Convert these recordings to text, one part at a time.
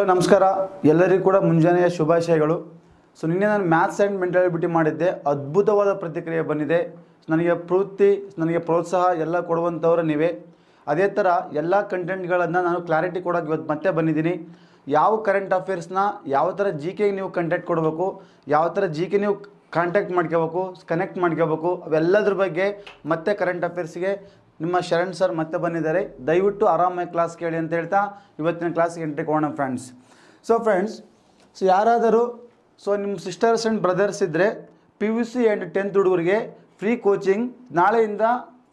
hello ನಮಸ್ಕಾರ ಎಲ್ಲರಿಗೂ ಕೂಡ ಮುಂಜಾನೆಯ ಶುಭಾಶಯಗಳು ಸೊ ನಿನ್ನೆ ನಾನು ಮ್ಯಾಥ್ಸ್ ಆ್ಯಂಡ್ ಮೆಂಟಾಲಿಬಿಟಿ ಮಾಡಿದ್ದೆ ಅದ್ಭುತವಾದ ಪ್ರತಿಕ್ರಿಯೆ ಬಂದಿದೆ ನನಗೆ ಪ್ರವೃತ್ತಿ ನನಗೆ ಪ್ರೋತ್ಸಾಹ ಎಲ್ಲ ಕೊಡುವಂಥವ್ರು ನೀವೇ ಅದೇ ಥರ ಎಲ್ಲ ಕಂಟೆಂಟ್ಗಳನ್ನು ನಾನು ಕ್ಲಾರಿಟಿ ಕೊಡೋಕೆ ಇವತ್ತು ಮತ್ತೆ ಬಂದಿದ್ದೀನಿ ಯಾವ ಕರೆಂಟ್ ಅಫೇರ್ಸ್ನ ಯಾವ ಥರ ಜಿ ಕೆಗೆ ನೀವು ಕಂಟೆಂಟ್ ಕೊಡಬೇಕು ಯಾವ ಥರ ಜಿ ಕೆ ನೀವು ಕಾಂಟ್ಯಾಕ್ಟ್ ಮಾಡ್ಕೋಬೇಕು ಕನೆಕ್ಟ್ ಮಾಡ್ಕೋಬೇಕು ಅವೆಲ್ಲದ್ರ ಬಗ್ಗೆ ಮತ್ತೆ ಕರೆಂಟ್ ಅಫೇರ್ಸ್ಗೆ ನಿಮ್ಮ ಶರಣ್ ಸರ್ ಮತ್ತೆ ಬಂದಿದ್ದಾರೆ ದಯವಿಟ್ಟು ಆರಾಮಾಗಿ ಕ್ಲಾಸ್ ಕೇಳಿ ಅಂತ ಹೇಳ್ತಾ ಇವತ್ತಿನ ಕ್ಲಾಸ್ಗೆ ಎಂಟ್ರಿ ಕೊಡೋಣ ಫ್ರೆಂಡ್ಸ್ ಸೊ ಫ್ರೆಂಡ್ಸ್ ಸೊ ಯಾರಾದರೂ ಸೊ ನಿಮ್ಮ ಸಿಸ್ಟರ್ಸ್ ಆ್ಯಂಡ್ ಬ್ರದರ್ಸ್ ಇದ್ದರೆ P U C and tenth ಹುಡುಗರಿಗೆ ಫ್ರೀ ಕೋಚಿಂಗ್ ನಾಳೆಯಿಂದ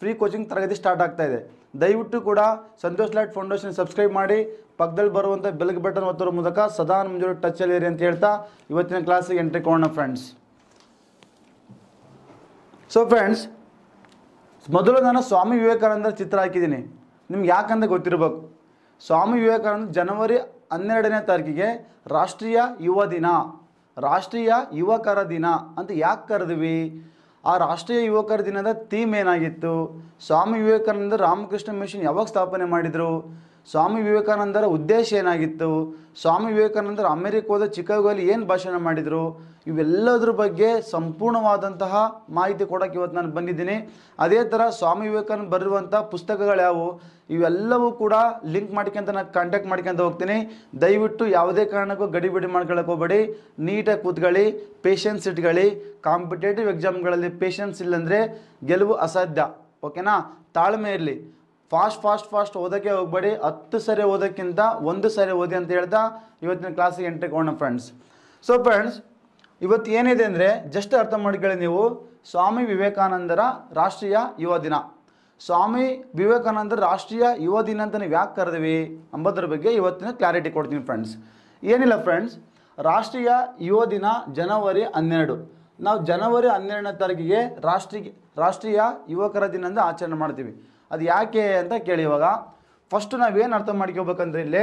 ಫ್ರೀ ಕೋಚಿಂಗ್ ತರಗತಿ ಸ್ಟಾರ್ಟ್ ಆಗ್ತಾ ಇದೆ ದಯವಿಟ್ಟು ಕೂಡ ಸಂತೋಷ್ ಲೈಟ್ ಫೌಂಡೇಶನ್ ಸಬ್ಸ್ಕ್ರೈಬ್ ಮಾಡಿ ಪಕ್ಕದಲ್ಲಿ ಬರುವಂಥ ಬೆಲ್ಗೆ ಬಟನ್ ಒತ್ತೋರ ಮೂಲಕ ಸದಾ ನಮ್ಮ ಜೊತೆ ಟಚಲ್ಲಿ ಇರಿ ಅಂತ ಹೇಳ್ತಾ ಇವತ್ತಿನ ಕ್ಲಾಸಿಗೆ ಎಂಟ್ರಿ ಕೊಡೋಣ ಫ್ರೆಂಡ್ಸ್ ಸೊ ಫ್ರೆಂಡ್ಸ್ ಮೊದಲು ನಾನು ಸ್ವಾಮಿ ವಿವೇಕಾನಂದರ ಚಿತ್ರ ಹಾಕಿದ್ದೀನಿ ನಿಮ್ಗೆ ಯಾಕೆಂದ ಗೊತ್ತಿರಬೇಕು ಸ್ವಾಮಿ ವಿವೇಕಾನಂದ ಜನವರಿ ಹನ್ನೆರಡನೇ ತಾರೀಕಿಗೆ ರಾಷ್ಟ್ರೀಯ ಯುವ ದಿನ ರಾಷ್ಟ್ರೀಯ ಯುವಕರ ದಿನ ಅಂತ ಯಾಕೆ ಕರೆದ್ವಿ ಆ ರಾಷ್ಟ್ರೀಯ ಯುವಕರ ದಿನದ ಥೀಮ್ ಏನಾಗಿತ್ತು ಸ್ವಾಮಿ ವಿವೇಕಾನಂದ ರಾಮಕೃಷ್ಣ ಮಿಷನ್ ಯಾವಾಗ ಸ್ಥಾಪನೆ ಮಾಡಿದರು ಸ್ವಾಮಿ ವಿವೇಕಾನಂದರ ಉದ್ದೇಶ ಏನಾಗಿತ್ತು ಸ್ವಾಮಿ ವಿವೇಕಾನಂದರು ಅಮೆರಿಕೋದ ಚಿಕಾಗೋಲಿ ಏನು ಭಾಷಣ ಮಾಡಿದರು ಇವೆಲ್ಲದ್ರ ಬಗ್ಗೆ ಸಂಪೂರ್ಣವಾದಂತಹ ಮಾಹಿತಿ ಕೊಡೋಕ್ಕೆ ಇವತ್ತು ನಾನು ಬಂದಿದ್ದೀನಿ ಅದೇ ಥರ ಸ್ವಾಮಿ ವಿವೇಕಾನಂದ ಬರೆರುವಂಥ ಪುಸ್ತಕಗಳು ಯಾವುವು ಇವೆಲ್ಲವೂ ಕೂಡ ಲಿಂಕ್ ಮಾಡ್ಕೊಂತ ನಾನು ಕಾಂಟ್ಯಾಕ್ಟ್ ಮಾಡ್ಕೊಂತ ಹೋಗ್ತೀನಿ ದಯವಿಟ್ಟು ಯಾವುದೇ ಕಾರಣಕ್ಕೂ ಗಡಿಬಿಡಿ ಮಾಡ್ಕೊಳ್ಳೋಕೆ ನೀಟಾಗಿ ಕೂತ್ಕೊಳ್ಳಿ ಪೇಷನ್ಸ್ ಇಟ್ಕೊಳ್ಳಿ ಕಾಂಪಿಟೇಟಿವ್ ಎಕ್ಸಾಮ್ಗಳಲ್ಲಿ ಪೇಷನ್ಸ್ ಇಲ್ಲಾಂದರೆ ಗೆಲುವು ಅಸಾಧ್ಯ ಓಕೆನಾ ತಾಳ್ಮೆ ಇರಲಿ ಫಾಸ್ಟ್ ಫಾಸ್ಟ್ ಫಾಸ್ಟ್ ಓದೋಕ್ಕೆ ಹೋಗಬೇಡಿ ಹತ್ತು ಸರಿ ಓದೋಕ್ಕಿಂತ ಒಂದು ಸರಿ ಓದಿ ಅಂತ ಹೇಳ್ತಾ ಇವತ್ತಿನ ಕ್ಲಾಸಿಗೆ ಎಂಟ್ರಿ ಕೊಡೋಣ ಫ್ರೆಂಡ್ಸ್ ಸೊ ಫ್ರೆಂಡ್ಸ್ ಇವತ್ತು ಏನಿದೆ ಅಂದರೆ ಜಸ್ಟ್ ಅರ್ಥ ಮಾಡ್ಕೊಳ್ಳಿ ನೀವು ಸ್ವಾಮಿ ವಿವೇಕಾನಂದರ ರಾಷ್ಟ್ರೀಯ ಯುವ ದಿನ ಸ್ವಾಮಿ ವಿವೇಕಾನಂದರ ರಾಷ್ಟ್ರೀಯ ಯುವ ದಿನ ಅಂತ ನೀವು ಯಾಕೆ ಕರೆದ್ವಿ ಅಂಬೋದ್ರ ಬಗ್ಗೆ ಇವತ್ತಿನ ಕ್ಲಾರಿಟಿ ಕೊಡ್ತೀನಿ ಫ್ರೆಂಡ್ಸ್ ಏನಿಲ್ಲ ಫ್ರೆಂಡ್ಸ್ ರಾಷ್ಟ್ರೀಯ ಯುವ ದಿನ ಜನವರಿ ಹನ್ನೆರಡು ನಾವು ಜನವರಿ ಹನ್ನೆರಡನೇ ತಾರೀಕಿಗೆ ರಾಷ್ಟ್ರೀಯ ರಾಷ್ಟ್ರೀಯ ಯುವಕರ ದಿನ ಆಚರಣೆ ಮಾಡ್ತೀವಿ ಅದು ಯಾಕೆ ಅಂತ ಕೇಳಿ ಇವಾಗ ಫಸ್ಟ್ ನಾವೇನು ಅರ್ಥ ಮಾಡ್ಕೋಬೇಕಂದ್ರೆ ಇಲ್ಲಿ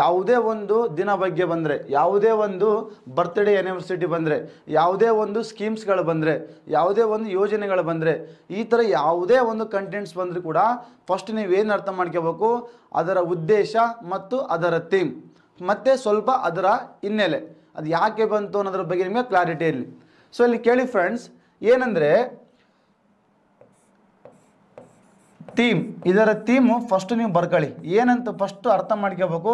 ಯಾವುದೇ ಒಂದು ದಿನ ಬಗ್ಗೆ ಬಂದರೆ ಯಾವುದೇ ಒಂದು ಬರ್ತ್ಡೇ ಯೂನಿವರ್ಸಿಟಿ ಬಂದರೆ ಯಾವುದೇ ಒಂದು ಸ್ಕೀಮ್ಸ್ಗಳು ಬಂದರೆ ಯಾವುದೇ ಒಂದು ಯೋಜನೆಗಳು ಬಂದರೆ ಈ ಥರ ಯಾವುದೇ ಒಂದು ಕಂಟೆಂಟ್ಸ್ ಬಂದರೂ ಕೂಡ ಫಸ್ಟ್ ನೀವೇನು ಅರ್ಥ ಮಾಡ್ಕೋಬೇಕು ಅದರ ಉದ್ದೇಶ ಮತ್ತು ಅದರ ಥೀಮ್ ಮತ್ತು ಸ್ವಲ್ಪ ಅದರ ಹಿನ್ನೆಲೆ ಅದು ಯಾಕೆ ಬಂತು ಅನ್ನೋದ್ರ ಬಗ್ಗೆ ನಿಮಗೆ ಕ್ಲಾರಿಟಿ ಇರಲಿ ಸೊ ಇಲ್ಲಿ ಕೇಳಿ ಫ್ರೆಂಡ್ಸ್ ಏನಂದರೆ ಥೀಮ್ ಇದರ ಥೀಮು ಫಸ್ಟ್ ನೀವು ಬರ್ಕೊಳ್ಳಿ ಏನಂತ ಫಸ್ಟ್ ಅರ್ಥ ಮಾಡ್ಕೋಬೇಕು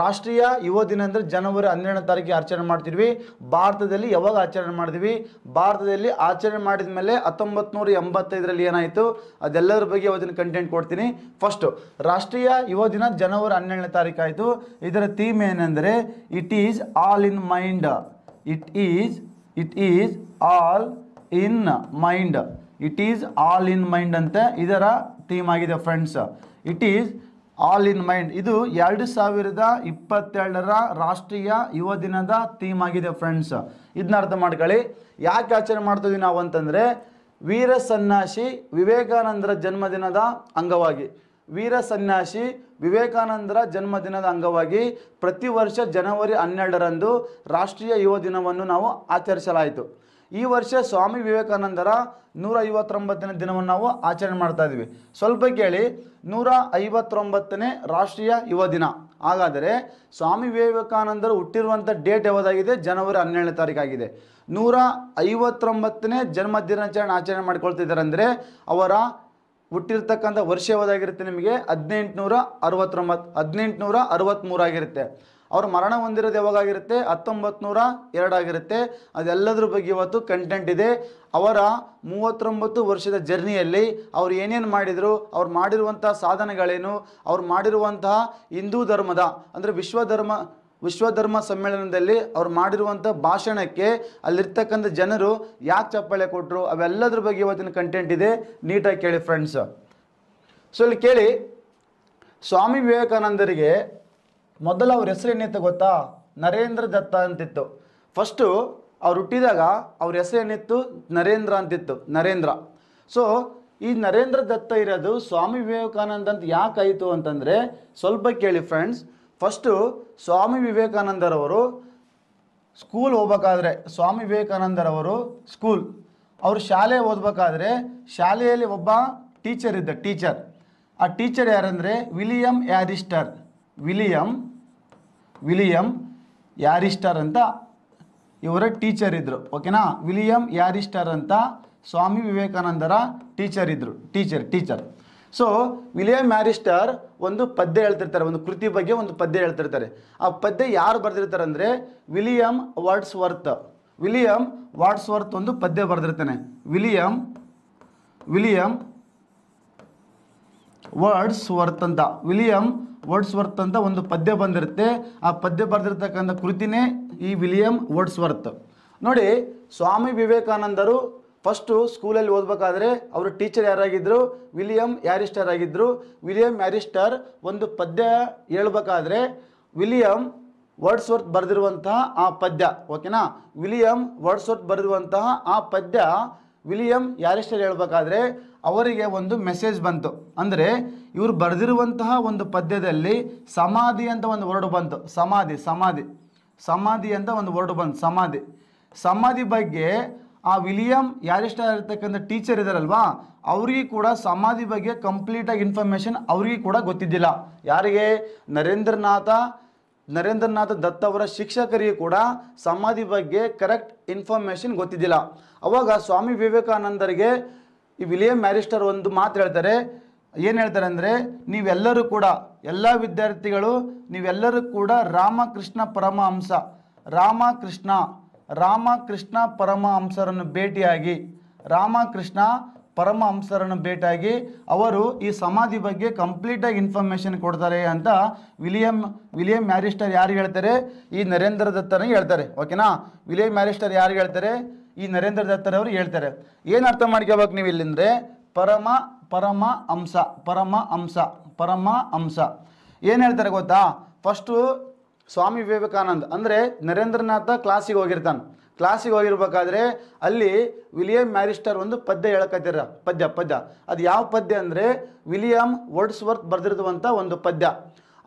ರಾಷ್ಟ್ರೀಯ ಯುವ ದಿನ ಅಂದರೆ ಜನವರಿ ಹನ್ನೆರಡನೇ ತಾರೀಕಿಗೆ ಆಚರಣೆ ಮಾಡ್ತಿದ್ವಿ ಭಾರತದಲ್ಲಿ ಯಾವಾಗ ಆಚರಣೆ ಮಾಡಿದ್ವಿ ಭಾರತದಲ್ಲಿ ಆಚರಣೆ ಮಾಡಿದ ಮೇಲೆ ಹತ್ತೊಂಬತ್ತು ನೂರ ಎಂಬತ್ತೈದರಲ್ಲಿ ಏನಾಯಿತು ಅದೆಲ್ಲರ ಬಗ್ಗೆ ಇವತ್ತಿನ ಕಂಟೆಂಟ್ ಕೊಡ್ತೀನಿ ಫಸ್ಟು ರಾಷ್ಟ್ರೀಯ ಯುವ ದಿನ ಜನವರಿ ಹನ್ನೆರಡನೇ ತಾರೀಕು ಆಯಿತು ಇದರ ಥೀಮ್ ಏನೆಂದರೆ it is all in mind it is it is all in mind it is all in mind ಅಂತೆ ಇದರ ಥೀಮ್ ಆಗಿದೆ friends it is all in mind ಇದು ಎರಡು ಸಾವಿರದ ಇಪ್ಪತ್ತೆರಡರ ರಾಷ್ಟ್ರೀಯ ಯುವ ದಿನದ ಥೀಮ್ ಆಗಿದೆ ಫ್ರೆಂಡ್ಸ್ ಇದನ್ನ ಅರ್ಥ ಮಾಡ್ಕೊಳ್ಳಿ ಯಾಕೆ ಆಚರಣೆ ಮಾಡ್ತೀವಿ ನಾವು ಅಂತಂದರೆ ವೀರ ಸನ್ಯಾಸಿ ವಿವೇಕಾನಂದರ ಜನ್ಮದಿನದ ಅಂಗವಾಗಿ ವೀರ ಸನ್ಯಾಸಿ ವಿವೇಕಾನಂದರ ಜನ್ಮದಿನದ ಅಂಗವಾಗಿ ಪ್ರತಿ ವರ್ಷ ಜನವರಿ ಹನ್ನೆರಡರಂದು ರಾಷ್ಟ್ರೀಯ ಯುವ ದಿನವನ್ನು ನಾವು ಆಚರಿಸಲಾಯಿತು ಈ ವರ್ಷ ಸ್ವಾಮಿ ವಿವೇಕಾನಂದರ ನೂರ ಐವತ್ತೊಂಬತ್ತನೇ ದಿನವನ್ನು ನಾವು ಆಚರಣೆ ಮಾಡ್ತಾ ಇದ್ದೀವಿ ಸ್ವಲ್ಪ ಕೇಳಿ ನೂರ ಐವತ್ತೊಂಬತ್ತನೇ ರಾಷ್ಟ್ರೀಯ ಯುವ ದಿನ ಹಾಗಾದರೆ ಸ್ವಾಮಿ ವಿವೇಕಾನಂದರು ಹುಟ್ಟಿರುವಂಥ ಡೇಟ್ ಯಾವುದಾಗಿದೆ ಜನವರಿ ಹನ್ನೆರಡನೇ ತಾರೀಕಾಗಿದೆ ನೂರ ಐವತ್ತೊಂಬತ್ತನೇ ಜನ್ಮ ದಿನಾಚರಣೆ ಆಚರಣೆ ಮಾಡ್ಕೊಳ್ತಿದ್ದಾರೆ ಅಂದರೆ ಅವರ ಹುಟ್ಟಿರ್ತಕ್ಕಂಥ ವರ್ಷ ಯಾವುದಾಗಿರುತ್ತೆ ನಿಮಗೆ ಹದಿನೆಂಟುನೂರ ಅರವತ್ತೊಂಬತ್ತು ಹದಿನೆಂಟುನೂರ ಅರವತ್ತ್ಮೂರಾಗಿರುತ್ತೆ ಅವರು ಮರಣ ಹೊಂದಿರೋದು ಯಾವಾಗಾಗಿರುತ್ತೆ ಹತ್ತೊಂಬತ್ತು ನೂರ ಎರಡಾಗಿರುತ್ತೆ ಅದೆಲ್ಲದ್ರ ಬಗ್ಗೆ ಇವತ್ತು ಕಂಟೆಂಟ್ ಇದೆ ಅವರ ಮೂವತ್ತೊಂಬತ್ತು ವರ್ಷದ ಜರ್ನಿಯಲ್ಲಿ ಅವ್ರು ಏನೇನು ಮಾಡಿದರು ಅವ್ರು ಮಾಡಿರುವಂತಹ ಸಾಧನೆಗಳೇನು ಅವ್ರು ಮಾಡಿರುವಂತಹ ಹಿಂದೂ ಧರ್ಮದ ಅಂದರೆ ವಿಶ್ವಧರ್ಮ ವಿಶ್ವಧರ್ಮ ಸಮ್ಮೇಳನದಲ್ಲಿ ಅವ್ರು ಮಾಡಿರುವಂಥ ಭಾಷಣಕ್ಕೆ ಅಲ್ಲಿರ್ತಕ್ಕಂಥ ಜನರು ಯಾಕೆ ಚಪ್ಪಾಳೆ ಕೊಟ್ಟರು ಅವೆಲ್ಲದ್ರ ಬಗ್ಗೆ ಇವತ್ತಿನ ಕಂಟೆಂಟ್ ಇದೆ ನೀಟಾಗಿ ಕೇಳಿ ಫ್ರೆಂಡ್ಸ್ ಸೊ ಇಲ್ಲಿ ಕೇಳಿ ಸ್ವಾಮಿ ವಿವೇಕಾನಂದರಿಗೆ ಮೊದಲು ಅವ್ರ ಏನಿತ್ತು ಗೊತ್ತಾ ನರೇಂದ್ರ ದತ್ತ ಅಂತಿತ್ತು ಫಸ್ಟು ಅವ್ರು ಹುಟ್ಟಿದಾಗ ಅವ್ರ ಏನಿತ್ತು ನರೇಂದ್ರ ಅಂತಿತ್ತು ನರೇಂದ್ರ ಸೊ ಈ ನರೇಂದ್ರ ದತ್ತ ಇರೋದು ಸ್ವಾಮಿ ವಿವೇಕಾನಂದ ಅಂತ ಯಾಕಾಯಿತು ಅಂತಂದರೆ ಸ್ವಲ್ಪ ಕೇಳಿ ಫ್ರೆಂಡ್ಸ್ ಫಸ್ಟು ಸ್ವಾಮಿ ವಿವೇಕಾನಂದರವರು ಸ್ಕೂಲ್ ಹೋಗ್ಬೇಕಾದ್ರೆ ಸ್ವಾಮಿ ವಿವೇಕಾನಂದರವರು ಸ್ಕೂಲ್ ಅವರು ಶಾಲೆ ಓದಬೇಕಾದ್ರೆ ಶಾಲೆಯಲ್ಲಿ ಒಬ್ಬ ಟೀಚರ್ ಇದ್ದ ಟೀಚರ್ ಆ ಟೀಚರ್ ಯಾರಂದರೆ ವಿಲಿಯಂ ಯಾರಿಸ್ಟರ್ ವಿಲಿಯಂ ವಿಲಿಯಂ ಯಾರಿಸ್ಟರ್ ಅಂತ ಇವರ ಟೀಚರ್ ಇದ್ದರು ಓಕೆನಾ ವಿಲಿಯಂ ಯಾರಿಸ್ಟರ್ ಅಂತ ಸ್ವಾಮಿ ವಿವೇಕಾನಂದರ ಟೀಚರ್ ಇದ್ದರು ಟೀಚರ್ ಟೀಚರ್ ಸೊ ವಿಲಿಯಂ ಮ್ಯಾರಿಸ್ಟರ್ ಒಂದು ಪದ್ಯ ಹೇಳ್ತಿರ್ತಾರೆ ಒಂದು ಕೃತಿ ಬಗ್ಗೆ ಒಂದು ಪದ್ಯ ಹೇಳ್ತಿರ್ತಾರೆ ಆ ಪದ್ಯ ಯಾರು ಬರೆದಿರ್ತಾರೆ ಅಂದರೆ William Wordsworth William Wordsworth ಒಂದು ಪದ್ಯ ಬರೆದಿರ್ತಾನೆ ವಿಲಿಯಂ ವಿಲಿಯಂ ವರ್ಡ್ಸ್ ವರ್ತ್ ಅಂತ ವಿಲಿಯಂ ವರ್ಡ್ಸ್ವರ್ತ್ ಅಂತ ಒಂದು ಪದ್ಯ ಬಂದಿರುತ್ತೆ ಆ ಪದ್ಯ ಬರೆದಿರ್ತಕ್ಕಂಥ ಕೃತಿನೇ ಈ ವಿಲಿಯಂ ವರ್ಡ್ಸ್ವರ್ತ್ ನೋಡಿ ಸ್ವಾಮಿ ವಿವೇಕಾನಂದರು ಫಸ್ಟು ಸ್ಕೂಲಲ್ಲಿ ಓದಬೇಕಾದ್ರೆ ಅವರು ಟೀಚರ್ ಯಾರಾಗಿದ್ದರು ವಿಲಿಯಂ ಯಾರಿಸ್ಟರ್ ಆಗಿದ್ದರು ವಿಲಿಯಂ ಯಾರಿಸ್ಟರ್ ಒಂದು ಪದ್ಯ ಹೇಳ್ಬೇಕಾದ್ರೆ ವಿಲಿಯಂ ವರ್ಡ್ಸ್ವರ್ತ್ ಬರೆದಿರುವಂತಹ ಆ ಪದ್ಯ ಓಕೆನಾ ವಿಲಿಯಂ ವರ್ಡ್ಸ್ವರ್ತ್ ಬರೆದಿರುವಂತಹ ಆ ಪದ್ಯ ವಿಲಿಯಂ ಯಾರಿಸ್ಟರ್ ಹೇಳ್ಬೇಕಾದ್ರೆ ಅವರಿಗೆ ಒಂದು ಮೆಸೇಜ್ ಬಂತು ಅಂದರೆ ಇವರು ಬರೆದಿರುವಂತಹ ಒಂದು ಪದ್ಯದಲ್ಲಿ ಸಮಾಧಿ ಅಂತ ಒಂದು ವರ್ಡ್ ಬಂತು ಸಮಾಧಿ ಸಮಾಧಿ ಸಮಾಧಿ ಅಂತ ಒಂದು ವರ್ಡ್ ಬಂತು ಸಮಾಧಿ ಸಮಾಧಿ ಬಗ್ಗೆ ಆ ವಿಲಿಯಂ ಯಾರಿಷ್ಟ ಇರ್ತಕ್ಕಂಥ ಟೀಚರ್ ಇದಾರಲ್ವಾ ಅವ್ರಿಗೆ ಕೂಡ ಸಮಾಧಿ ಬಗ್ಗೆ ಕಂಪ್ಲೀಟಾಗಿ ಇನ್ಫಾರ್ಮೇಷನ್ ಅವ್ರಿಗೆ ಕೂಡ ಗೊತ್ತಿದ್ದಿಲ್ಲ ಯಾರಿಗೆ ನರೇಂದ್ರನಾಥ ನರೇಂದ್ರನಾಥ ದತ್ ಅವರ ಶಿಕ್ಷಕರಿಗೆ ಕೂಡ ಸಮಾಧಿ ಬಗ್ಗೆ ಕರೆಕ್ಟ್ ಇನ್ಫಾರ್ಮೇಷನ್ ಗೊತ್ತಿದ್ದಿಲ್ಲ ಅವಾಗ ಸ್ವಾಮಿ ವಿವೇಕಾನಂದರಿಗೆ ಈ ವಿಲಿಯಂ ಮ್ಯಾರಿಸ್ಟರ್ ಒಂದು ಮಾತು ಹೇಳ್ತಾರೆ ಏನು ಹೇಳ್ತಾರೆ ಅಂದರೆ ನೀವೆಲ್ಲರೂ ಕೂಡ ಎಲ್ಲ ವಿದ್ಯಾರ್ಥಿಗಳು ನೀವೆಲ್ಲರೂ ಕೂಡ ರಾಮಕೃಷ್ಣ ಪರಮಹಂಸ ರಾಮಕೃಷ್ಣ ರಾಮಕೃಷ್ಣ ಪರಮಹಂಸರನ್ನು ಭೇಟಿಯಾಗಿ ರಾಮಕೃಷ್ಣ ಪರಮಹಂಸರನ್ನು ಭೇಟಿಯಾಗಿ ಅವರು ಈ ಸಮಾಧಿ ಬಗ್ಗೆ ಕಂಪ್ಲೀಟಾಗಿ ಇನ್ಫಾರ್ಮೇಷನ್ ಕೊಡ್ತಾರೆ ಅಂತ ವಿಲಿಯಂ ವಿಲಿಯಂ ಮ್ಯಾರಿಸ್ಟರ್ ಯಾರಿಗೆ ಹೇಳ್ತಾರೆ ಈ ನರೇಂದ್ರ ದತ್ತನಿಗೆ ಹೇಳ್ತಾರೆ ಓಕೆನಾ ವಿಲಿಯಂ ಮ್ಯಾರಿಸ್ಟರ್ ಯಾರಿಗೆ ಹೇಳ್ತಾರೆ ಈ ನರೇಂದ್ರ ದತ್ತರವರು ಹೇಳ್ತಾರೆ ಏನು ಅರ್ಥ ಮಾಡ್ಕೋಬೇಕು ನೀವು ಇಲ್ಲಿಂದ್ರೆ ಪರಮ ಪರಮ ಅಂಶ ಪರಮ ಅಂಶ ಪರಮ ಅಂಶ ಏನು ಹೇಳ್ತಾರೆ ಗೊತ್ತಾ ಫಸ್ಟು ಸ್ವಾಮಿ ವಿವೇಕಾನಂದ್ ಅಂದರೆ ನರೇಂದ್ರನಾಥ ಕ್ಲಾಸಿಗೆ ಹೋಗಿರ್ತಾನೆ ಕ್ಲಾಸಿಗೆ ಹೋಗಿರ್ಬೇಕಾದ್ರೆ ಅಲ್ಲಿ ವಿಲಿಯಂ ಮ್ಯಾರಿಸ್ಟರ್ ಒಂದು ಪದ್ಯ ಹೇಳಕತ್ತಿರ ಪದ್ಯ ಪದ್ಯ ಅದು ಯಾವ ಪದ್ಯ ಅಂದರೆ ವಿಲಿಯಂ ವರ್ತ್ ಬರೆದಿರುವಂಥ ಒಂದು ಪದ್ಯ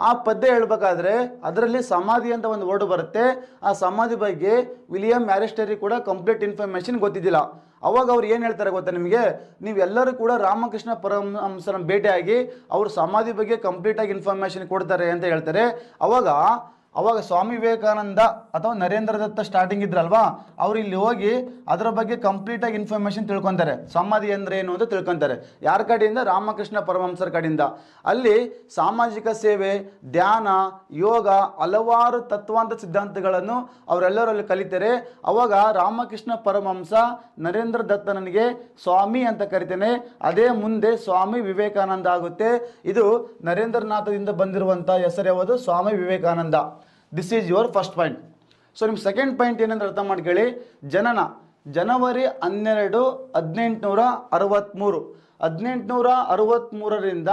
ಆ ಪದ್ಯ ಹೇಳಬೇಕಾದ್ರೆ ಅದರಲ್ಲಿ ಸಮಾಧಿ ಅಂತ ಒಂದು ವರ್ಡ್ ಬರುತ್ತೆ ಆ ಸಮಾಧಿ ಬಗ್ಗೆ ವಿಲಿಯಂ ಮ್ಯಾರಿಸ್ಟರಿ ಕೂಡ ಕಂಪ್ಲೀಟ್ ಇನ್ಫಾರ್ಮೇಷನ್ ಗೊತ್ತಿದ್ದಿಲ್ಲ ಅವಾಗ ಅವ್ರು ಏನು ಹೇಳ್ತಾರೆ ಗೊತ್ತಾ ನಿಮಗೆ ನೀವೆಲ್ಲರೂ ಕೂಡ ರಾಮಕೃಷ್ಣ ಪರಮಹಂಸನ ಭೇಟಿಯಾಗಿ ಅವ್ರ ಸಮಾಧಿ ಬಗ್ಗೆ ಕಂಪ್ಲೀಟಾಗಿ ಇನ್ಫಾರ್ಮೇಷನ್ ಕೊಡ್ತಾರೆ ಅಂತ ಹೇಳ್ತಾರೆ ಅವಾಗ ಅವಾಗ ಸ್ವಾಮಿ ವಿವೇಕಾನಂದ ಅಥವಾ ನರೇಂದ್ರ ದತ್ತ ಸ್ಟಾರ್ಟಿಂಗ್ ಇದ್ರಲ್ವಾ ಅವ್ರು ಇಲ್ಲಿ ಹೋಗಿ ಅದರ ಬಗ್ಗೆ ಕಂಪ್ಲೀಟಾಗಿ ಇನ್ಫಾರ್ಮೇಶನ್ ತಿಳ್ಕೊತಾರೆ ಸಮಾಧಿ ಅಂದ್ರೆ ಏನು ಅಂತ ತಿಳ್ಕೊತಾರೆ ಯಾರ ಕಡೆಯಿಂದ ರಾಮಕೃಷ್ಣ ಪರಮಹಂಸರ ಕಡೆಯಿಂದ ಅಲ್ಲಿ ಸಾಮಾಜಿಕ ಸೇವೆ ಧ್ಯಾನ ಯೋಗ ಹಲವಾರು ತತ್ವಾಂತ ಸಿದ್ಧಾಂತಗಳನ್ನು ಅವರೆಲ್ಲರಲ್ಲಿ ಕಲಿತಾರೆ ಅವಾಗ ರಾಮಕೃಷ್ಣ ಪರಮಹಂಸ ನರೇಂದ್ರ ದತ್ತ ನನಗೆ ಸ್ವಾಮಿ ಅಂತ ಕರಿತೇನೆ ಅದೇ ಮುಂದೆ ಸ್ವಾಮಿ ವಿವೇಕಾನಂದ ಆಗುತ್ತೆ ಇದು ನರೇಂದ್ರನಾಥದಿಂದ ಬಂದಿರುವಂಥ ಹೆಸರು ಯಾವುದು Swami Vivekananda this is your first point so ನಿಮ್ಮ ಸೆಕೆಂಡ್ ಪಾಯಿಂಟ್ ಏನಂದ್ರೆ ಅರ್ಥ ಮಾಡ್ಕೊಳ್ಳಿ ಜನನ ಜನವರಿ ಹನ್ನೆರಡು ಹದಿನೆಂಟುನೂರ ಅರವತ್ತ್ಮೂರು ಹದಿನೆಂಟುನೂರ ಅರವತ್ತ್ಮೂರರಿಂದ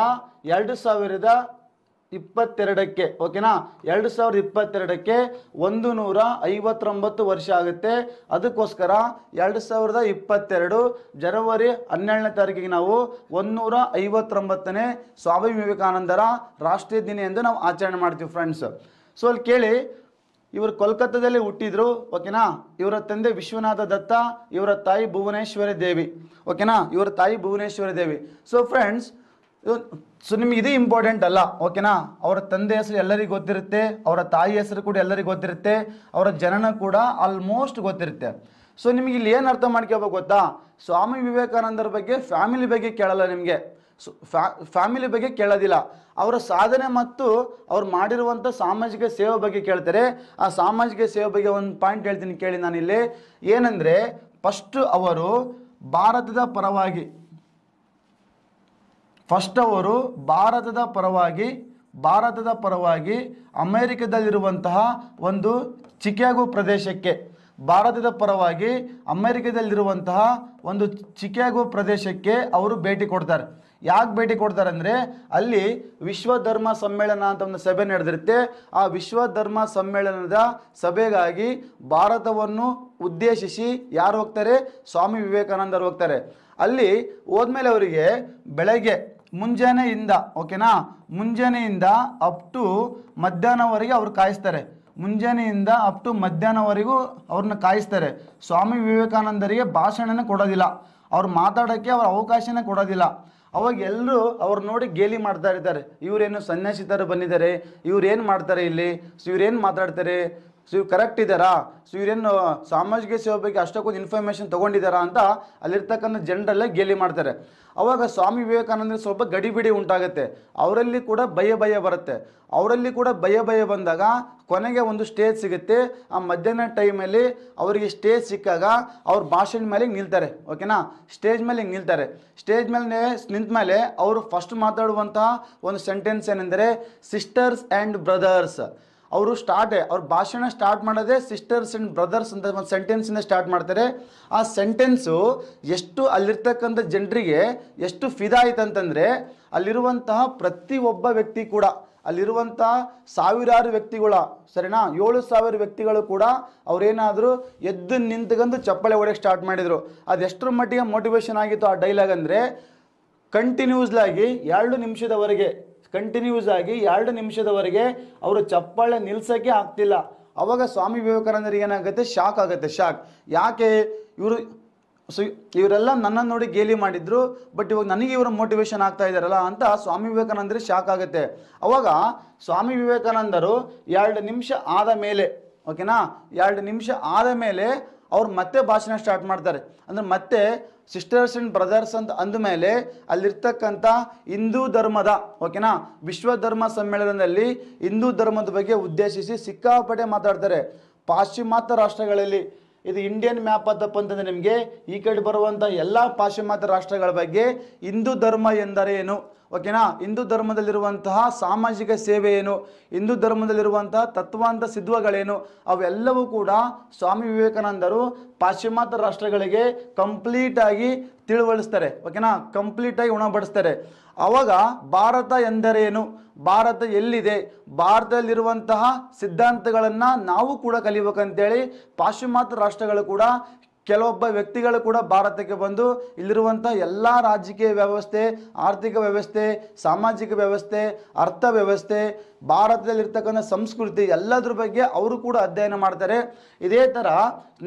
ಎರಡು ಸಾವಿರದ ಇಪ್ಪತ್ತೆರಡಕ್ಕೆ ಓಕೆನಾ ಎರಡು ಸಾವಿರದ ಇಪ್ಪತ್ತೆರಡಕ್ಕೆ ಒಂದು ನೂರ ಐವತ್ತೊಂಬತ್ತು ವರ್ಷ ಆಗುತ್ತೆ ಅದಕ್ಕೋಸ್ಕರ ಎರಡು ಸಾವಿರದ ಇಪ್ಪತ್ತೆರಡು ಜನವರಿ ಹನ್ನೆರಡನೇ ತಾರೀಕಿಗೆ ನಾವು ಒಂದುನೂರ ಐವತ್ತೊಂಬತ್ತನೇ ಸ್ವಾಮಿ ವಿವೇಕಾನಂದರ ರಾಷ್ಟ್ರೀಯ ದಿನ ಎಂದು ನಾವು ಆಚರಣೆ ಮಾಡ್ತೀವಿ ಫ್ರೆಂಡ್ಸ್ ಸೊ ಅಲ್ಲಿ ಕೇಳಿ ಇವರು ಕೋಲ್ಕತ್ತಾದಲ್ಲಿ ಹುಟ್ಟಿದ್ರು ಓಕೆನಾ ಇವರ ತಂದೆ ವಿಶ್ವನಾಥ ದತ್ತ ಇವರ ತಾಯಿ ಭುವನೇಶ್ವರಿ ದೇವಿ ಓಕೆನಾ ಇವರ ತಾಯಿ Bhuvaneshwari Devi so friends so ನಿಮ್ಗೆ ಇದು ಇಂಪಾರ್ಟೆಂಟ್ ಅಲ್ಲ ಓಕೆನಾ ಅವರ ತಂದೆ ಹೆಸರು ಎಲ್ಲರಿಗೂ ಗೊತ್ತಿರುತ್ತೆ ಅವರ ತಾಯಿ ಹೆಸರು ಕೂಡ ಎಲ್ಲರಿಗೂ ಗೊತ್ತಿರುತ್ತೆ ಅವರ ಜನನ ಕೂಡ ಆಲ್ಮೋಸ್ಟ್ ಗೊತ್ತಿರುತ್ತೆ ಸೊ ನಿಮಗೆ ಇಲ್ಲಿ ಏನು ಅರ್ಥ ಮಾಡ್ಕೋಬೇಕು ಗೊತ್ತಾ ಸ್ವಾಮಿ ವಿವೇಕಾನಂದರ ಬಗ್ಗೆ ಫ್ಯಾಮಿಲಿ ಬಗ್ಗೆ ಕೇಳಲ್ಲ ನಿಮಗೆ ಫ್ಯಾ ಫ್ಯಾಮಿಲಿ ಬಗ್ಗೆ ಕೇಳೋದಿಲ್ಲ ಅವರ ಸಾಧನೆ ಮತ್ತು ಅವ್ರು ಮಾಡಿರುವಂಥ ಸಾಮಾಜಿಕ ಸೇವೆ ಬಗ್ಗೆ ಕೇಳ್ತಾರೆ ಆ ಸಾಮಾಜಿಕ ಸೇವೆ ಬಗ್ಗೆ ಒಂದು ಪಾಯಿಂಟ್ ಹೇಳ್ತೀನಿ ಕೇಳಿ ನಾನಿಲ್ಲಿ ಏನಂದರೆ ಫಸ್ಟ್ ಅವರು ಭಾರತದ ಪರವಾಗಿ ಫಸ್ಟ್ ಅವರು ಭಾರತದ ಪರವಾಗಿ ಭಾರತದ ಪರವಾಗಿ ಅಮೇರಿಕದಲ್ಲಿರುವಂತಹ ಒಂದು ಚಿಕ್ಯಾಗೋ ಪ್ರದೇಶಕ್ಕೆ ಭಾರತದ ಪರವಾಗಿ ಅಮೇರಿಕದಲ್ಲಿರುವಂತಹ ಒಂದು ಚಿಕ್ಯಾಗೋ ಪ್ರದೇಶಕ್ಕೆ ಅವರು ಭೇಟಿ ಕೊಡ್ತಾರೆ ಯಾಕೆ ಭೇಟಿ ಕೊಡ್ತಾರೆ ಅಂದರೆ ಅಲ್ಲಿ ವಿಶ್ವ ಧರ್ಮ ಸಮ್ಮೇಳನ ಅಂತ ಒಂದು ಸಭೆ ನಡೆದಿರುತ್ತೆ ಆ ವಿಶ್ವ ಧರ್ಮ ಸಮ್ಮೇಳನದ ಸಭೆಗಾಗಿ ಭಾರತವನ್ನು ಉದ್ದೇಶಿಸಿ ಯಾರು ಹೋಗ್ತಾರೆ ಸ್ವಾಮಿ ವಿವೇಕಾನಂದರು ಹೋಗ್ತಾರೆ ಅಲ್ಲಿ ಹೋದ್ಮೇಲೆ ಅವರಿಗೆ ಬೆಳಗ್ಗೆ ಮುಂಜಾನೆಯಿಂದ ಓಕೆನಾ ಮುಂಜಾನೆಯಿಂದ ಅಪ್ ಟು ಮಧ್ಯಾಹ್ನವರೆಗೆ ಅವ್ರು ಕಾಯಿಸ್ತಾರೆ ಮುಂಜಾನೆಯಿಂದ ಅಪ್ ಟು ಮಧ್ಯಾಹ್ನವರೆಗೂ ಅವ್ರನ್ನ ಕಾಯಿಸ್ತಾರೆ ಸ್ವಾಮಿ ವಿವೇಕಾನಂದರಿಗೆ ಭಾಷಣನೇ ಕೊಡೋದಿಲ್ಲ ಅವ್ರು ಮಾತಾಡೋಕ್ಕೆ ಅವ್ರ ಅವಕಾಶನೇ ಕೊಡೋದಿಲ್ಲ ಅವಾಗ ಎಲ್ಲರೂ ಅವ್ರು ನೋಡಿ ಗೇಲಿ ಮಾಡ್ತಾ ಇರ್ತಾರೆ ಇವರೇನು ಸನ್ಯಾಸಿತರು ಥರ ಬಂದಿದ್ದಾರೆ ಇವ್ರೇನು ಮಾಡ್ತಾರೆ ಇಲ್ಲಿ ಸೊ ಇವ್ರೇನು ಮಾತಾಡ್ತಾರೆ ಸೊ ಇವ್ರು ಕರೆಕ್ಟ್ ಇದ್ದಾರಾ ಸೊ ಇವರೇನು ಸಾಮಾಜಿಕ ಸೇವೆ ಬಗ್ಗೆ ಅಷ್ಟಕ್ಕೊಂದು ಇನ್ಫಾರ್ಮೇಷನ್ ತೊಗೊಂಡಿದ್ದಾರಾ ಅಂತ ಅಲ್ಲಿರ್ತಕ್ಕಂಥ ಜನರಲ್ಲೇ ಗೇಲಿ ಮಾಡ್ತಾರೆ ಅವಾಗ ಸ್ವಾಮಿ ವಿವೇಕಾನಂದರಿಗೆ ಸ್ವಲ್ಪ ಗಡಿಬಿಡಿ ಉಂಟಾಗುತ್ತೆ ಅವರಲ್ಲಿ ಕೂಡ ಭಯ ಭಯ ಬರುತ್ತೆ ಅವರಲ್ಲಿ ಕೂಡ ಭಯ ಭಯ ಬಂದಾಗ ಕೊನೆಗೆ ಒಂದು ಸ್ಟೇಜ್ ಸಿಗುತ್ತೆ ಆ ಮಧ್ಯಾಹ್ನ ಟೈಮಲ್ಲಿ ಅವರಿಗೆ ಸ್ಟೇಜ್ ಸಿಕ್ಕಾಗ ಅವ್ರ ಭಾಷಣ ಮೇಲೆ ನಿಲ್ತಾರೆ ಓಕೆನಾ ಸ್ಟೇಜ್ ಮೇಲೆ ನಿಲ್ತಾರೆ ಸ್ಟೇಜ್ ಮೇಲೆ ನಿಂತ ಮೇಲೆ ಅವರು ಫಸ್ಟ್ ಮಾತಾಡುವಂತಹ ಒಂದು ಸೆಂಟೆನ್ಸ್ ಏನೆಂದರೆ ಸಿಸ್ಟರ್ಸ್ ಆ್ಯಂಡ್ ಬ್ರದರ್ಸ್ ಅವರು ಸ್ಟಾರ್ಟ್ ಅವ್ರ ಭಾಷಣ ಸ್ಟಾರ್ಟ್ ಮಾಡೋದೇ ಸಿಸ್ಟರ್ಸ್ ಆ್ಯಂಡ್ ಬ್ರದರ್ಸ್ ಅಂತ ಒಂದು ಸೆಂಟೆನ್ಸಿಂದ ಸ್ಟಾರ್ಟ್ ಮಾಡ್ತಾರೆ ಆ ಸೆಂಟೆನ್ಸು ಎಷ್ಟು ಅಲ್ಲಿರ್ತಕ್ಕಂಥ ಜನರಿಗೆ ಎಷ್ಟು ಫಿದಾ ಆಯ್ತಂತಂದರೆ ಅಲ್ಲಿರುವಂತಹ ಪ್ರತಿಯೊಬ್ಬ ವ್ಯಕ್ತಿ ಕೂಡ ಅಲ್ಲಿರುವಂತಹ ಸಾವಿರಾರು ವ್ಯಕ್ತಿಗಳ ಸರಿನಾ ಏಳು ಸಾವಿರ ವ್ಯಕ್ತಿಗಳು ಕೂಡ ಅವರೇನಾದರೂ ಎದ್ದು ನಿಂತ್ಕೊಂಡು ಚಪ್ಪಳೆ ಹೊಡೆಯಕ್ಕೆ ಸ್ಟಾರ್ಟ್ ಮಾಡಿದರು ಅದೆಷ್ಟರ ಮಟ್ಟಿಗೆ ಮೋಟಿವೇಶನ್ ಆಗಿತ್ತು ಆ ಡೈಲಾಗ್ ಅಂದರೆ ಕಂಟಿನ್ಯೂಸ್ಲಾಗಿ ಎರಡು ನಿಮಿಷದವರೆಗೆ ಕಂಟಿನ್ಯೂಸ್ ಆಗಿ ಎರಡು ನಿಮಿಷದವರೆಗೆ ಅವರು ಚಪ್ಪಾಳೆ ನಿಲ್ಸೋಕ್ಕೆ ಆಗ್ತಿಲ್ಲ ಅವಾಗ ಸ್ವಾಮಿ ವಿವೇಕಾನಂದರಿಗೆ ಏನಾಗುತ್ತೆ ಶಾಕ್ ಆಗುತ್ತೆ ಶಾಕ್ ಯಾಕೆ ಇವರು ಸು ಇವರೆಲ್ಲ ನನ್ನನ್ನು ನೋಡಿ ಗೇಲಿ ಮಾಡಿದ್ರು ಬಟ್ ಇವಾಗ ನನಗೆ ಇವರು ಮೋಟಿವೇಶನ್ ಆಗ್ತಾ ಇದ್ದಾರಲ್ಲ ಅಂತ ಸ್ವಾಮಿ ವಿವೇಕಾನಂದರಿಗೆ ಶಾಕ್ ಆಗುತ್ತೆ ಅವಾಗ ಸ್ವಾಮಿ ವಿವೇಕಾನಂದರು ಎರಡು ನಿಮಿಷ ಆದ ಮೇಲೆ ಓಕೆನಾ ಎರಡು ನಿಮಿಷ ಆದ ಮೇಲೆ ಅವ್ರು ಮತ್ತೆ ಭಾಷಣ ಸ್ಟಾರ್ಟ್ ಮಾಡ್ತಾರೆ ಅಂದರೆ ಮತ್ತೆ ಸಿಸ್ಟರ್ಸ್ ಅಂಡ್ ಬ್ರದರ್ಸ್ ಅಂತ ಅಂದಮೇಲೆ ಅಲ್ಲಿರ್ತಕ್ಕಂಥ ಹಿಂದೂ ಧರ್ಮದ ಓಕೆನಾ ವಿಶ್ವ ಧರ್ಮ ಸಮ್ಮೇಳನದಲ್ಲಿ ಹಿಂದೂ ಧರ್ಮದ ಬಗ್ಗೆ ಉದ್ದೇಶಿಸಿ ಸಿಕ್ಕಾಪಟ್ಟೆ ಮಾತಾಡ್ತಾರೆ ಪಾಶ್ಚಿಮಾತ್ಯ ರಾಷ್ಟ್ರಗಳಲ್ಲಿ ಇದು ಇಂಡಿಯನ್ ಮ್ಯಾಪ್ ಅದಪ್ಪ ಅಂತಂದರೆ ನಿಮಗೆ ಈ ಕಡೆ ಬರುವಂಥ ಎಲ್ಲ ಪಾಶ್ಚಿಮಾತ್ಯ ರಾಷ್ಟ್ರಗಳ ಬಗ್ಗೆ ಹಿಂದೂ ಧರ್ಮ ಎಂದರೆ ಏನು ಓಕೆನಾ ಹಿಂದೂ ಧರ್ಮದಲ್ಲಿರುವಂತಹ ಸಾಮಾಜಿಕ ಸೇವೆ ಏನು ಹಿಂದೂ ಧರ್ಮದಲ್ಲಿರುವಂತಹ ತತ್ವಾಂತ ಸಿದ್ಧಗಳೇನು ಅವೆಲ್ಲವೂ ಕೂಡ ಸ್ವಾಮಿ ವಿವೇಕಾನಂದರು ಪಾಶ್ಚಿಮಾತ್ಯ ರಾಷ್ಟ್ರಗಳಿಗೆ ಕಂಪ್ಲೀಟಾಗಿ ತಿಳುವಳಿಸ್ತಾರೆ ಓಕೆನಾ ಕಂಪ್ಲೀಟಾಗಿ ಉಣಬಡಿಸ್ತಾರೆ ಆವಾಗ ಭಾರತ ಎಂದರೇನು ಭಾರತ ಎಲ್ಲಿದೆ ಭಾರತದಲ್ಲಿರುವಂತಹ ಸಿದ್ಧಾಂತಗಳನ್ನು ನಾವು ಕೂಡ ಕಲಿಬೇಕಂತೇಳಿ ಪಾಶ್ಚಿಮಾತ್ಯ ರಾಷ್ಟ್ರಗಳು ಕೂಡ ಕೆಲವೊಬ್ಬ ವ್ಯಕ್ತಿಗಳು ಕೂಡ ಭಾರತಕ್ಕೆ ಬಂದು ಇಲ್ಲಿರುವಂಥ ಎಲ್ಲ ರಾಜಕೀಯ ವ್ಯವಸ್ಥೆ ಆರ್ಥಿಕ ವ್ಯವಸ್ಥೆ ಸಾಮಾಜಿಕ ವ್ಯವಸ್ಥೆ ಅರ್ಥ ವ್ಯವಸ್ಥೆ ಭಾರತದಲ್ಲಿರ್ತಕ್ಕಂಥ ಸಂಸ್ಕೃತಿ ಎಲ್ಲದ್ರ ಬಗ್ಗೆ ಅವರು ಕೂಡ ಅಧ್ಯಯನ ಮಾಡ್ತಾರೆ ಇದೇ ಥರ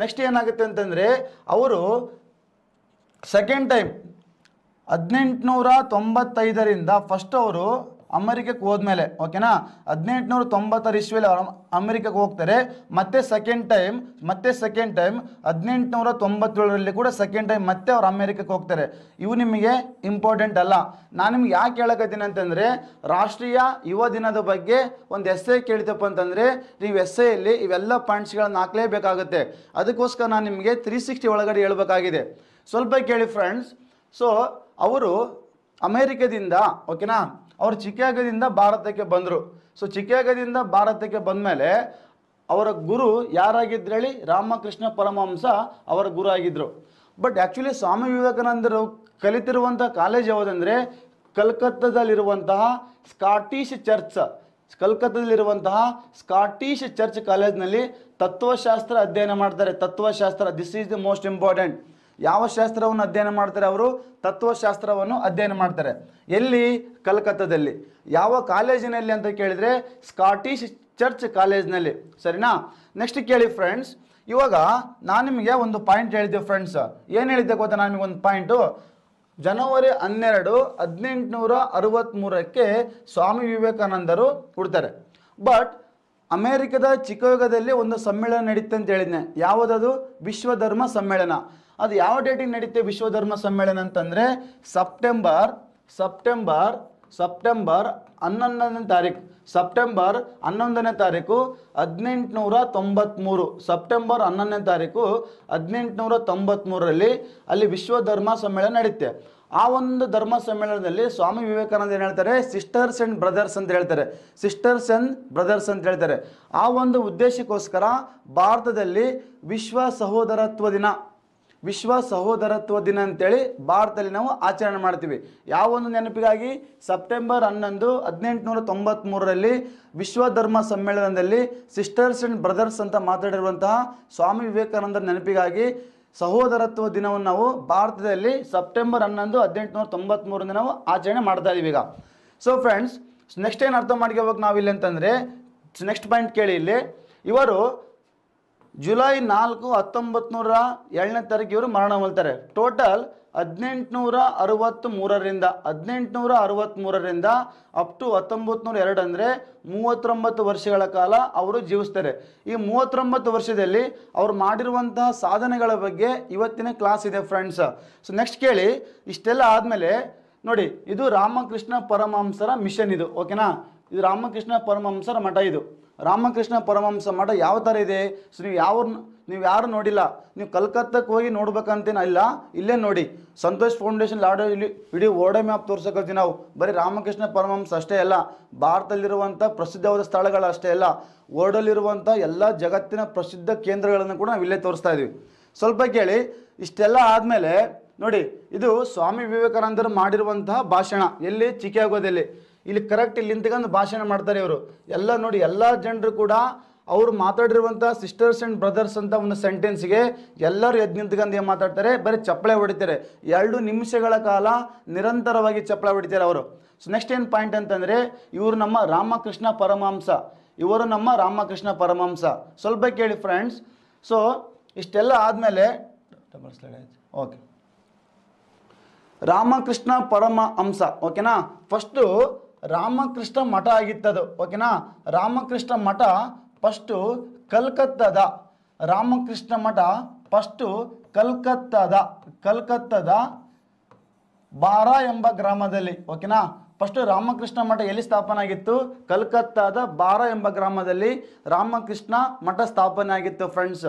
ನೆಕ್ಸ್ಟ್ ಏನಾಗುತ್ತೆ ಅಂತಂದರೆ ಅವರು ಸೆಕೆಂಡ್ ಟೈಮ್ ಹದಿನೆಂಟುನೂರ ತೊಂಬತ್ತೈದರಿಂದ ಫಸ್ಟ್ ಅವರು ಅಮೆರಿಕಕ್ಕೆ ಹೋದ್ಮೇಲೆ ಓಕೆನಾ ಹದಿನೆಂಟುನೂರ ತೊಂಬತ್ತರ ಇಸ್ವಿಯಲ್ಲಿ ಅವರು ಅಮೆರಿಕಕ್ಕೆ ಹೋಗ್ತಾರೆ ಮತ್ತೆ ಸೆಕೆಂಡ್ ಟೈಮ್ ಮತ್ತೆ ಸೆಕೆಂಡ್ ಟೈಮ್ ಹದಿನೆಂಟುನೂರ ತೊಂಬತ್ತೇಳರಲ್ಲಿ ಕೂಡ ಸೆಕೆಂಡ್ ಟೈಮ್ ಮತ್ತೆ ಅವ್ರು ಅಮೆರಿಕಕ್ಕೆ ಹೋಗ್ತಾರೆ ಇವು ನಿಮಗೆ ಇಂಪಾರ್ಟೆಂಟ್ ಅಲ್ಲ ನಾನು ನಿಮ್ಗೆ ಯಾಕೆ ಹೇಳಕತ್ತೀನಿ ಅಂತಂದರೆ ರಾಷ್ಟ್ರೀಯ ಯುವ ದಿನದ ಬಗ್ಗೆ ಒಂದು ಎಸ್ ಐ ಕೇಳಿತಪ್ಪ ಅಂತಂದರೆ ನೀವು ಎಸ್ ಐಯಲ್ಲಿ ಇವೆಲ್ಲ ಪಾಯಿಂಟ್ಸ್ಗಳನ್ನು ಹಾಕಲೇಬೇಕಾಗುತ್ತೆ ಅದಕ್ಕೋಸ್ಕರ ನಾನು ನಿಮಗೆ ತ್ರೀ ಸಿಕ್ಸ್ಟಿ ಒಳಗಡೆ ಹೇಳಬೇಕಾಗಿದೆ ಸ್ವಲ್ಪ ಕೇಳಿ ಫ್ರೆಂಡ್ಸ್ ಸೊ ಅವರು ಅಮೇರಿಕದಿಂದ ಓಕೆನಾ ಅವರು ಚಿಕಾಗೋದಿಂದ ಭಾರತಕ್ಕೆ ಬಂದರು ಸೊ ಚಿಕಾಗೋದಿಂದ ಭಾರತಕ್ಕೆ ಬಂದ ಮೇಲೆ ಅವರ ಗುರು ಯಾರಾಗಿದ್ರು ಹೇಳಿ ರಾಮಕೃಷ್ಣ ಪರಮಹಂಸ ಅವರ ಗುರು ಆಗಿದ್ದರು ಬಟ್ ಆ್ಯಕ್ಚುಲಿ ಸ್ವಾಮಿ ವಿವೇಕಾನಂದರು ಕಲಿತಿರುವಂಥ ಕಾಲೇಜ್ ಯಾವುದಂದರೆ ಕಲ್ಕತ್ತಾದಲ್ಲಿರುವಂತಹ ಸ್ಕಾಟಿಶ್ ಚರ್ಚ್ ಕಲ್ಕತ್ತದಲ್ಲಿರುವಂತಹ ಸ್ಕಾಟಿಷ್ ಚರ್ಚ್ ಕಾಲೇಜ್ನಲ್ಲಿ ತತ್ವಶಾಸ್ತ್ರ ಅಧ್ಯಯನ ಮಾಡ್ತಾರೆ ತತ್ವಶಾಸ್ತ್ರ this is the most important ಯಾವ ಶಾಸ್ತ್ರವನ್ನು ಅಧ್ಯಯನ ಮಾಡ್ತಾರೆ ಅವರು ತತ್ವಶಾಸ್ತ್ರವನ್ನು ಅಧ್ಯಯನ ಮಾಡ್ತಾರೆ ಎಲ್ಲಿ ಕಲ್ಕತ್ತಾದಲ್ಲಿ ಯಾವ ಕಾಲೇಜಿನಲ್ಲಿ ಅಂತ ಕೇಳಿದರೆ ಸ್ಕಾಟಿಷ್ ಚರ್ಚ್ ಕಾಲೇಜ್ನಲ್ಲಿ ಸರಿನಾ ನೆಕ್ಸ್ಟ್ ಕೇಳಿ ಫ್ರೆಂಡ್ಸ್ ಇವಾಗ ನಾನು ನಿಮಗೆ ಒಂದು ಪಾಯಿಂಟ್ ಹೇಳಿದ್ದೆ ಫ್ರೆಂಡ್ಸ್ ಏನು ಹೇಳಿದ್ದೆ ಗೊತ್ತಾ ನಾನು ನಿಮಗೆ ಒಂದು ಪಾಯಿಂಟು ಜನವರಿ ಹನ್ನೆರಡು ಹದಿನೆಂಟುನೂರ ಅರವತ್ತ್ಮೂರಕ್ಕೆ ಸ್ವಾಮಿ ವಿವೇಕಾನಂದರು ಹುಡ್ತಾರೆ ಬಟ್ ಅಮೇರಿಕದ ಚಿಕ್ಕಯುಗದಲ್ಲಿ ಒಂದು ಸಮ್ಮೇಳನ ನಡೀತೆ ಅಂತ ಹೇಳಿದ್ನೆ ಯಾವುದದು ವಿಶ್ವ ಧರ್ಮ ಸಮ್ಮೇಳನ ಅದು ಯಾವ ಡೇಟಿಗೆ ನಡೀತೆ ವಿಶ್ವಧರ್ಮ ಸಮ್ಮೇಳನ ಅಂತಂದರೆ ಸೆಪ್ಟೆಂಬರ್ ಸೆಪ್ಟೆಂಬರ್ ಸೆಪ್ಟೆಂಬರ್ ಹನ್ನೊಂದನೇ ತಾರೀಕು ಸೆಪ್ಟೆಂಬರ್ ಹನ್ನೊಂದನೇ ತಾರೀಕು ಹದಿನೆಂಟುನೂರ ತೊಂಬತ್ತ್ಮೂರು ಸೆಪ್ಟೆಂಬರ್ ಹನ್ನೊಂದನೇ ತಾರೀಕು ಹದಿನೆಂಟುನೂರ ತೊಂಬತ್ತ್ಮೂರರಲ್ಲಿ ಅಲ್ಲಿ ವಿಶ್ವ ಧರ್ಮ ಸಮ್ಮೇಳನ ನಡೆಯುತ್ತೆ ಆ ಒಂದು ಧರ್ಮ ಸಮ್ಮೇಳನದಲ್ಲಿ ಸ್ವಾಮಿ ವಿವೇಕಾನಂದ ಏನು ಹೇಳ್ತಾರೆ ಸಿಸ್ಟರ್ಸ್ ಆ್ಯಂಡ್ ಬ್ರದರ್ಸ್ ಅಂತ ಹೇಳ್ತಾರೆ ಸಿಸ್ಟರ್ಸ್ ಆ್ಯಂಡ್ ಬ್ರದರ್ಸ್ ಅಂತ ಹೇಳ್ತಾರೆ ಆ ಒಂದು ಉದ್ದೇಶಕ್ಕೋಸ್ಕರ ಭಾರತದಲ್ಲಿ ವಿಶ್ವ ಸಹೋದರತ್ವ ದಿನ ವಿಶ್ವ ಸಹೋದರತ್ವ ದಿನ ಅಂತೇಳಿ ಭಾರತದಲ್ಲಿ ನಾವು ಆಚರಣೆ ಮಾಡ್ತೀವಿ ಯಾವ ಒಂದು ನೆನಪಿಗಾಗಿ ಸೆಪ್ಟೆಂಬರ್ ಹನ್ನೊಂದು ಹದಿನೆಂಟುನೂರ ತೊಂಬತ್ತ್ಮೂರರಲ್ಲಿ ವಿಶ್ವ ಧರ್ಮ ಸಮ್ಮೇಳನದಲ್ಲಿ ಸಿಸ್ಟರ್ಸ್ ಆ್ಯಂಡ್ ಬ್ರದರ್ಸ್ ಅಂತ ಮಾತಾಡಿರುವಂತಹ ಸ್ವಾಮಿ ವಿವೇಕಾನಂದರ ನೆನಪಿಗಾಗಿ ಸಹೋದರತ್ವ ದಿನವನ್ನು ನಾವು ಭಾರತದಲ್ಲಿ ಸೆಪ್ಟೆಂಬರ್ ಹನ್ನೊಂದು ಹದಿನೆಂಟುನೂರ ತೊಂಬತ್ತ್ಮೂರರಿಂದ ನಾವು ಆಚರಣೆ ಮಾಡ್ತಾ ಇದ್ದೀವಿ ಈಗ ಸೊ ಫ್ರೆಂಡ್ಸ್ ನೆಕ್ಸ್ಟ್ ಏನು ಅರ್ಥ ಮಾಡ್ಕೋಬೇಕು ನಾವಿಲ್ಲಿ ಅಂತಂದರೆ ನೆಕ್ಸ್ಟ್ ಪಾಯಿಂಟ್ ಕೇಳಿ ಇಲ್ಲಿ ಇವರು ಜುಲೈ ನಾಲ್ಕು ಹತ್ತೊಂಬತ್ತು ನೂರ ಏಳನೇ ತಾರೀಕು ಇವರು ಮರಣ ಹೊಂದ್ತಾರೆ ಟೋಟಲ್ ಹದಿನೆಂಟುನೂರ ಮೂರರಿಂದ ಹದಿನೆಂಟುನೂರ ಮೂರರಿಂದ ಅಪ್ ಟು ಹತ್ತೊಂಬತ್ತು ನೂರ ಎರಡು ಅಂದರೆ ಮೂವತ್ತೊಂಬತ್ತು ವರ್ಷಗಳ ಕಾಲ ಅವರು ಜೀವಿಸ್ತಾರೆ ಈ ಮೂವತ್ತೊಂಬತ್ತು ವರ್ಷದಲ್ಲಿ ಅವರು ಮಾಡಿರುವಂತಹ ಸಾಧನೆಗಳ ಬಗ್ಗೆ ಇವತ್ತಿನ ಕ್ಲಾಸ್ ಇದೆ ಫ್ರೆಂಡ್ಸ್ ಸೊ ನೆಕ್ಸ್ಟ್ ಕೇಳಿ ಇಷ್ಟೆಲ್ಲ ಆದಮೇಲೆ ನೋಡಿ ಇದು ರಾಮಕೃಷ್ಣ ಪರಮಹಂಸರ ಮಿಷನ್ ಇದು ಓಕೆನಾ ಇದು ರಾಮಕೃಷ್ಣ ಪರಮಹಂಸರ ಮಠ ಇದು ರಾಮಕೃಷ್ಣ ಪರಮಹಂಸ ಮಠ ಯಾವ ಥರ ಇದೆ ಸೊ ನೀವು ಯಾವ ನೀವು ಯಾರು ನೋಡಿಲ್ಲ ನೀವು ಕಲ್ಕತ್ತಾಕ್ಕೆ ಹೋಗಿ ನೋಡ್ಬೇಕಂತೇನು ಇಲ್ಲ ಇಲ್ಲೇ ನೋಡಿ ಸಂತೋಷ್ ಫೌಂಡೇಶನ್ ಲಾಡೋ ಇಲ್ಲಿ ಇಡೀ ಓಡೆ ಮ್ಯಾಪ್ ತೋರ್ಸೋಕತ್ತೀವಿ ನಾವು ಬರೀ ರಾಮಕೃಷ್ಣ ಪರಮಹಂಸ ಅಷ್ಟೇ ಅಲ್ಲ ಭಾರತದಲ್ಲಿರುವಂಥ ಪ್ರಸಿದ್ಧವಾದ ಸ್ಥಳಗಳು ಅಷ್ಟೇ ಅಲ್ಲ ಓರ್ಡಲ್ಲಿರುವಂಥ ಎಲ್ಲ ಜಗತ್ತಿನ ಪ್ರಸಿದ್ಧ ಕೇಂದ್ರಗಳನ್ನು ಕೂಡ ನಾವು ಇಲ್ಲೇ ತೋರಿಸ್ತಾ ಇದ್ದೀವಿ ಸ್ವಲ್ಪ ಕೇಳಿ ಇಷ್ಟೆಲ್ಲ ಆದಮೇಲೆ ನೋಡಿ ಇದು ಸ್ವಾಮಿ ವಿವೇಕಾನಂದರು ಮಾಡಿರುವಂತಹ ಭಾಷಣ ಎಲ್ಲಿ ಚಿಕೆ ಇಲ್ಲಿ ಕರೆಕ್ಟ್ ಇಲ್ಲಿ ನಿಂತ್ಕೊಂಡು ಭಾಷಣ ಮಾಡ್ತಾರೆ ಇವರು ಎಲ್ಲ ನೋಡಿ ಎಲ್ಲ ಜನರು ಕೂಡ ಅವರು ಮಾತಾಡಿರುವಂಥ ಸಿಸ್ಟರ್ಸ್ ಆ್ಯಂಡ್ ಬ್ರದರ್ಸ್ ಅಂತ ಒಂದು ಸೆಂಟೆನ್ಸ್ಗೆ ಎಲ್ಲರೂ ಎದ್ದು ನಿಂತ್ಕೊಂಡು ಏನು ಮಾತಾಡ್ತಾರೆ ಬರೀ ಚಪ್ಪಳೆ ಹೊಡಿತಾರೆ ಎರಡು ನಿಮಿಷಗಳ ಕಾಲ ನಿರಂತರವಾಗಿ ಚಪ್ಪಳೆ ಹೊಡಿತಾರೆ ಅವರು ಸೊ ನೆಕ್ಸ್ಟ್ ಏನು ಪಾಯಿಂಟ್ ಅಂತಂದರೆ ಇವರು ನಮ್ಮ ರಾಮಕೃಷ್ಣ ಪರಮಾಂಸ ಇವರು ನಮ್ಮ ರಾಮಕೃಷ್ಣ ಪರಮಾಂಸ ಸ್ವಲ್ಪ ಕೇಳಿ ಫ್ರೆಂಡ್ಸ್ ಸೊ ಇಷ್ಟೆಲ್ಲ ಆದಮೇಲೆ ಓಕೆ ರಾಮಕೃಷ್ಣ ಅಂಶ ಓಕೆನಾ ಫಸ್ಟು ರಾಮಕೃಷ್ಣ ಮಠ ಆಗಿತ್ತದು ಓಕೆನಾ ರಾಮಕೃಷ್ಣ ಮಠ ಫಸ್ಟು ಕಲ್ಕತ್ತಾದ ರಾಮಕೃಷ್ಣ ಮಠ ಫಸ್ಟು ಕಲ್ಕತ್ತಾದ ಕಲ್ಕತ್ತಾದ ಬಾರ ಎಂಬ ಗ್ರಾಮದಲ್ಲಿ ಓಕೆನಾ ಫಸ್ಟು ರಾಮಕೃಷ್ಣ ಮಠ ಎಲ್ಲಿ ಸ್ಥಾಪನೆ ಆಗಿತ್ತು ಕಲ್ಕತ್ತಾದ ಬಾರಾ ಎಂಬ ಗ್ರಾಮದಲ್ಲಿ ರಾಮಕೃಷ್ಣ ಮಠ ಸ್ಥಾಪನೆ ಆಗಿತ್ತು ಫ್ರೆಂಡ್ಸ್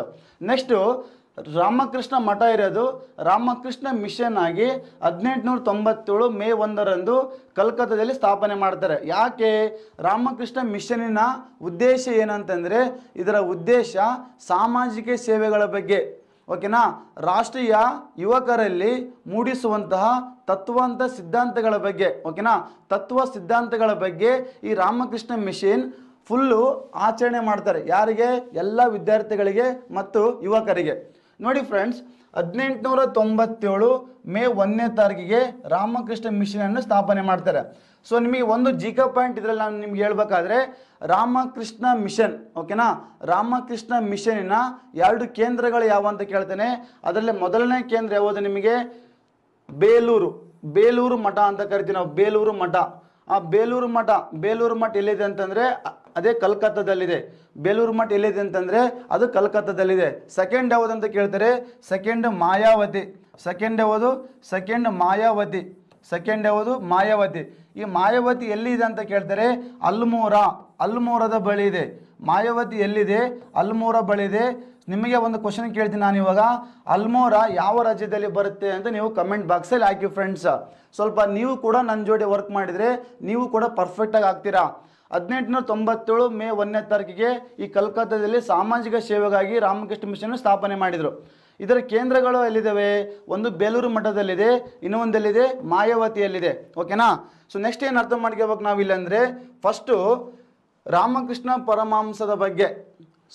ನೆಕ್ಸ್ಟು ರಾಮಕೃಷ್ಣ ಮಠ ಇರೋದು ರಾಮಕೃಷ್ಣ ಮಿಷನ್ ಆಗಿ ಹದಿನೆಂಟುನೂರ ತೊಂಬತ್ತೇಳು ಮೇ ಒಂದರಂದು ಕಲ್ಕತ್ತಾದಲ್ಲಿ ಸ್ಥಾಪನೆ ಮಾಡ್ತಾರೆ ಯಾಕೆ ರಾಮಕೃಷ್ಣ ಮಿಷನಿನ ಉದ್ದೇಶ ಏನಂತಂದರೆ ಇದರ ಉದ್ದೇಶ ಸಾಮಾಜಿಕ ಸೇವೆಗಳ ಬಗ್ಗೆ ಓಕೆನಾ ರಾಷ್ಟ್ರೀಯ ಯುವಕರಲ್ಲಿ ಮೂಡಿಸುವಂತಹ ತತ್ವಾಂತ ಸಿದ್ಧಾಂತಗಳ ಬಗ್ಗೆ ಓಕೆನಾ ತತ್ವ ಸಿದ್ಧಾಂತಗಳ ಬಗ್ಗೆ ಈ ರಾಮಕೃಷ್ಣ ಮಿಷನ್ ಫುಲ್ಲು ಆಚರಣೆ ಮಾಡ್ತಾರೆ ಯಾರಿಗೆ ಎಲ್ಲ ವಿದ್ಯಾರ್ಥಿಗಳಿಗೆ ಮತ್ತು ಯುವಕರಿಗೆ ನೋಡಿ ಫ್ರೆಂಡ್ಸ್ ಹದಿನೆಂಟುನೂರ ತೊಂಬತ್ತೇಳು ಮೇ ಒಂದನೇ ತಾರೀಕಿಗೆ ರಾಮಕೃಷ್ಣ ಮಿಷನನ್ನು ಸ್ಥಾಪನೆ ಮಾಡ್ತಾರೆ ಸೊ ನಿಮಗೆ ಒಂದು ಜಿಕ ಪಾಯಿಂಟ್ ಇದರಲ್ಲಿ ನಾನು ನಿಮ್ಗೆ ಹೇಳ್ಬೇಕಾದ್ರೆ ರಾಮಕೃಷ್ಣ ಮಿಷನ್ ಓಕೆನಾ ರಾಮಕೃಷ್ಣ ಮಿಷನಿನ ಎರಡು ಕೇಂದ್ರಗಳು ಯಾವ ಅಂತ ಕೇಳ್ತೇನೆ ಅದರಲ್ಲಿ ಮೊದಲನೇ ಕೇಂದ್ರ ಯಾವುದು ನಿಮಗೆ ಬೇಲೂರು ಬೇಲೂರು ಮಠ ಅಂತ ಕರಿತೀವಿ ನಾವು ಬೇಲೂರು ಮಠ ಆ ಬೇಲೂರು ಮಠ ಬೇಲೂರು ಮಠ ಎಲ್ಲಿದೆ ಅಂತಂದರೆ ಅದೇ ಕಲ್ಕತ್ತಾದಲ್ಲಿದೆ ಬೇಲೂರು ಮಠ ಎಲ್ಲಿದೆ ಅಂತಂದರೆ ಅದು ಕಲ್ಕತ್ತಾದಲ್ಲಿದೆ ಸೆಕೆಂಡ್ ಯಾವುದು ಅಂತ ಕೇಳ್ತಾರೆ ಸೆಕೆಂಡ್ ಮಾಯಾವತಿ ಸೆಕೆಂಡ್ ಯಾವುದು ಸೆಕೆಂಡ್ ಮಾಯಾವತಿ ಸೆಕೆಂಡ್ ಯಾವುದು ಮಾಯಾವತಿ ಈ ಮಾಯಾವತಿ ಎಲ್ಲಿದೆ ಅಂತ ಕೇಳ್ತಾರೆ ಅಲ್ಮೂರ ಅಲ್ಮೋರದ ಬಳಿ ಇದೆ ಮಾಯಾವತಿ ಎಲ್ಲಿದೆ ಅಲ್ಮೋರ ಬಳಿ ಇದೆ ನಿಮಗೆ ಒಂದು ಕ್ವಶನ್ ಕೇಳ್ತೀನಿ ನಾನು ಇವಾಗ ಅಲ್ಮೋರ ಯಾವ ರಾಜ್ಯದಲ್ಲಿ ಬರುತ್ತೆ ಅಂತ ನೀವು ಕಮೆಂಟ್ ಬಾಕ್ಸಲ್ಲಿ ಹಾಕಿ ಫ್ರೆಂಡ್ಸ್ ಸ್ವಲ್ಪ ನೀವು ಕೂಡ ನನ್ನ ಜೋಡಿ ವರ್ಕ್ ಮಾಡಿದರೆ ನೀವು ಕೂಡ ಪರ್ಫೆಕ್ಟಾಗಿ ಆಗ್ತೀರಾ ಹದಿನೆಂಟುನೂರ ತೊಂಬತ್ತೇಳು ಮೇ ಒಂದನೇ ತಾರೀಕಿಗೆ ಈ ಕಲ್ಕತ್ತಾದಲ್ಲಿ ಸಾಮಾಜಿಕ ಸೇವೆಗಾಗಿ ರಾಮಕೃಷ್ಣ ಮಿಷನ್ ಸ್ಥಾಪನೆ ಮಾಡಿದರು ಇದರ ಕೇಂದ್ರಗಳು ಎಲ್ಲಿದ್ದಾವೆ ಒಂದು ಬೇಲೂರು ಮಠದಲ್ಲಿದೆ ಇನ್ನೊಂದಲ್ಲಿದೆ ಮಾಯಾವತಿಯಲ್ಲಿದೆ ಓಕೆನಾ ಸೊ ನೆಕ್ಸ್ಟ್ ಏನು ಅರ್ಥ ಮಾಡ್ಕೋಬೇಕು ನಾವು ಅಂದರೆ ಫಸ್ಟು ರಾಮಕೃಷ್ಣ ಪರಮಾಂಸದ ಬಗ್ಗೆ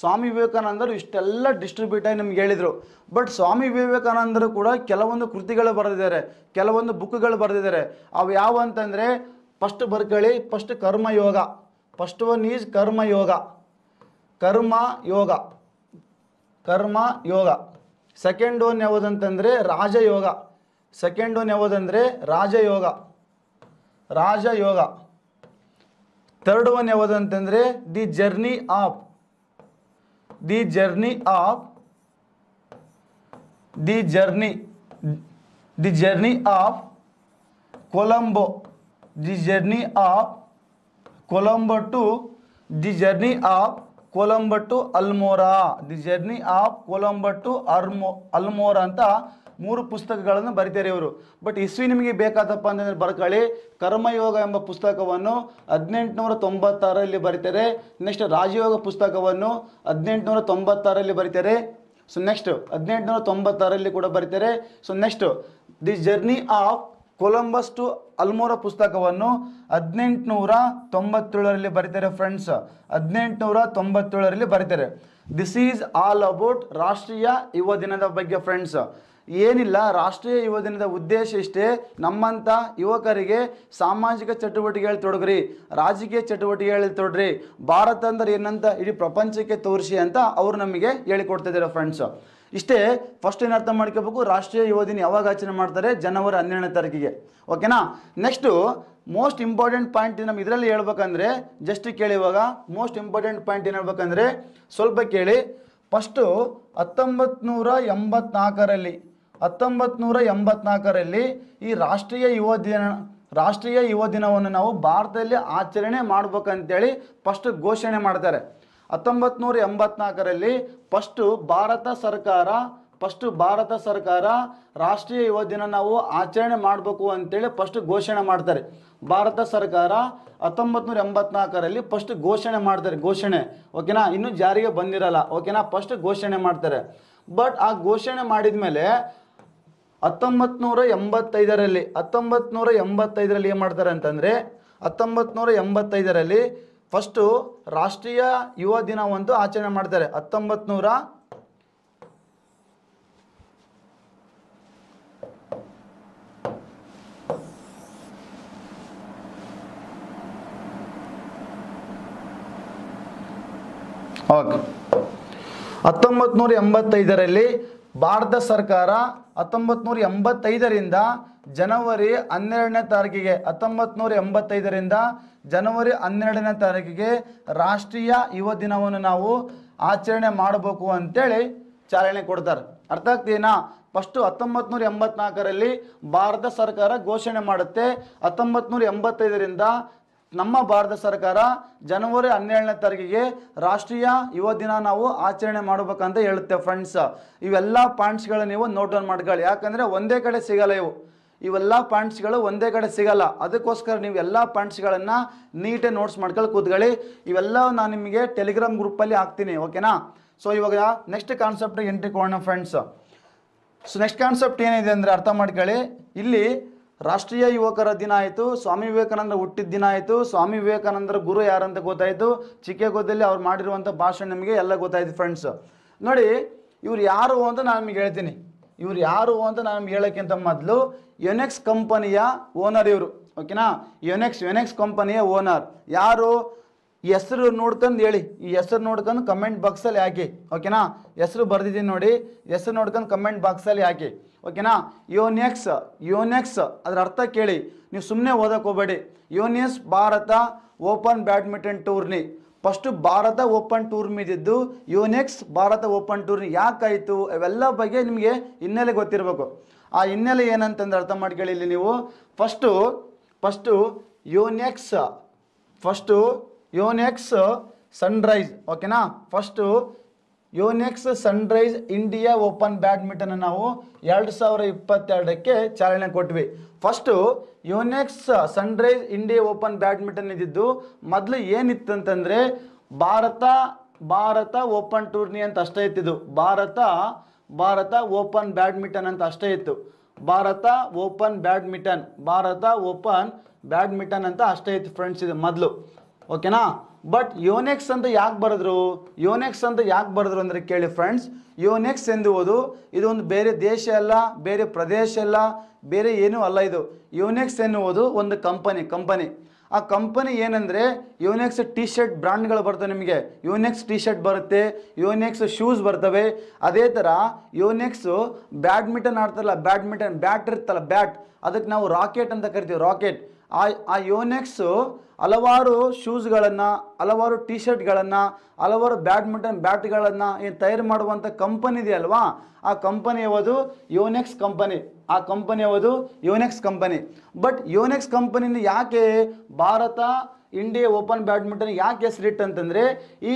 ಸ್ವಾಮಿ ವಿವೇಕಾನಂದರು ಇಷ್ಟೆಲ್ಲ ಡಿಸ್ಟ್ರಿಬ್ಯೂಟ್ ಆಗಿ ನಿಮ್ಗೆ ಹೇಳಿದರು ಬಟ್ ಸ್ವಾಮಿ ವಿವೇಕಾನಂದರು ಕೂಡ ಕೆಲವೊಂದು ಕೃತಿಗಳು ಬರೆದಿದ್ದಾರೆ ಕೆಲವೊಂದು ಬುಕ್ಗಳು ಬರೆದಿದ್ದಾರೆ ಅವು ಯಾವ ಅಂತಂದರೆ ಫಸ್ಟ್ ಬರ್ಕಳಿ first Karmayoga first one is Karmayoga Karma Yoga ಕರ್ಮ ಯೋಗ ಸೆಕೆಂಡ್ ಒನ್ ಯಾವುದಂತಂದರೆ ರಾಜಯೋಗ ಸೆಕೆಂಡ್ ಒನ್ ಯಾವುದಂದರೆ ರಾಜಯೋಗ ರಾಜಯೋಗ ಥರ್ಡ್ ಒನ್ ಯಾವುದಂತಂದರೆ the journey of the journey of the journey the journey of Colombo the journey of Colombo to the journey of Colombo to Almora the journey of Colombo to ಅರ್ಮೋ ಅಲ್ಮೋರಾ ಅಂತ ಮೂರು ಪುಸ್ತಕಗಳನ್ನು ಬರೀತಾರೆ ಇವರು ಬಟ್ ಇಸ್ವಿ ನಿಮಗೆ ಬೇಕಾದಪ್ಪ ಅಂತಂದರೆ ಬರ್ಕೊಳ್ಳಿ ಕರ್ಮಯೋಗ ಎಂಬ ಪುಸ್ತಕವನ್ನು ಹದಿನೆಂಟುನೂರ ತೊಂಬತ್ತಾರಲ್ಲಿ ಬರೀತಾರೆ ನೆಕ್ಸ್ಟ್ ರಾಜಯೋಗ ಪುಸ್ತಕವನ್ನು ಹದಿನೆಂಟುನೂರ ತೊಂಬತ್ತಾರರಲ್ಲಿ ಬರೀತಾರೆ ಸೊ ನೆಕ್ಸ್ಟ್ ಹದಿನೆಂಟುನೂರ ತೊಂಬತ್ತಾರಲ್ಲಿ ಕೂಡ ಬರೀತಾರೆ so next the journey of Columbus to Almora ಪುಸ್ತಕವನ್ನು ಹದಿನೆಂಟುನೂರ ತೊಂಬತ್ತೇಳರಲ್ಲಿ ಬರೀತಾರೆ ಫ್ರೆಂಡ್ಸ್ ಹದಿನೆಂಟುನೂರ ತೊಂಬತ್ತೇಳರಲ್ಲಿ ಬರೀತಾರೆ ದಿಸ್ ಈಸ್ ಆಲ್ ಅಬೌಟ್ ರಾಷ್ಟ್ರೀಯ ಯುವ ದಿನದ ಬಗ್ಗೆ ಫ್ರೆಂಡ್ಸ್ ಏನಿಲ್ಲ ರಾಷ್ಟ್ರೀಯ ಯುವ ದಿನದ ಉದ್ದೇಶ ಇಷ್ಟೇ ನಮ್ಮಂಥ ಯುವಕರಿಗೆ ಸಾಮಾಜಿಕ ಚಟುವಟಿಕೆಗಳು ತೊಡಗ್ರಿ ರಾಜಕೀಯ ಚಟುವಟಿಕೆಗಳಲ್ಲಿ ತೊಡ್ರಿ ಭಾರತ ಅಂದ್ರೆ ಏನಂತ ಇಡೀ ಪ್ರಪಂಚಕ್ಕೆ ತೋರಿಸಿ ಅಂತ ಅವರು ನಮಗೆ ಹೇಳಿಕೊಡ್ತಿದ್ದಾರೆ ಫ್ರೆಂಡ್ಸ್ ಇಷ್ಟೇ ಫಸ್ಟ್ ಏನರ್ಥ ಅರ್ಥ ಮಾಡ್ಕೋಬೇಕು ರಾಷ್ಟ್ರೀಯ ಯುವ ದಿನ ಯಾವಾಗ ಆಚರಣೆ ಮಾಡ್ತಾರೆ ಜನವರಿ ಹನ್ನೆರಡನೇ ತಾರೀಕಿಗೆ ಓಕೆನಾ ನೆಕ್ಸ್ಟು ಮೋಸ್ಟ್ ಇಂಪಾರ್ಟೆಂಟ್ ಪಾಯಿಂಟ್ ನಮ್ಮ ಇದರಲ್ಲಿ ಹೇಳ್ಬೇಕಂದ್ರೆ ಜಸ್ಟ್ ಕೇಳಿ ಇವಾಗ ಮೋಸ್ಟ್ ಇಂಪಾರ್ಟೆಂಟ್ ಪಾಯಿಂಟ್ ಏನು ಹೇಳ್ಬೇಕಂದ್ರೆ ಸ್ವಲ್ಪ ಕೇಳಿ ಫಸ್ಟು ಹತ್ತೊಂಬತ್ತು ನೂರ ಎಂಬತ್ನಾಲ್ಕರಲ್ಲಿ ಹತ್ತೊಂಬತ್ತು ನೂರ ಎಂಬತ್ನಾಲ್ಕರಲ್ಲಿ ಈ ರಾಷ್ಟ್ರೀಯ ಯುವ ದಿನ ರಾಷ್ಟ್ರೀಯ ಯುವ ದಿನವನ್ನು ನಾವು ಭಾರತದಲ್ಲಿ ಆಚರಣೆ ಮಾಡ್ಬೇಕಂತೇಳಿ ಫಸ್ಟ್ ಘೋಷಣೆ ಮಾಡ್ತಾರೆ ಹತ್ತೊಂಬತ್ತು ನೂರ ಎಂಬತ್ನಾಲ್ಕರಲ್ಲಿ ಫಸ್ಟು ಭಾರತ ಸರ್ಕಾರ ಫಸ್ಟ್ ಭಾರತ ಸರ್ಕಾರ ರಾಷ್ಟ್ರೀಯ ಯುವ ದಿನ ನಾವು ಆಚರಣೆ ಮಾಡಬೇಕು ಅಂತೇಳಿ ಫಸ್ಟ್ ಘೋಷಣೆ ಮಾಡ್ತಾರೆ ಭಾರತ ಸರ್ಕಾರ ಹತ್ತೊಂಬತ್ತು ನೂರ ಎಂಬತ್ನಾಲ್ಕರಲ್ಲಿ ಫಸ್ಟ್ ಘೋಷಣೆ ಮಾಡ್ತಾರೆ ಘೋಷಣೆ ಓಕೆನಾ ಇನ್ನೂ ಜಾರಿಗೆ ಬಂದಿರಲ್ಲ ಓಕೆನಾ ಫಸ್ಟ್ ಘೋಷಣೆ ಮಾಡ್ತಾರೆ ಬಟ್ ಆ ಘೋಷಣೆ ಮಾಡಿದ ಮೇಲೆ ಹತ್ತೊಂಬತ್ತು ನೂರ ಎಂಬತ್ತೈದರಲ್ಲಿ ಹತ್ತೊಂಬತ್ತು ನೂರ ಎಂಬತ್ತೈದರಲ್ಲಿ ಏನು ಮಾಡ್ತಾರೆ ಅಂತಂದರೆ ಹತ್ತೊಂಬತ್ತು ನೂರ ಎಂಬತ್ತೈದರಲ್ಲಿ ಫಸ್ಟು ರಾಷ್ಟ್ರೀಯ ಯುವ ದಿನವೊಂದು ಆಚರಣೆ ಮಾಡ್ತಾರೆ ಹತ್ತೊಂಬತ್ತು ನೂರ ಓಕೆ ಹತ್ತೊಂಬತ್ತು ನೂರ ಎಂಬತ್ತೈದರಲ್ಲಿ ಭಾರತ ಸರ್ಕಾರ ಹತ್ತೊಂಬತ್ನೂರ ಎಂಬತ್ತೈದರಿಂದ ಜನವರಿ ಹನ್ನೆರಡನೇ ತಾರೀಕಿಗೆ ಹತ್ತೊಂಬತ್ತು ನೂರ ಎಂಬತ್ತೈದರಿಂದ ಜನವರಿ ಹನ್ನೆರಡನೇ ತಾರೀಕಿಗೆ ರಾಷ್ಟ್ರೀಯ ಯುವ ದಿನವನ್ನು ನಾವು ಆಚರಣೆ ಮಾಡಬೇಕು ಅಂತೇಳಿ ಚಾಲನೆ ಕೊಡ್ತಾರೆ ಅರ್ಥ ಆಗ್ತೀನಾ ಫಸ್ಟು ಹತ್ತೊಂಬತ್ತು ನೂರ ಎಂಬತ್ನಾಲ್ಕರಲ್ಲಿ ಭಾರತ ಸರ್ಕಾರ ಘೋಷಣೆ ಮಾಡುತ್ತೆ ಹತ್ತೊಂಬತ್ತು ನೂರ ಎಂಬತ್ತೈದರಿಂದ ನಮ್ಮ ಭಾರತ ಸರ್ಕಾರ ಜನವರಿ ಹನ್ನೆರಡನೇ ತಾರೀಕಿಗೆ ರಾಷ್ಟ್ರೀಯ ಯುವ ದಿನ ನಾವು ಆಚರಣೆ ಮಾಡ್ಬೇಕಂತ ಹೇಳುತ್ತೆ ಫ್ರೆಂಡ್ಸ್ ಇವೆಲ್ಲ ಪಾಯಿಂಟ್ಸ್ಗಳು ನೀವು ನೋಟ್ ಡೌನ್ ಮಾಡ್ಕೊಳ್ಳಿ ಯಾಕಂದರೆ ಒಂದೇ ಕಡೆ ಸಿಗಲ್ಲ ಇವು ಇವೆಲ್ಲ ಪಾಯಿಂಟ್ಸ್ಗಳು ಒಂದೇ ಕಡೆ ಸಿಗಲ್ಲ ಅದಕ್ಕೋಸ್ಕರ ನೀವು ಎಲ್ಲ ಪಾಯಿಂಟ್ಸ್ಗಳನ್ನು ನೀಟೇ ನೋಟ್ಸ್ ಮಾಡ್ಕೊಳ್ಳಿ ಕೂತ್ಕೊಳ್ಳಿ ಇವೆಲ್ಲ ನಾನು ನಿಮಗೆ ಟೆಲಿಗ್ರಾಮ್ ಗ್ರೂಪಲ್ಲಿ ಹಾಕ್ತೀನಿ ಓಕೆನಾ ಸೊ ಇವಾಗ ನೆಕ್ಸ್ಟ್ ಕಾನ್ಸೆಪ್ಟ್ ಎಂಟ್ರಿ ಕೊಡೋಣ ಫ್ರೆಂಡ್ಸ್ ಸೊ ನೆಕ್ಸ್ಟ್ ಕಾನ್ಸೆಪ್ಟ್ ಏನಿದೆ ಅಂದರೆ ಅರ್ಥ ಮಾಡ್ಕೊಳ್ಳಿ ಇಲ್ಲಿ ರಾಷ್ಟ್ರೀಯ ಯುವಕರ ದಿನ ಆಯಿತು ಸ್ವಾಮಿ ವಿವೇಕಾನಂದರ ಹುಟ್ಟಿದ ದಿನ ಆಯಿತು ಸ್ವಾಮಿ ವಿವೇಕಾನಂದರ ಗುರು ಯಾರಂತ ಗೊತ್ತಾಯಿತು ಚಿಕೇಗೋದಲ್ಲಿ ಅವ್ರು ಮಾಡಿರುವಂಥ ಭಾಷಣ ನಿಮಗೆ ಎಲ್ಲ ಗೊತ್ತಾಯಿತು ಫ್ರೆಂಡ್ಸ್ ನೋಡಿ ಇವ್ರು ಯಾರು ಅಂತ ನಾನು ನಿಮ್ಗೆ ಹೇಳ್ತೀನಿ ಇವ್ರು ಯಾರು ಅಂತ ನಾನು ನಿಮ್ಗೆ ಹೇಳೋಕ್ಕಿಂತ ಮೊದಲು ಯುನೆಕ್ಸ್ ಕಂಪನಿಯ ಓನರ್ ಇವರು ಓಕೆನಾ ಯುನೆಕ್ಸ್ ಯುನೆಕ್ಸ್ ಕಂಪನಿಯ ಓನರ್ ಯಾರು ಹೆಸರು ನೋಡ್ಕೊಂಡು ಹೇಳಿ ಈ ಹೆಸರು ನೋಡ್ಕೊಂಡು ಕಮೆಂಟ್ ಬಾಕ್ಸಲ್ಲಿ ಹಾಕಿ ಓಕೆನಾ ಹೆಸರು ಬರೆದಿದ್ದೀನಿ ನೋಡಿ ಹೆಸರು ನೋಡ್ಕೊಂಡು ಕಮೆಂಟ್ ಬಾಕ್ಸಲ್ಲಿ ಹಾಕಿ ಓಕೆನಾ ಯೋನೆಕ್ಸ್ ಯೋನೆಕ್ಸ್ ಅದರ ಅರ್ಥ ಕೇಳಿ ನೀವು ಸುಮ್ಮನೆ ಓದಕ್ಕೆ ಹೋಗಬೇಡಿ Yonex Bharat Open badminton tourney first Bharat Open tourney ಇದ್ದಿದ್ದು ಯೋನೆಕ್ಸ್ ಭಾರತ ಓಪನ್ ಟೂರ್ನಿ ಯಾಕಾಯಿತು ಅವೆಲ್ಲ ಬಗ್ಗೆ ನಿಮಗೆ ಹಿನ್ನೆಲೆ ಗೊತ್ತಿರಬೇಕು ಆ ಹಿನ್ನೆಲೆ ಏನಂತಂದ್ರೆ ಅರ್ಥ ಮಾಡ್ಕೊಳ್ಳಿ ಇಲ್ಲಿ ನೀವು first first Yonex first Yonex Sunrise ಓಕೆನಾ first Yonex Sunrise India Open badminton ನಾವು ಎರಡು ಸಾವಿರ ಇಪ್ಪತ್ತೆರಡಕ್ಕೆ ಚಾಲನೆ ಕೊಟ್ವಿ first Yonex Sunrise India Open badminton ಇದ್ದಿದ್ದು ಮೊದಲು ಏನಿತ್ತು ಅಂತಂದರೆ ಭಾರತ ಭಾರತ ಓಪನ್ ಟೂರ್ನಿ ಅಂತ ಅಷ್ಟೇ ಇತ್ತಿದ್ದು ಭಾರತ ಭಾರತ ಓಪನ್ ಬ್ಯಾಡ್ಮಿಂಟನ್ ಅಂತ ಅಷ್ಟೇ ಇತ್ತು Bharat Open badminton Bharat Open badminton ಅಂತ ಅಷ್ಟೇ ಇತ್ತು ಫ್ರೆಂಡ್ಸ್ ಇದು ಮೊದಲು ಓಕೆನಾ ಬಟ್ ಯೋನೆಕ್ಸ್ ಅಂತ ಯಾಕೆ ಬರೆದ್ರು ಯೋನೆಕ್ಸ್ ಅಂತ ಯಾಕೆ ಬರೆದ್ರು ಅಂದರೆ ಕೇಳಿ ಫ್ರೆಂಡ್ಸ್ ಯೋನೆಕ್ಸ್ ಎಂದುವುದು ಇದೊಂದು ಬೇರೆ ದೇಶ ಅಲ್ಲ ಬೇರೆ ಪ್ರದೇಶ ಅಲ್ಲ ಬೇರೆ ಏನೂ ಅಲ್ಲ ಇದು ಯೋನೆಕ್ಸ್ ಎನ್ನುವುದು ಒಂದು ಕಂಪನಿ ಕಂಪನಿ ಆ ಕಂಪನಿ ಏನಂದರೆ ಯೋನೆಕ್ಸ್ ಟಿ ಶರ್ಟ್ ಬ್ರ್ಯಾಂಡ್ಗಳು ಬರ್ತವೆ ನಿಮಗೆ ಯುನೆಕ್ಸ್ ಟಿ ಶರ್ಟ್ ಬರುತ್ತೆ ಯೋನೆಕ್ಸ್ ಶೂಸ್ ಬರ್ತವೆ ಅದೇ ಥರ ಯೋನೆಕ್ಸು ಬ್ಯಾಡ್ಮಿಂಟನ್ ಆಡ್ತಾರಲ್ಲ ಬ್ಯಾಡ್ಮಿಂಟನ್ ಬ್ಯಾಟ್ ಇರ್ತಲ್ಲ ಬ್ಯಾಟ್ ಅದಕ್ಕೆ ನಾವು ರಾಕೆಟ್ ಅಂತ ಕರಿತೀವಿ ರಾಕೆಟ್ ಆ ಆ ಯೋನೆಕ್ಸು ಹಲವಾರು ಶೂಸ್ಗಳನ್ನು ಹಲವಾರು ಟಿ ಶರ್ಟ್ಗಳನ್ನು ಹಲವಾರು ಬ್ಯಾಡ್ಮಿಂಟನ್ ಬ್ಯಾಟ್ಗಳನ್ನು ಏನು ತಯಾರು ಮಾಡುವಂಥ ಕಂಪನಿ ಅಲ್ವಾ ಆ ಕಂಪನಿ ಯಾವುದು ಯೋನೆಕ್ಸ್ ಕಂಪನಿ ಆ ಕಂಪನಿ ಯಾವುದು ಯೋನೆಕ್ಸ್ ಕಂಪನಿ ಬಟ್ ಯೋನೆಕ್ಸ್ ಕಂಪನಿನ ಯಾಕೆ ಭಾರತ ಇಂಡಿಯಾ ಓಪನ್ ಬ್ಯಾಡ್ಮಿಂಟನ್ ಯಾಕೆ ಹೆಸರಿಟ್ಟಂತಂದರೆ ಈ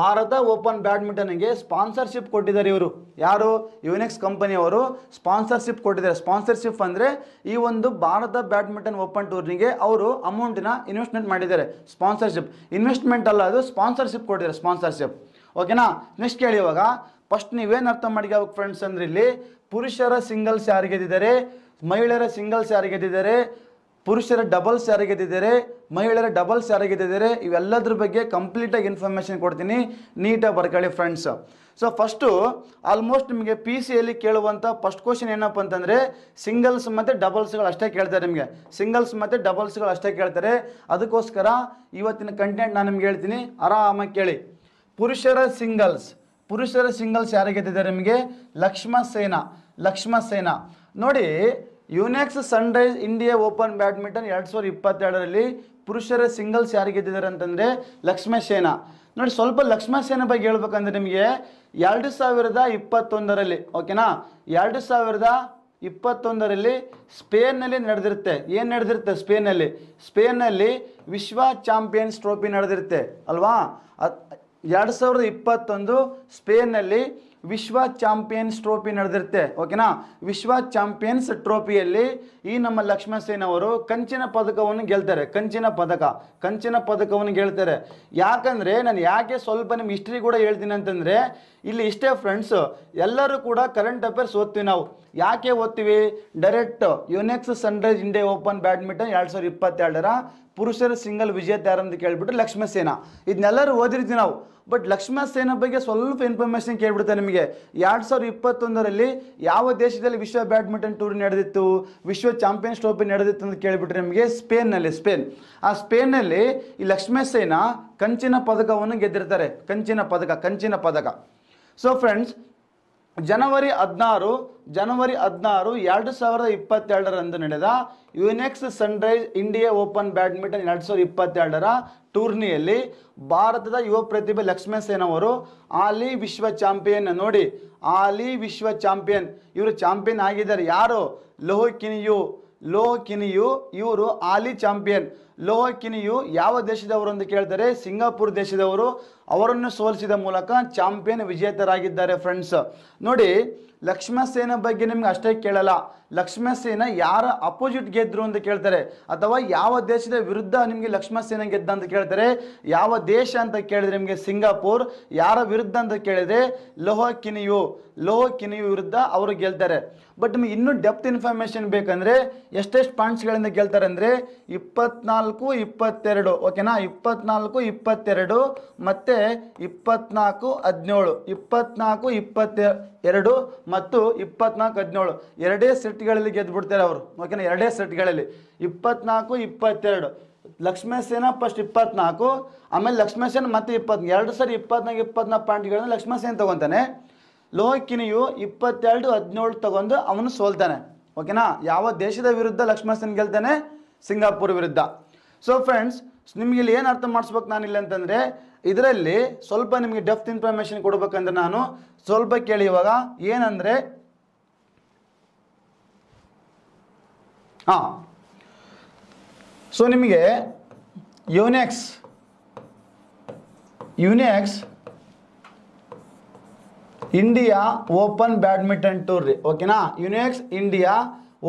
ಭಾರತ ಓಪನ್ ಬ್ಯಾಡ್ಮಿಂಟನ್ಗೆ ಸ್ಪಾನ್ಸರ್ಶಿಪ್ ಕೊಟ್ಟಿದ್ದಾರೆ ಇವರು ಯಾರು ಯುನೆಕ್ಸ್ ಕಂಪನಿಯವರು ಸ್ಪಾನ್ಸರ್ಶಿಪ್ ಕೊಟ್ಟಿದ್ದಾರೆ ಸ್ಪಾನ್ಸರ್ಶಿಪ್ ಅಂದರೆ ಈ ಒಂದು ಭಾರತ ಬ್ಯಾಡ್ಮಿಂಟನ್ ಓಪನ್ ಟೂರ್ನಿಗೆ ಅವರು ಅಮೌಂಟಿನ ಇನ್ವೆಸ್ಟ್ಮೆಂಟ್ ಮಾಡಿದ್ದಾರೆ ಸ್ಪಾನ್ಸರ್ಶಿಪ್ ಇನ್ವೆಸ್ಟ್ಮೆಂಟ್ ಅಲ್ಲ ಅದು ಸ್ಪಾನ್ಸರ್ಶಿಪ್ ಕೊಟ್ಟಿದ್ದಾರೆ ಸ್ಪಾನ್ಸರ್ಶಿಪ್ ಓಕೆನಾ ನೆಕ್ಸ್ಟ್ ಕೇಳಿ ಇವಾಗ ಫಸ್ಟ್ ನೀವೇನು ಅರ್ಥ ಅವಾಗ ಫ್ರೆಂಡ್ಸ್ ಅಂದ್ರೆ ಇಲ್ಲಿ ಪುರುಷರ ಸಿಂಗಲ್ಸ್ ಯಾರಿಗೆ ಗೆದ್ದಿದ್ದಾರೆ ಮಹಿಳೆಯರ ಸಿಂಗಲ್ಸ್ ಯಾರಿಗೆ ಗೆದ್ದಿದ್ದಾರೆ ಪುರುಷರ ಡಬಲ್ಸ್ ಯಾರಿಗೆದ್ದಿದ್ದಾರೆ ಮಹಿಳೆಯರ ಡಬಲ್ಸ್ ಯಾರಿಗೆದ್ದಿದ್ದಾರೆ ಇವೆಲ್ಲದ್ರ ಬಗ್ಗೆ ಕಂಪ್ಲೀಟಾಗಿ ಇನ್ಫಾರ್ಮೇಷನ್ ಕೊಡ್ತೀನಿ ನೀಟಾಗಿ ಬರ್ಕೊಳ್ಳಿ ಫ್ರೆಂಡ್ಸ್ ಸೊ ಫಸ್ಟು ಆಲ್ಮೋಸ್ಟ್ ನಿಮಗೆ ಪಿ ಸಿ ಎಲ್ಲಿ ಕೇಳುವಂಥ ಫಸ್ಟ್ ಕ್ವಶನ್ ಏನಪ್ಪ ಅಂತಂದರೆ ಸಿಂಗಲ್ಸ್ ಮತ್ತು ಡಬಲ್ಸ್ಗಳು ಅಷ್ಟೇ ಕೇಳ್ತಾರೆ ನಿಮಗೆ ಸಿಂಗಲ್ಸ್ ಮತ್ತು ಡಬಲ್ಸ್ಗಳು ಅಷ್ಟೇ ಕೇಳ್ತಾರೆ ಅದಕ್ಕೋಸ್ಕರ ಇವತ್ತಿನ ಕಂಟೆಂಟ್ ನಾನು ನಿಮ್ಗೆ ಹೇಳ್ತೀನಿ ಆರಾಮಾಗಿ ಕೇಳಿ ಪುರುಷರ ಸಿಂಗಲ್ಸ್ ಪುರುಷರ ಸಿಂಗಲ್ಸ್ ಯಾರಿಗೆದ್ದಿದ್ದಾರೆ ನಿಮಗೆ ಲಕ್ಷ್ಮಣ ಸೇನಾ ನೋಡಿ Yonex Sunrise India Open badminton ಎರಡು ಸಾವಿರದ ಇಪ್ಪತ್ತೆರಡರಲ್ಲಿ ಪುರುಷರ ಸಿಂಗಲ್ಸ್ ಯಾರು ಗೆದ್ದಿದ್ದಾರೆ ಅಂತಂದರೆ ಲಕ್ಷ್ಮೇಶ್ ಸೇನಾ ನೋಡಿ ಸ್ವಲ್ಪ ಲಕ್ಷ್ಮೇಶ್ ಸೇನಾ ಬಗ್ಗೆ ಹೇಳ್ಬೇಕಂದ್ರೆ ನಿಮಗೆ ಎರಡು ಸಾವಿರದ ಇಪ್ಪತ್ತೊಂದರಲ್ಲಿ ಓಕೆನಾ ಎರಡು ಸಾವಿರದ ಇಪ್ಪತ್ತೊಂದರಲ್ಲಿ ಸ್ಪೇನ್ನಲ್ಲಿ ನಡೆದಿರುತ್ತೆ ಏನು ನಡೆದಿರುತ್ತೆ ಸ್ಪೇನಲ್ಲಿ ಸ್ಪೇನ್ನಲ್ಲಿ ವಿಶ್ವ ಚಾಂಪಿಯನ್ಸ್ ಟ್ರೋಫಿ ನಡೆದಿರುತ್ತೆ ಅಲ್ವಾ ಎರಡು ಸಾವಿರದ ಇಪ್ಪತ್ತೊಂದು ಸ್ಪೇನ್ನಲ್ಲಿ ವಿಶ್ವ ಚಾಂಪಿಯನ್ಸ್ ಟ್ರೋಫಿ ನಡೆದಿರುತ್ತೆ ಓಕೆನಾ ವಿಶ್ವ ಚಾಂಪಿಯನ್ಸ್ ಟ್ರೋಫಿಯಲ್ಲಿ ಈ ನಮ್ಮ ಲಕ್ಷ್ಮಣ ಅವರು ಕಂಚಿನ ಪದಕವನ್ನು ಗೆಲ್ತಾರೆ ಕಂಚಿನ ಪದಕ ಕಂಚಿನ ಪದಕವನ್ನು ಗೆಲ್ತಾರೆ ಯಾಕಂದರೆ ನಾನು ಯಾಕೆ ಸ್ವಲ್ಪ ನಿಮ್ಮ ಹಿಸ್ಟ್ರಿ ಕೂಡ ಹೇಳ್ತೀನಿ ಅಂತಂದರೆ ಇಲ್ಲಿ ಇಷ್ಟೇ ಫ್ರೆಂಡ್ಸ್ ಎಲ್ಲರೂ ಕೂಡ ಕರೆಂಟ್ ಅಫೇರ್ಸ್ ಓದ್ತೀವಿ ನಾವು ಯಾಕೆ ಓದ್ತೀವಿ direct Yonex Sunrise India Open badminton ಎರಡು ಸಾವಿರದ ಇಪ್ಪತ್ತೆರಡರ ಪುರುಷರ ಸಿಂಗಲ್ ವಿಜೇತ ಯಾರಂತ ಕೇಳ್ಬಿಟ್ಟು ಸೇನಾ ಇದನ್ನೆಲ್ಲರೂ ಓದಿರ್ತೀವಿ ನಾವು ಬಟ್ ಲಕ್ಷ್ಮಸೇನ ಬಗ್ಗೆ ಸ್ವಲ್ಪ ಇನ್ಫಾರ್ಮೇಷನ್ ಕೇಳಿಬಿಡುತ್ತೆ ನಿಮಗೆ ಎರಡು ಸಾವಿರದ ಇಪ್ಪತ್ತೊಂದರಲ್ಲಿ ಯಾವ ದೇಶದಲ್ಲಿ ವಿಶ್ವ ಬ್ಯಾಡ್ಮಿಂಟನ್ ಟೂರ್ನಿ ನಡೆದಿತ್ತು ವಿಶ್ವ ಚಾಂಪಿಯನ್ಸ್ ಟ್ರೋಫಿ ನಡೆದಿತ್ತು ಅಂತ ಕೇಳಿಬಿಟ್ರೆ ನಿಮಗೆ ಸ್ಪೇನ್ನಲ್ಲಿ ಸ್ಪೇನ್ ಆ ಸ್ಪೇನ್ನಲ್ಲಿ ಈ ಸೇನಾ ಕಂಚಿನ ಪದಕವನ್ನು ಗೆದ್ದಿರ್ತಾರೆ ಕಂಚಿನ ಪದಕ ಕಂಚಿನ ಪದಕ ಸೊ ಫ್ರೆಂಡ್ಸ್ ಜನವರಿ ಹದಿನಾರು ಜನವರಿ ಹದಿನಾರು ಎರಡು ಸಾವಿರದ ಇಪ್ಪತ್ತೆರಡರಂದು ನಡೆದ Yonex Sunrise India Open badminton ಎರಡು ಸಾವಿರದ ಇಪ್ಪತ್ತೆರಡರ ಟೂರ್ನಿಯಲ್ಲಿ ಭಾರತದ ಯುವ ಪ್ರತಿಭೆ ಲಕ್ಷ್ಮಣ ಸೇನ್ ಅವರು ಆಲಿ ವಿಶ್ವ ಚಾಂಪಿಯನ್ ನೋಡಿ ಆಲಿ ವಿಶ್ವ ಚಾಂಪಿಯನ್ ಇವರು ಚಾಂಪಿಯನ್ ಆಗಿದ್ದಾರೆ ಯಾರು ಲೋಹಕಿನಿಯು ಲೋಹಕಿನಿಯು ಇವರು ಆಲಿ ಚಾಂಪಿಯನ್ ಲೋಹಕಿನಿಯು ಯಾವ ದೇಶದವರು ಅಂತ ಕೇಳ್ತಾರೆ ಸಿಂಗಾಪುರ್ ದೇಶದವರು ಅವರನ್ನು ಸೋಲಿಸಿದ ಮೂಲಕ ಚಾಂಪಿಯನ್ ವಿಜೇತರಾಗಿದ್ದಾರೆ ಫ್ರೆಂಡ್ಸ್ ನೋಡಿ ಲಕ್ಷ್ಮಸೇನೆ ಬಗ್ಗೆ ನಿಮ್ಗೆ ಅಷ್ಟೇ ಕೇಳಲ್ಲ ಲಕ್ಷ್ಮಸೇನ ಯಾರ ಅಪೋಸಿಟ್ ಗೆದ್ರು ಅಂತ ಕೇಳ್ತಾರೆ ಅಥವಾ ಯಾವ ದೇಶದ ವಿರುದ್ಧ ನಿಮಗೆ ಲಕ್ಷ್ಮಸೇನ ಗೆದ್ದ ಅಂತ ಕೇಳ್ತಾರೆ ಯಾವ ದೇಶ ಅಂತ ಕೇಳಿದ್ರೆ ನಿಮಗೆ ಸಿಂಗಾಪುರ್ ಯಾರ ವಿರುದ್ಧ ಅಂತ ಕೇಳಿದ್ರೆ ಲೋಹಕಿನಿಯು ಲೋಹಕಿನಿಯು ವಿರುದ್ಧ ಅವರು ಗೆಲ್ತಾರೆ ಬಟ್ ನಿಮಗೆ ಇನ್ನೂ ಡೆಪ್ತ್ ಇನ್ಫಾರ್ಮೇಶನ್ ಬೇಕಂದ್ರೆ ಎಷ್ಟೆಷ್ಟು ಪಾಯಿಂಟ್ಸ್ಗಳಿಂದ ಗೆಲ್ತಾರೆ ಅಂದರೆ ಇಪ್ಪತ್ನಾಲ್ಕು ಇಪ್ಪತ್ತೆರಡು ಓಕೆನಾ ಇಪ್ಪತ್ನಾಲ್ಕು ಇಪ್ಪತ್ತೆರಡು ಮತ್ತು ಇಪ್ಪತ್ನಾಲ್ಕು ಹದಿನೇಳು ಇಪ್ಪತ್ನಾಲ್ಕು ಇಪ್ಪತ್ತೆ ಎರಡು ಮತ್ತು ಇಪ್ಪತ್ನಾಲ್ಕು ಹದಿನೇಳು ಎರಡೇ ಸೆಟ್ಗಳಲ್ಲಿ ಗೆದ್ದುಬಿಡ್ತಾರೆ ಅವರು ಓಕೆನಾ ಎರಡೇ ಸೆಟ್ಗಳಲ್ಲಿ ಇಪ್ಪತ್ನಾಲ್ಕು ಇಪ್ಪತ್ತೆರಡು ಲಕ್ಷ್ಮೀಸೇನ ಫಸ್ಟ್ ಇಪ್ಪತ್ನಾಲ್ಕು ಆಮೇಲೆ ಲಕ್ಷ್ಮೀಸೇನ ಮತ್ತೆ ಇಪ್ಪತ್ನಾಲ್ ಎರಡು ಸರಿ ಇಪ್ಪತ್ನಾಲ್ಕು ಇಪ್ಪತ್ನಾಲ್ಕು ಪಾಯಿಂಟ್ಗಳನ್ನು ಲಕ್ಷ್ಮೀಸೇನ ತೊಗೊತಾನೆ ಲೋಕಿನಿಯು ಇಪ್ಪತ್ತೆರಡು ಹದಿನೇಳು ತಗೊಂಡು ಅವನು ಸೋಲ್ತಾನೆ ಓಕೆನಾ ಯಾವ ದೇಶದ ವಿರುದ್ಧ ಲಕ್ಷ್ಮೀಸೇನ ಗೆಲ್ತಾನೆ ಸಿಂಗಾಪುರ್ ವಿರುದ್ಧ ಸೊ ಫ್ರೆಂಡ್ಸ್ ನಿಮಗೆ ಇಲ್ಲಿ ಏನು ಅರ್ಥ ಮಾಡಿಸ್ಬೇಕು ನಾನಿಲ್ಲ ಅಂತಂದರೆ ಇದರಲ್ಲಿ ಸ್ವಲ್ಪ ನಿಮಗೆ ಡೆಫ್ತ್ ಇನ್ಫಾರ್ಮೇಷನ್ ಕೊಡಬೇಕಂದ್ರೆ ನಾನು ಸ್ವಲ್ಪ ಕೇಳಿ ಇವಾಗ ಏನಂದರೆ ಹಾಂ ಸೊ ನಿಮಗೆ Yonex Yonex India Open badminton tourney ಓಕೆನಾ Yonex India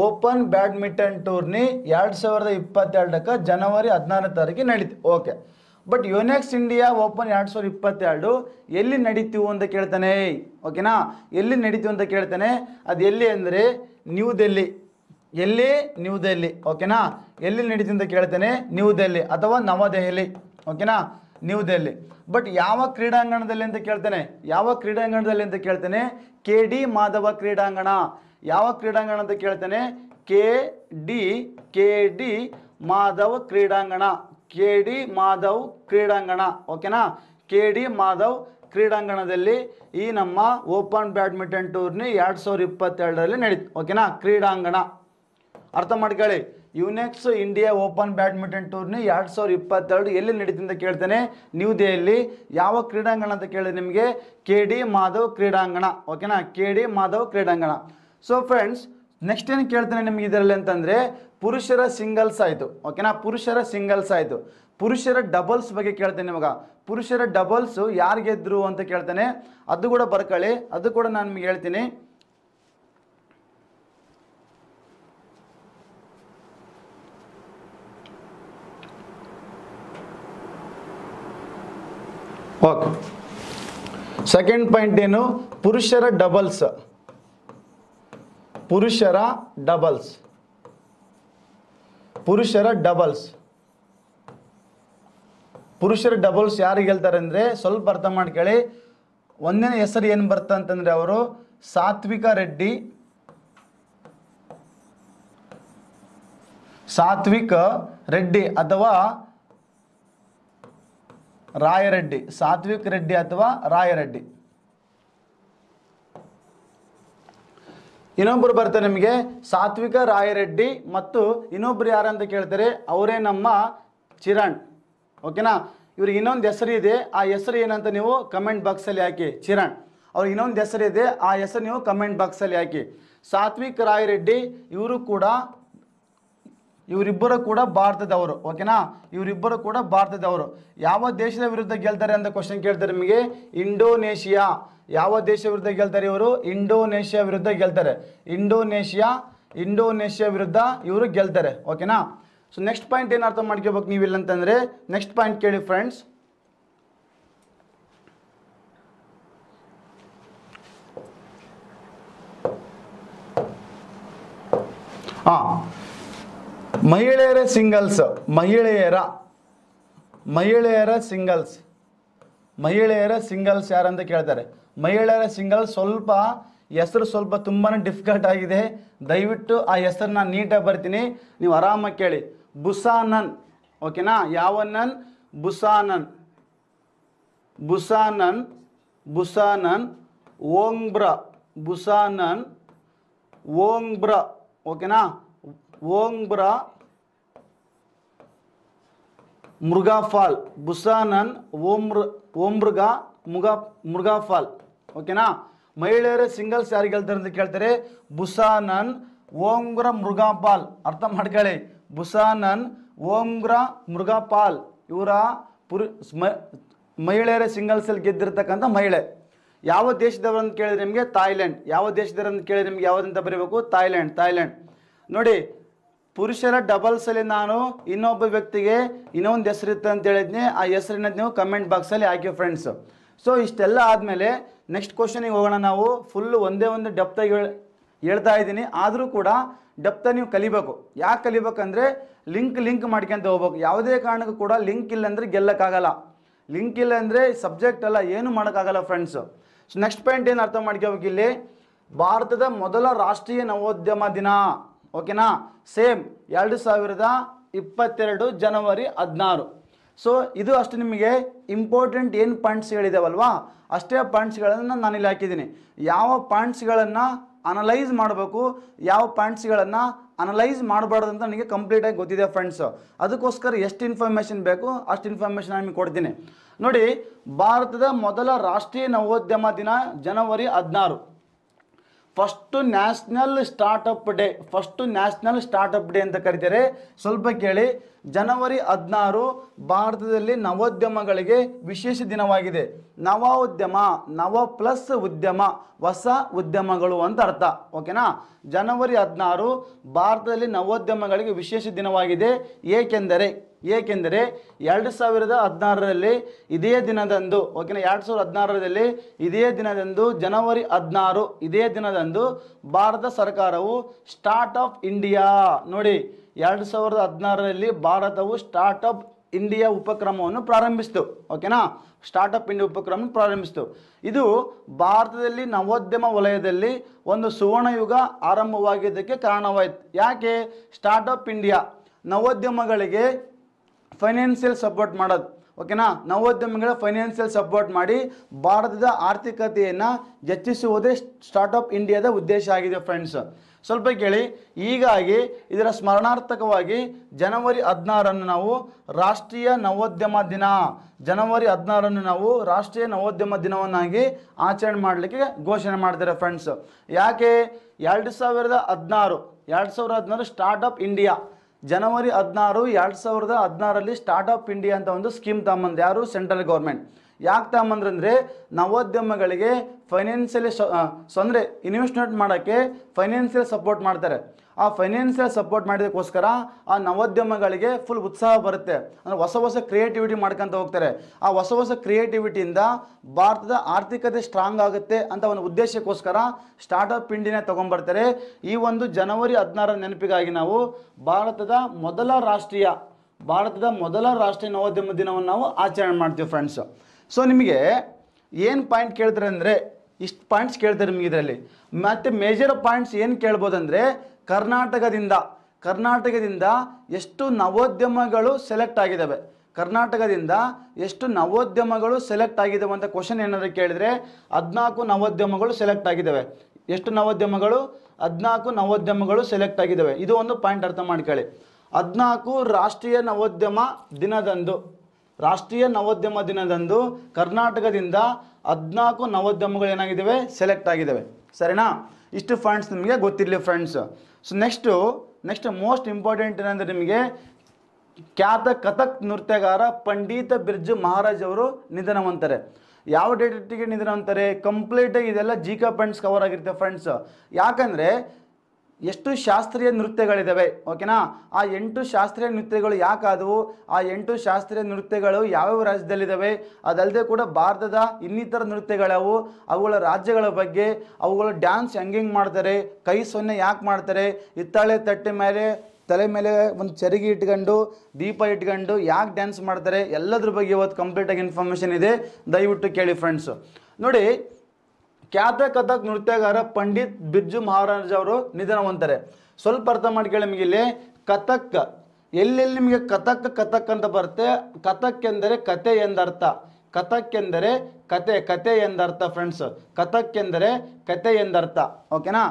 Open badminton tourney ಎರಡು ಸಾವಿರದ ಇಪ್ಪತ್ತೆರಡಕ್ಕೆ ಜನವರಿ ಹದಿನಾರನೇ ತಾರೀಕಿಗೆ ನಡೀತು okay but Yonex India Open ಎರಡು ಸಾವಿರದ ಇಪ್ಪತ್ತೆರಡು ಎಲ್ಲಿ ನಡೀತೀವಿ ಅಂತ ಕೇಳ್ತಾನೆ ಓಕೆನಾ ಎಲ್ಲಿ ನಡೀತೀವಿ ಅಂತ ಕೇಳ್ತಾನೆ ಅದು ಎಲ್ಲಿ ಅಂದರೆ ನ್ಯೂ ದೆಲ್ಲಿ ಎಲ್ಲಿ ನ್ಯೂ ದೆಹಲಿ ಓಕೆನಾ ಎಲ್ಲಿ ನಡೀತು ಅಂತ ಕೇಳ್ತಾನೆ ನ್ಯೂ ದೆಹಲಿ ಅಥವಾ ನವದೆಹಲಿ ಓಕೆನಾ ನ್ಯೂ ದೆಹಲಿ ಬಟ್ ಯಾವ ಕ್ರೀಡಾಂಗಣದಲ್ಲಿ ಅಂತ ಕೇಳ್ತಾನೆ ಯಾವ ಕ್ರೀಡಾಂಗಣದಲ್ಲಿ ಅಂತ ಕೇಳ್ತೇನೆ ಕೆ ಡಿ ಮಾಧವ ಕ್ರೀಡಾಂಗಣ ಯಾವ ಕ್ರೀಡಾಂಗಣ ಅಂತ ಕೇಳ್ತಾನೆ K D K D Madhava ಕ್ರೀಡಾಂಗಣ ಕೆ ಡಿ ಮಾಧವ್ ಕ್ರೀಡಾಂಗಣ ಓಕೆನಾ ಕೆ ಡಿ ಮಾಧವ್ ಕ್ರೀಡಾಂಗಣದಲ್ಲಿ ಈ ನಮ್ಮ ಓಪನ್ ಬ್ಯಾಡ್ಮಿಂಟನ್ ಟೂರ್ನಿ ಎರಡು ಸಾವಿರದ ಇಪ್ಪತ್ತೆರಡರಲ್ಲಿ ನಡೀತು ಓಕೆನಾ ಕ್ರೀಡಾಂಗಣ ಅರ್ಥ ಮಾಡ್ಕೊಳ್ಳಿ Yonex India Open badminton tourney ಎರಡು ಸಾವಿರದ ಇಪ್ಪತ್ತೆರಡು ಎಲ್ಲಿ ನಡೀತು ಅಂತ ಕೇಳ್ತೇನೆ ನ್ಯೂ ದೆಹಲಿ ಯಾವ ಕ್ರೀಡಾಂಗಣ ಅಂತ ಕೇಳಿದ್ರೆ ನಿಮಗೆ ಕೆ ಡಿ ಮಾಧವ್ ಕ್ರೀಡಾಂಗಣ ಓಕೆನಾ ಕೆ ಡಿ ಮಾಧವ್ ಕ್ರೀಡಾಂಗಣ ಸೊ ಫ್ರೆಂಡ್ಸ್ ನೆಕ್ಸ್ಟ್ ಏನು ಕೇಳ್ತೇನೆ ನಿಮಗೆ ಇದರಲ್ಲಿ ಅಂತಂದರೆ ಪುರುಷರ ಸಿಂಗಲ್ಸ್ ಆಯಿತು ಓಕೆನಾ ಪುರುಷರ ಸಿಂಗಲ್ಸ್ ಆಯಿತು ಪುರುಷರ ಡಬಲ್ಸ್ ಬಗ್ಗೆ ಕೇಳ್ತೇನೆ ನಿಮಗೆ ಪುರುಷರ ಡಬಲ್ಸು ಯಾರು ಅಂತ ಕೇಳ್ತೇನೆ ಅದು ಕೂಡ ಬರ್ಕೊಳ್ಳಿ ಅದು ಕೂಡ ನಾನು ನಿಮಗೆ ಹೇಳ್ತೀನಿ ಓಕೆ ಸೆಕೆಂಡ್ ಪಾಯಿಂಟ್ ಏನು ಪುರುಷರ ಡಬಲ್ಸ್ ಪುರುಷರ ಡಬಲ್ಸ್ ಪುರುಷರ ಡಬಲ್ಸ್ ಪುರುಷರ ಡಬಲ್ಸ್ ಯಾರಿಗೆ ಹೇಳ್ತಾರೆ ಅಂದರೆ ಸ್ವಲ್ಪ ಅರ್ಥ ಮಾಡ್ಕೊಳ್ಳಿ ಒಂದನೇ ಹೆಸರು ಏನು ಬರ್ತ ಅಂತಂದರೆ ಅವರು ಸಾತ್ವಿಕ ರೆಡ್ಡಿ ಸಾತ್ವಿಕ ರೆಡ್ಡಿ ಅಥವಾ ರಾಯರೆಡ್ಡಿ ಸಾತ್ವಿಕ ರೆಡ್ಡಿ ಅಥವಾ ರಾಯರೆಡ್ಡಿ ಇನ್ನೊಬ್ಬರು ಬರ್ತಾರೆ ನಿಮಗೆ ಸಾತ್ವಿಕ ರಾಯರೆಡ್ಡಿ ಮತ್ತು ಇನ್ನೊಬ್ರು ಯಾರಂತ ಕೇಳ್ತಾರೆ ಅವರೇ ನಮ್ಮ ಚಿರಣ್ ಓಕೆನಾ ಇವ್ರಿಗೆ ಇನ್ನೊಂದು ಹೆಸರು ಇದೆ ಆ ಹೆಸರು ಏನಂತ ನೀವು ಕಮೆಂಟ್ ಬಾಕ್ಸಲ್ಲಿ ಹಾಕಿ ಚಿರಣ್ ಅವ್ರಿಗೆ ಇನ್ನೊಂದು ಇದೆ ಆ ಹೆಸರು ನೀವು ಕಮೆಂಟ್ ಬಾಕ್ಸಲ್ಲಿ ಹಾಕಿ ಸಾತ್ವಿಕ್ ರಾಯರೆಡ್ಡಿ ಇವರು ಕೂಡ ಇವರಿಬ್ಬರು ಕೂಡ ಭಾರತದವರು ಓಕೆನಾ ಇವರಿಬ್ಬರು ಕೂಡ ಭಾರತದವರು ಯಾವ ದೇಶದ ವಿರುದ್ಧ ಗೆಲ್ತಾರೆ ಅಂತ ಕ್ವಶನ್ ಕೇಳ್ತಾರೆ ನಿಮಗೆ ಇಂಡೋನೇಷಿಯಾ ಯಾವ ದೇಶ ವಿರುದ್ಧ ಗೆಲ್ತಾರೆ ಇವರು ಇಂಡೋನೇಷ್ಯಾ ವಿರುದ್ಧ ಗೆಲ್ತಾರೆ ಇಂಡೋನೇಷಿಯಾ ಇಂಡೋನೇಷ್ಯಾ ವಿರುದ್ಧ ಇವರು ಗೆಲ್ತಾರೆ ಓಕೆನಾ ಸೊ ನೆಕ್ಸ್ಟ್ ಪಾಯಿಂಟ್ ಏನು ಅರ್ಥ ಮಾಡ್ಕೋಬೇಕು ನೀವು ಅಂತಂದ್ರೆ ನೆಕ್ಸ್ಟ್ ಪಾಯಿಂಟ್ ಕೇಳಿ ಫ್ರೆಂಡ್ಸ್ ಹಾಂ ಮಹಿಳೆಯರ ಸಿಂಗಲ್ಸ್ ಮಹಿಳೆಯರ ಮಹಿಳೆಯರ ಸಿಂಗಲ್ಸ್ ಮಹಿಳೆಯರ ಸಿಂಗಲ್ಸ್ ಯಾರಂತ ಕೇಳ್ತಾರೆ ಮಹಿಳೆಯರ ಸಿಂಗಲ್ಸ್ ಸ್ವಲ್ಪ ಹೆಸರು ಸ್ವಲ್ಪ ತುಂಬಾ ಡಿಫಿಕಲ್ಟ್ ಆಗಿದೆ ದಯವಿಟ್ಟು ಆ ಹೆಸರನ್ನ ನೀಟಾಗಿ ಬರ್ತೀನಿ ನೀವು ಆರಾಮಾಗಿ ಕೇಳಿ ಬುಸಾನನ್ ಓಕೆನಾ ಯಾವನನ್ ಬುಸಾನನ್ ಬುಸಾನನ್ ಬುಸಾನನ್ ಓಂಗ್ಬ್ರ ಬುಸಾನನ್ ಓಂಗ್ಬ್ರ ಓಕೆನಾ ಓಂಗ್ಬ್ರ ಮೃಗಾಫಾಲ್ ಬುಸಾನನ್ ಓಮ್ರ ಓಮ್ರಗ ಮುಗ ಫಾಲ್ ಓಕೆನಾ ಮಹಿಳೆಯರ ಸಿಂಗಲ್ಸ್ ಯಾರು ಗೆಲ್ತಾರೆ ಅಂತ ಕೇಳ್ತಾರೆ ಬುಸಾನನ್ ಓಂಗ್ರ ಮೃಗಾಪಾಲ್ ಅರ್ಥ ಮಾಡ್ಕೊಳ್ಳಿ ಬುಸಾನನ್ ಓಂಗ್ರ ಮೃಗಾಪಾಲ್ ಇವರ ಪುರು ಮಹಿಳೆಯರ ಸಿಂಗಲ್ಸಲ್ಲಿ ಗೆದ್ದಿರ್ತಕ್ಕಂಥ ಮಹಿಳೆ ಯಾವ ಅಂತ ಕೇಳಿದ್ರೆ ನಿಮಗೆ ಥಾಯ್ಲೆಂಡ್ ಯಾವ ಅಂತ ಕೇಳಿದ್ರೆ ನಿಮ್ಗೆ ಯಾವ್ದಂತ ಬರೀಬೇಕು ಥಾಯ್ಲೆಂಡ್ ಥಾಯ್ಲೆಂಡ್ ನೋಡಿ ಪುರುಷರ ಡಬಲ್ಸಲ್ಲಿ ನಾನು ಇನ್ನೊಬ್ಬ ವ್ಯಕ್ತಿಗೆ ಇನ್ನೊಂದು ಹೆಸರು ಇತ್ತು ಅಂತ ಹೇಳಿದ್ನಿ ಆ ಹೆಸರಿನ ನೀವು ಕಮೆಂಟ್ ಬಾಕ್ಸಲ್ಲಿ ಹಾಕಿ ಫ್ರೆಂಡ್ಸ್ ಸೊ ಇಷ್ಟೆಲ್ಲ ಆದಮೇಲೆ ನೆಕ್ಸ್ಟ್ ಕ್ವಶನಿಗೆ ಹೋಗೋಣ ನಾವು ಫುಲ್ಲು ಒಂದೇ ಒಂದು ಡಪ್ತಾಗಿ ಹೇಳ್ತಾ ಇದ್ದೀನಿ ಆದರೂ ಕೂಡ ಡಪ್ತ ನೀವು ಕಲಿಬೇಕು ಯಾಕೆ ಕಲಿಬೇಕಂದ್ರೆ ಲಿಂಕ್ ಲಿಂಕ್ ಮಾಡ್ಕೊಂತ ಹೋಗ್ಬೇಕು ಯಾವುದೇ ಕಾರಣಕ್ಕೂ ಕೂಡ ಲಿಂಕ್ ಇಲ್ಲ ಅಂದರೆ ಗೆಲ್ಲಕ್ಕಾಗಲ್ಲ ಲಿಂಕ್ ಇಲ್ಲ ಅಂದರೆ ಸಬ್ಜೆಕ್ಟ್ ಅಲ್ಲ ಏನು ಮಾಡೋಕ್ಕಾಗಲ್ಲ ಫ್ರೆಂಡ್ಸು ಸೊ ನೆಕ್ಸ್ಟ್ ಪಾಯಿಂಟ್ ಏನು ಅರ್ಥ ಮಾಡ್ಕೋಬೇಕು ಇಲ್ಲಿ ಭಾರತದ ಮೊದಲ ರಾಷ್ಟ್ರೀಯ ನವೋದ್ಯಮ ದಿನ ಓಕೆನಾ ಸೇಮ್ ಎರಡು ಸಾವಿರದ ಇಪ್ಪತ್ತೆರಡು ಜನವರಿ ಹದಿನಾರು ಸೊ ಇದು ಅಷ್ಟು ನಿಮಗೆ ಇಂಪಾರ್ಟೆಂಟ್ ಏನು ಪಾಯಿಂಟ್ಸ್ ಅಷ್ಟೇ ಪಾಯಿಂಟ್ಸ್ಗಳನ್ನು ನಾನಿಲ್ಲಿ ಹಾಕಿದ್ದೀನಿ ಯಾವ ಪಾಯಿಂಟ್ಸ್ಗಳನ್ನು ಅನಲೈಸ್ ಮಾಡಬೇಕು ಯಾವ ಪಾಯಿಂಟ್ಸ್ಗಳನ್ನು ಅನಲೈಸ್ ಮಾಡಬಾರ್ದು ಅಂತ ನನಗೆ ಕಂಪ್ಲೀಟಾಗಿ ಗೊತ್ತಿದೆ ಫ್ರೆಂಡ್ಸು ಅದಕ್ಕೋಸ್ಕರ ಎಷ್ಟು ಇನ್ಫಾರ್ಮೇಷನ್ ಬೇಕು ಅಷ್ಟು ಇನ್ಫಾರ್ಮೇಷನ್ ನಾನು ನಿಮಗೆ ಕೊಡ್ತೀನಿ ನೋಡಿ ಭಾರತದ ಮೊದಲ ರಾಷ್ಟ್ರೀಯ ನವೋದ್ಯಮ ದಿನ ಜನವರಿ ಹದಿನಾರು first National Startup Day first National Startup Day ಅಂತ ಕರೀತಾರೆ ಸ್ವಲ್ಪ ಕೇಳಿ ಜನವರಿ ಹದಿನಾರು ಭಾರತದಲ್ಲಿ ನವೋದ್ಯಮಗಳಿಗೆ ವಿಶೇಷ ದಿನವಾಗಿದೆ ನವೋದ್ಯಮ ನವ ಪ್ಲಸ್ ಉದ್ಯಮ ಹೊಸ ಉದ್ಯಮಗಳು ಅಂತ ಅರ್ಥ ಓಕೆನಾ ಜನವರಿ ಹದಿನಾರು ಭಾರತದಲ್ಲಿ ನವೋದ್ಯಮಗಳಿಗೆ ವಿಶೇಷ ದಿನವಾಗಿದೆ ಏಕೆಂದರೆ ಏಕೆಂದರೆ ಎರಡು ಸಾವಿರದ ಹದಿನಾರರಲ್ಲಿ ಇದೇ ದಿನದಂದು ಓಕೆನಾ ಎರಡು ಸಾವಿರದ ಹದಿನಾರರಲ್ಲಿ ಇದೇ ದಿನದಂದು ಜನವರಿ ಹದಿನಾರು ಇದೇ ದಿನದಂದು ಭಾರತ ಸರ್ಕಾರವು ಸ್ಟಾರ್ಟ್ ಅಪ್ ಇಂಡಿಯಾ ನೋಡಿ ಎರಡು ಸಾವಿರದ ಹದಿನಾರರಲ್ಲಿ ಭಾರತವು ಸ್ಟಾರ್ಟ್ ಅಪ್ ಇಂಡಿಯಾ ಉಪಕ್ರಮವನ್ನು ಪ್ರಾರಂಭಿಸಿತು ಓಕೆನಾ ಸ್ಟಾರ್ಟ್ಅಪ್ ಇಂಡಿಯಾ ಉಪಕ್ರಮ ಪ್ರಾರಂಭಿಸಿತು ಇದು ಭಾರತದಲ್ಲಿ ನವೋದ್ಯಮ ವಲಯದಲ್ಲಿ ಒಂದು ಸುವರ್ಣಯುಗ ಆರಂಭವಾಗಿದ್ದಕ್ಕೆ ಕಾರಣವಾಯಿತು ಯಾಕೆ ಅಪ್ ಇಂಡಿಯಾ ನವೋದ್ಯಮಗಳಿಗೆ ಫೈನಾನ್ಷಿಯಲ್ ಸಪೋರ್ಟ್ ಮಾಡೋದು ಓಕೆನಾ ನವೋದ್ಯಮಿಗಳ ಫೈನಾನ್ಷಿಯಲ್ ಸಪೋರ್ಟ್ ಮಾಡಿ ಭಾರತದ ಆರ್ಥಿಕತೆಯನ್ನು ಹೆಚ್ಚಿಸುವುದೇ ಸ್ಟಾರ್ಟಪ್ ಇಂಡಿಯಾದ ಉದ್ದೇಶ ಆಗಿದೆ ಫ್ರೆಂಡ್ಸ್ ಸ್ವಲ್ಪ ಕೇಳಿ ಹೀಗಾಗಿ ಇದರ ಸ್ಮರಣಾರ್ಥಕವಾಗಿ ಜನವರಿ ಹದಿನಾರನ್ನು ನಾವು ರಾಷ್ಟ್ರೀಯ ನವೋದ್ಯಮ ದಿನ ಜನವರಿ ಹದಿನಾರನ್ನು ನಾವು ರಾಷ್ಟ್ರೀಯ ನವೋದ್ಯಮ ದಿನವನ್ನಾಗಿ ಆಚರಣೆ ಮಾಡಲಿಕ್ಕೆ ಘೋಷಣೆ ಮಾಡ್ತಾರೆ ಫ್ರೆಂಡ್ಸ್ ಯಾಕೆ ಎರಡು ಸಾವಿರದ ಹದಿನಾರು ಎರಡು ಸಾವಿರದ ಹದಿನಾರು ಸ್ಟಾರ್ಟಪ್ ಇಂಡಿಯಾ ಜನವರಿ ಹದಿನಾರು ಎರಡು ಸಾವಿರದ ಹದಿನಾರಲ್ಲಿ ಸ್ಟಾರ್ಟ್ ಅಪ್ ಇಂಡಿಯಾ ಅಂತ ಒಂದು ಸ್ಕೀಮ್ ತಗೊಂಬಂದು ಯಾರು ಸೆಂಟ್ರಲ್ ಗೌರ್ಮೆಂಟ್ ಯಾಕೆ ಅಂದರೆ ನವೋದ್ಯಮಗಳಿಗೆ ಫೈನಾನ್ಷಿಯಲಿ ತೊಂದರೆ ಇನ್ವೆಸ್ಟ್ಮೆಂಟ್ ಮಾಡೋಕ್ಕೆ ಫೈನಾನ್ಷಿಯಲ್ ಸಪೋರ್ಟ್ ಮಾಡ್ತಾರೆ ಆ ಫೈನಾನ್ಷಿಯಲ್ ಸಪೋರ್ಟ್ ಮಾಡಿದಕ್ಕೋಸ್ಕರ ಆ ನವೋದ್ಯಮಗಳಿಗೆ ಫುಲ್ ಉತ್ಸಾಹ ಬರುತ್ತೆ ಅಂದರೆ ಹೊಸ ಹೊಸ ಕ್ರಿಯೇಟಿವಿಟಿ ಮಾಡ್ಕೊತ ಹೋಗ್ತಾರೆ ಆ ಹೊಸ ಹೊಸ ಕ್ರಿಯೇಟಿವಿಟಿಯಿಂದ ಭಾರತದ ಆರ್ಥಿಕತೆ ಸ್ಟ್ರಾಂಗ್ ಆಗುತ್ತೆ ಅಂತ ಒಂದು ಉದ್ದೇಶಕ್ಕೋಸ್ಕರ ಸ್ಟಾರ್ಟ್ಅಪ್ ಇಂಡಿಯನ್ನ ತೊಗೊಂಡ್ಬರ್ತಾರೆ ಈ ಒಂದು ಜನವರಿ ಹದಿನಾರರ ನೆನಪಿಗಾಗಿ ನಾವು ಭಾರತದ ಮೊದಲ ರಾಷ್ಟ್ರೀಯ ಭಾರತದ ಮೊದಲ ರಾಷ್ಟ್ರೀಯ ನವೋದ್ಯಮ ದಿನವನ್ನು ನಾವು ಆಚರಣೆ ಮಾಡ್ತೀವಿ ಫ್ರೆಂಡ್ಸ್ ಸೊ ನಿಮಗೆ ಏನು ಪಾಯಿಂಟ್ ಕೇಳ್ತಾರೆ ಅಂದರೆ ಇಷ್ಟು ಪಾಯಿಂಟ್ಸ್ ಕೇಳ್ತಾರೆ ನಿಮಗೆ ಇದರಲ್ಲಿ ಮತ್ತು ಮೇಜರ್ ಪಾಯಿಂಟ್ಸ್ ಏನು ಕೇಳ್ಬೋದಂದರೆ ಕರ್ನಾಟಕದಿಂದ ಕರ್ನಾಟಕದಿಂದ ಎಷ್ಟು ನವೋದ್ಯಮಗಳು ಸೆಲೆಕ್ಟ್ ಆಗಿದ್ದಾವೆ ಕರ್ನಾಟಕದಿಂದ ಎಷ್ಟು ನವೋದ್ಯಮಗಳು ಸೆಲೆಕ್ಟ್ ಆಗಿದ್ದಾವೆ ಅಂತ ಕ್ವಶನ್ ಏನಾದರೂ ಕೇಳಿದರೆ ಹದಿನಾಲ್ಕು ನವೋದ್ಯಮಗಳು ಸೆಲೆಕ್ಟ್ ಆಗಿದ್ದಾವೆ ಎಷ್ಟು ನವೋದ್ಯಮಗಳು ಹದಿನಾಲ್ಕು ನವೋದ್ಯಮಗಳು ಸೆಲೆಕ್ಟ್ ಆಗಿದ್ದಾವೆ ಇದು ಒಂದು ಪಾಯಿಂಟ್ ಅರ್ಥ ಮಾಡ್ಕೊಳ್ಳಿ ಹದಿನಾಲ್ಕು ರಾಷ್ಟ್ರೀಯ ನವೋದ್ಯಮ ದಿನದಂದು ರಾಷ್ಟ್ರೀಯ ನವೋದ್ಯಮ ದಿನದಂದು ಕರ್ನಾಟಕದಿಂದ ಹದಿನಾಲ್ಕು ನವೋದ್ಯಮಗಳು ಏನಾಗಿದ್ದಾವೆ ಸೆಲೆಕ್ಟ್ ಆಗಿದ್ದಾವೆ ಸರಿನಾ ಇಷ್ಟು ಫಂಡ್ಸ್ ನಿಮಗೆ ಗೊತ್ತಿರಲಿ friends so next next most important ಏನಂದರೆ ನಿಮಗೆ ಖ್ಯಾತ ಕಥಕ್ ನೃತ್ಯಗಾರ ಪಂಡಿತ ಬಿರ್ಜು ಮಹಾರಾಜ್ ಅವರು ನಿಧನವಂತಾರೆ ಯಾವ ಡೇಟಿಗೆ ನಿಧನ ಅಂತಾರೆ ಕಂಪ್ಲೀಟಾಗಿ ಇದೆಲ್ಲ ಜಿ ಕೆ ಕವರ್ ಆಗಿರುತ್ತೆ ಫ್ರೆಂಡ್ಸ್ ಯಾಕಂದರೆ ಎಷ್ಟು ಶಾಸ್ತ್ರೀಯ ನೃತ್ಯಗಳಿದ್ದಾವೆ ಓಕೆನಾ ಆ ಎಂಟು ಶಾಸ್ತ್ರೀಯ ನೃತ್ಯಗಳು ಯಾಕಾದವು ಆ ಎಂಟು ಶಾಸ್ತ್ರೀಯ ನೃತ್ಯಗಳು ಯಾವ್ಯಾವ ರಾಜ್ಯದಲ್ಲಿದ್ದಾವೆ ಅದಲ್ಲದೆ ಕೂಡ ಭಾರತದ ಇನ್ನಿತರ ನೃತ್ಯಗಳವು ಅವುಗಳ ರಾಜ್ಯಗಳ ಬಗ್ಗೆ ಅವುಗಳ ಡ್ಯಾನ್ಸ್ ಹೆಂಗೆ ಮಾಡ್ತಾರೆ ಕೈ ಸೊನ್ನೆ ಯಾಕೆ ಮಾಡ್ತಾರೆ ಹಿತ್ತಾಳೆ ತಟ್ಟೆ ಮೇಲೆ ತಲೆ ಮೇಲೆ ಒಂದು ಚರಿಗೆ ಇಟ್ಕೊಂಡು ದೀಪ ಇಟ್ಕೊಂಡು ಯಾಕೆ ಡ್ಯಾನ್ಸ್ ಮಾಡ್ತಾರೆ ಎಲ್ಲದ್ರ ಬಗ್ಗೆ ಇವತ್ತು ಕಂಪ್ಲೀಟಾಗಿ ಇನ್ಫಾರ್ಮೇಷನ್ ಇದೆ ದಯವಿಟ್ಟು ಕೇಳಿ ಫ್ರೆಂಡ್ಸು ನೋಡಿ ಖ್ಯಾತ ಕಥಕ್ ನೃತ್ಯಗಾರ ಪಂಡಿತ್ ಬಿರ್ಜು ಮಹಾರಾಜ ಅವರು ನಿಧನ ಹೊಂದ್ತಾರೆ ಸ್ವಲ್ಪ ಅರ್ಥ ಮಾಡ್ಕೊಳ್ಳಿ ನಿಮಗೆ ಇಲ್ಲಿ ಕಥಕ್ ಎಲ್ಲೆಲ್ಲಿ ನಿಮಗೆ ಕಥಕ್ ಕಥಕ್ ಅಂತ ಬರುತ್ತೆ ಕಥಕ್ ಎಂದರೆ ಕತೆ ಎಂದರ್ಥ ಕಥಕ್ ಎಂದರೆ ಕತೆ ಕತೆ ಎಂದರ್ಥ ಫ್ರೆಂಡ್ಸ್ ಕಥಕ್ ಎಂದರೆ ಕತೆ ಎಂದರ್ಥ ಓಕೆನಾ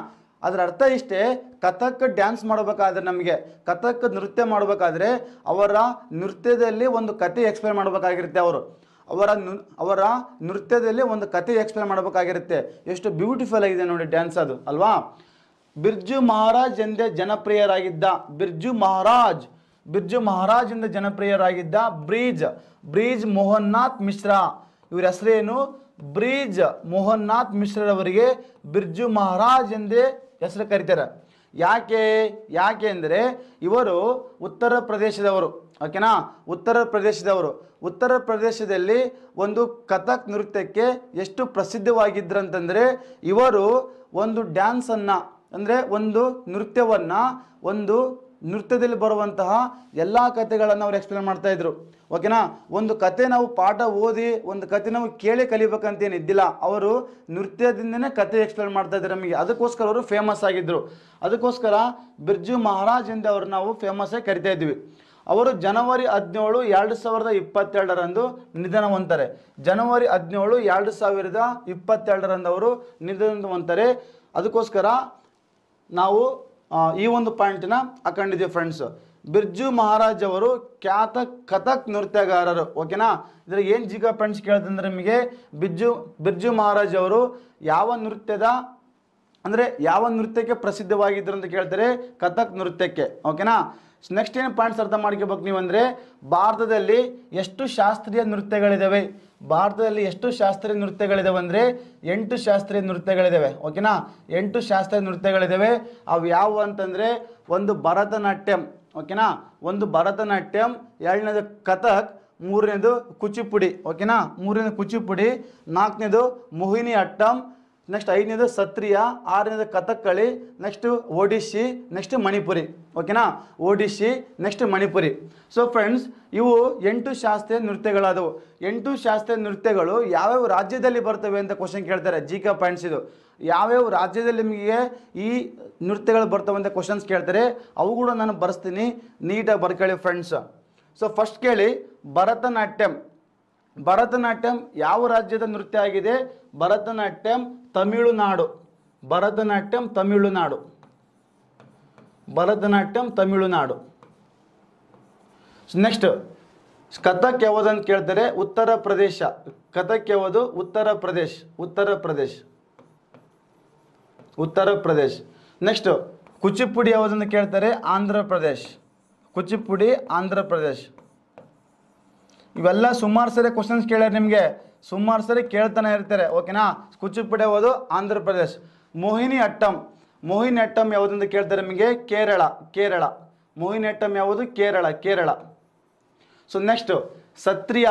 ಅದರ ಅರ್ಥ ಇಷ್ಟೇ ಕಥಕ್ ಡ್ಯಾನ್ಸ್ ಮಾಡಬೇಕಾದ್ರೆ ನಮಗೆ ಕಥಕ್ ನೃತ್ಯ ಮಾಡಬೇಕಾದ್ರೆ ಅವರ ನೃತ್ಯದಲ್ಲಿ ಒಂದು ಕತೆ ಎಕ್ಸ್ಪ್ಲೈನ್ ಮಾಡಬೇಕಾಗಿರುತ್ತೆ ಅವರು ಅವರ ಅವರ ನೃತ್ಯದಲ್ಲಿ ಒಂದು ಕತೆ ಎಕ್ಸ್ಪ್ಲೇನ್ ಮಾಡಬೇಕಾಗಿರುತ್ತೆ ಎಷ್ಟು ಬ್ಯೂಟಿಫುಲ್ ಆಗಿದೆ ನೋಡಿ ಡ್ಯಾನ್ಸ್ ಅದು ಅಲ್ವಾ ಬಿರ್ಜು ಮಹಾರಾಜ್ ಎಂದೇ ಜನಪ್ರಿಯರಾಗಿದ್ದ ಬಿರ್ಜು ಮಹಾರಾಜ್ ಬಿರ್ಜು ಮಹಾರಾಜ್ ಎಂದೇ ಜನಪ್ರಿಯರಾಗಿದ್ದ ಬ್ರೀಜ್ ಬ್ರೀಜ್ ಮೋಹನ್ನಾಥ್ ಮಿಶ್ರಾ ಇವರ ಹೆಸರೇನು ಬ್ರೀಜ್ ಮೋಹನ್ನಾಥ್ ಮಿಶ್ರರವರಿಗೆ ಬಿರ್ಜು ಮಹಾರಾಜ್ ಎಂದೇ ಹೆಸರು ಕರೀತಾರೆ ಯಾಕೆ ಯಾಕೆ ಅಂದರೆ ಇವರು ಉತ್ತರ ಪ್ರದೇಶದವರು ಓಕೆನಾ ಉತ್ತರ ಪ್ರದೇಶದವರು ಉತ್ತರ ಪ್ರದೇಶದಲ್ಲಿ ಒಂದು ಕಥಕ್ ನೃತ್ಯಕ್ಕೆ ಎಷ್ಟು ಅಂತಂದರೆ ಇವರು ಒಂದು ಡ್ಯಾನ್ಸನ್ನು ಅಂದರೆ ಒಂದು ನೃತ್ಯವನ್ನು ಒಂದು ನೃತ್ಯದಲ್ಲಿ ಬರುವಂತಹ ಎಲ್ಲ ಕಥೆಗಳನ್ನು ಅವ್ರು ಎಕ್ಸ್ಪ್ಲೇನ್ ಮಾಡ್ತಾಯಿದ್ರು ಓಕೆನಾ ಒಂದು ಕತೆ ನಾವು ಪಾಠ ಓದಿ ಒಂದು ಕತೆ ನಾವು ಕೇಳಿ ಕಲಿಬೇಕಂತೇನು ಇದ್ದಿಲ್ಲ ಅವರು ನೃತ್ಯದಿಂದನೇ ಕತೆ ಎಕ್ಸ್ಪ್ಲೇನ್ ಮಾಡ್ತಾಯಿದ್ರು ನಮಗೆ ಅದಕ್ಕೋಸ್ಕರ ಅವರು ಫೇಮಸ್ ಆಗಿದ್ದರು ಅದಕ್ಕೋಸ್ಕರ ಬಿರ್ಜು ಮಹಾರಾಜ್ ಎಂದು ಅವ್ರು ನಾವು ಫೇಮಸ್ಸಾಗಿ ಕರಿತಾ ಇದ್ವಿ ಅವರು ಜನವರಿ ಹದಿನೇಳು ಎರಡು ಸಾವಿರದ ಇಪ್ಪತ್ತೆರಡರಂದು ನಿಧನ ಹೊಂತಾರೆ ಜನವರಿ ಹದಿನೇಳು ಎರಡು ಸಾವಿರದ ಇಪ್ಪತ್ತೆರಡರಂದು ಅವರು ನಿಧನ ಹೊಂತಾರೆ ಅದಕ್ಕೋಸ್ಕರ ನಾವು ಈ ಒಂದು ಪಾಯಿಂಟನ್ನ ಹಾಕೊಂಡಿದ್ದೀವಿ ಫ್ರೆಂಡ್ಸ್ ಬಿರ್ಜು ಮಹಾರಾಜ್ ಅವರು ಖ್ಯಾತ ಕಥಕ್ ನೃತ್ಯಗಾರರು ಓಕೆನಾ ಇದ್ರ ಏನು ಜಿಗ ಫ್ರೆಂಡ್ಸ್ ಕೇಳ್ತಂದ್ರೆ ನಿಮಗೆ ಬಿರ್ಜು ಬಿರ್ಜು ಮಹಾರಾಜ್ ಅವರು ಯಾವ ನೃತ್ಯದ ಅಂದರೆ ಯಾವ ನೃತ್ಯಕ್ಕೆ ಪ್ರಸಿದ್ಧವಾಗಿದ್ದರು ಅಂತ ಕೇಳ್ತಾರೆ ಕಥಕ್ ನೃತ್ಯಕ್ಕೆ ಓಕೆನಾ ನೆಕ್ಸ್ಟ್ ಏನು ಪಾಯಿಂಟ್ಸ್ ಅರ್ಥ ಮಾಡ್ಕೋಬೇಕು ಅಂದರೆ ಭಾರತದಲ್ಲಿ ಎಷ್ಟು ಶಾಸ್ತ್ರೀಯ ನೃತ್ಯಗಳಿದ್ದಾವೆ ಭಾರತದಲ್ಲಿ ಎಷ್ಟು ಶಾಸ್ತ್ರೀಯ ನೃತ್ಯಗಳಿದಾವೆ ಅಂದರೆ ಎಂಟು ಶಾಸ್ತ್ರೀಯ ನೃತ್ಯಗಳಿದ್ದಾವೆ ಓಕೆನಾ ಎಂಟು ಶಾಸ್ತ್ರೀಯ ನೃತ್ಯಗಳಿದ್ದಾವೆ ಅವು ಯಾವುವು ಅಂತಂದರೆ ಒಂದು ಭರತನಾಟ್ಯಂ ಓಕೆನಾ ಒಂದು ಭರತನಾಟ್ಯಂ ಎರಡನೇದು ಕಥಕ್ ಮೂರನೇದು ಕುಚಿಪುಡಿ ಓಕೆನಾ ಮೂರನೇದು ಕುಚಿಪುಡಿ ನಾಲ್ಕನೇದು ಮೋಹಿನಿ ಅಟ್ಟಂ ನೆಕ್ಸ್ಟ್ ಐದನೇದು ಸತ್ರಿಯ ಆರನೇದು ಕಥಕ್ಕಳಿ ನೆಕ್ಸ್ಟು ಒಡಿಶಿ ನೆಕ್ಸ್ಟ್ ಮಣಿಪುರಿ ಓಕೆನಾ Odissi next Manipuri so friends ಇವು ಎಂಟು ಶಾಸ್ತ್ರೀಯ ನೃತ್ಯಗಳಾದವು ಎಂಟು ಶಾಸ್ತ್ರೀಯ ನೃತ್ಯಗಳು ಯಾವ್ಯಾವ ರಾಜ್ಯದಲ್ಲಿ ಬರ್ತವೆ ಅಂತ ಕ್ವಶನ್ ಕೇಳ್ತಾರೆ ಜಿ ಕೆ ಪಾಯಿಂಟ್ಸ್ ಇದು ಯಾವ್ಯಾವ ರಾಜ್ಯದಲ್ಲಿ ನಿಮಗೆ ಈ ನೃತ್ಯಗಳು ಬರ್ತವೆ ಅಂತ ಕ್ವಶನ್ಸ್ ಕೇಳ್ತಾರೆ ಅವು ಕೂಡ ನಾನು ಬರೆಸ್ತೀನಿ ನೀಟಾಗಿ ಬರ್ಕೊಳ್ಳಿ ಫ್ರೆಂಡ್ಸ್ ಸೊ ಫಸ್ಟ್ ಕೇಳಿ ಭರತನಾಟ್ಯಂ ಭರತನಾಟ್ಯಂ ಯಾವ ರಾಜ್ಯದ ನೃತ್ಯ ಆಗಿದೆ ಭರತನಾಟ್ಯಂ ತಮಿಳುನಾಡು ಭರತನಾಟ್ಯಂ ತಮಿಳುನಾಡು ಭರತನಾಟ್ಯಂ ತಮಿಳುನಾಡು ನೆಕ್ಸ್ಟ್ ಕಥಕ್ ಅಂತ ಕೇಳ್ತಾರೆ ಉತ್ತರ ಪ್ರದೇಶ ಕಥಕ್ ಯಾವುದು ಉತ್ತರ ಪ್ರದೇಶ ಉತ್ತರ ಪ್ರದೇಶ ಉತ್ತರ ಪ್ರದೇಶ ನೆಕ್ಸ್ಟ್ ಕುಚಿಪುಡಿ ಯಾವುದನ್ನು ಕೇಳ್ತಾರೆ ಆಂಧ್ರ ಪ್ರದೇಶ ಕುಚಿಪುಡಿ ಆಂಧ್ರ ಪ್ರದೇಶ ಇವೆಲ್ಲ ಸುಮಾರು ಸರಿ ಕ್ವಶನ್ಸ್ ಕೇಳ್ಯಾರ ನಿಮಗೆ ಸುಮಾರು ಸರಿ ಕೇಳ್ತಾನೆ ಇರ್ತಾರೆ ಓಕೆನಾ ಕುಚಿಪುಡೆ ಹೋದು ಆಂಧ್ರ ಪ್ರದೇಶ್ ಮೋಹಿನಿ ಅಟ್ಟಂ ಮೋಹಿನಿ ಅಟ್ಟಂ ಯಾವುದಂತ ಕೇಳ್ತಾರೆ ನಿಮಗೆ ಕೇರಳ ಕೇರಳ ಮೋಹಿನಿ ಅಟ್ಟಂ ಯಾವುದು ಕೇರಳ ಕೇರಳ ಸೊ ನೆಕ್ಸ್ಟು ಸತ್ರಿಯ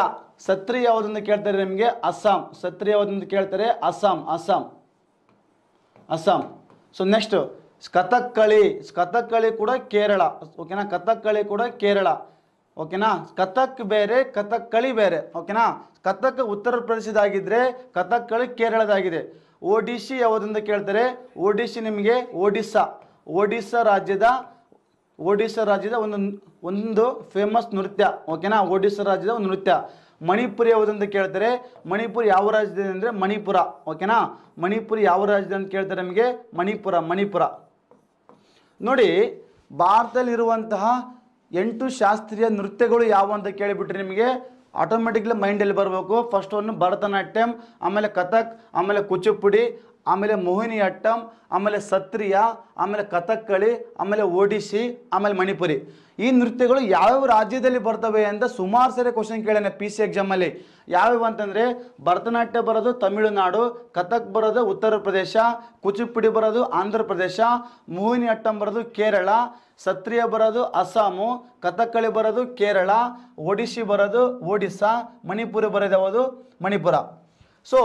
ಸತ್ರಿಯ ಯಾವುದಂತ ಕೇಳ್ತಾರೆ ನಿಮಗೆ ಅಸ್ಸಾಂ ಸತ್ರಿಯ ಯಾವುದಂತ ಕೇಳ್ತಾರೆ ಅಸ್ಸಾಂ ಅಸ್ಸಾಂ ಅಸ್ಸಾಂ ಸೊ ನೆಕ್ಸ್ಟು ಕಥಕ್ಕಳಿ ಕಥಕ್ಕಳಿ ಕೂಡ ಕೇರಳ ಓಕೆನಾ ಕಥಕ್ಕಳಿ ಕೂಡ ಕೇರಳ ಓಕೆನಾ ಕಥಕ್ ಬೇರೆ ಕಳಿ ಬೇರೆ ಓಕೆನಾ ಕಥಕ್ ಉತ್ತರ ಪ್ರದೇಶದಾಗಿದ್ದರೆ ಕಥಕ್ಕಳಿ ಕೇರಳದಾಗಿದೆ ಒಡಿಶಿ ಯಾವುದಂತ ಕೇಳ್ತಾರೆ ಒಡಿಶಿ ನಿಮಗೆ ಒಡಿಸ್ಸಾ ಒಡಿಸ್ಸಾ ರಾಜ್ಯದ ಒಡಿಸ್ಸಾ ರಾಜ್ಯದ ಒಂದು ಒಂದು ಫೇಮಸ್ ನೃತ್ಯ ಓಕೆನಾ ಒಡಿಸ್ಸಾ ರಾಜ್ಯದ ಒಂದು ನೃತ್ಯ ಮಣಿಪುರ ಯಾವುದಂತ ಕೇಳ್ತಾರೆ ಮಣಿಪುರ್ ಯಾವ ರಾಜ್ಯದ ಅಂದರೆ ಮಣಿಪುರ ಓಕೆನಾ ಮಣಿಪುರ ಯಾವ ರಾಜ್ಯದ ಅಂತ ಕೇಳ್ತಾರೆ ನಮಗೆ ಮಣಿಪುರ ಮಣಿಪುರ ನೋಡಿ ಭಾರತದಲ್ಲಿರುವಂತಹ ಎಂಟು ಶಾಸ್ತ್ರೀಯ ನೃತ್ಯಗಳು ಯಾವ ಅಂತ ಕೇಳಿಬಿಟ್ರೆ ನಿಮಗೆ ಆಟೋಮೆಟಿಕ್ಲಿ ಮೈಂಡಲ್ಲಿ ಬರಬೇಕು ಫಸ್ಟ್ ಒಂದು ಭರತನಾಟ್ಯಂ ಆಮೇಲೆ ಕಥಕ್ ಆಮೇಲೆ ಕೂಚಿಪುಡಿ ಆಮೇಲೆ ಮೋಹಿನಿ ಅಟ್ಟಂ ಆಮೇಲೆ ಸತ್ರಿಯ ಆಮೇಲೆ ಕಥಕ್ಕಳಿ ಆಮೇಲೆ ಒಡಿಶಿ ಆಮೇಲೆ ಮಣಿಪುರಿ ಈ ನೃತ್ಯಗಳು ಯಾವ್ಯಾವ ರಾಜ್ಯದಲ್ಲಿ ಬರ್ತವೆ ಅಂತ ಸುಮಾರು ಸರಿ ಕ್ವಶನ್ ಕೇಳೇನೆ ಪಿ ಸಿ ಎಕ್ಸಾಮಲ್ಲಿ ಯಾವ್ಯಾವ ಅಂತಂದರೆ ಭರತನಾಟ್ಯ ಬರೋದು ತಮಿಳುನಾಡು ಕಥಕ್ ಬರೋದು ಉತ್ತರ ಪ್ರದೇಶ ಕೂಚಿಪುಡಿ ಬರೋದು ಆಂಧ್ರ ಪ್ರದೇಶ ಅಟ್ಟಂ ಬರೋದು ಕೇರಳ ಸತ್ರಿಯ ಬರೋದು ಅಸ್ಸಾಮು ಕಥಕ್ಕಳಿ ಬರೋದು ಕೇರಳ ಒಡಿಶಿ ಬರೋದು ಒಡಿಸ್ಸಾ ಮಣಿಪುರ ಬರೋದು ಮಣಿಪುರ ಸೊ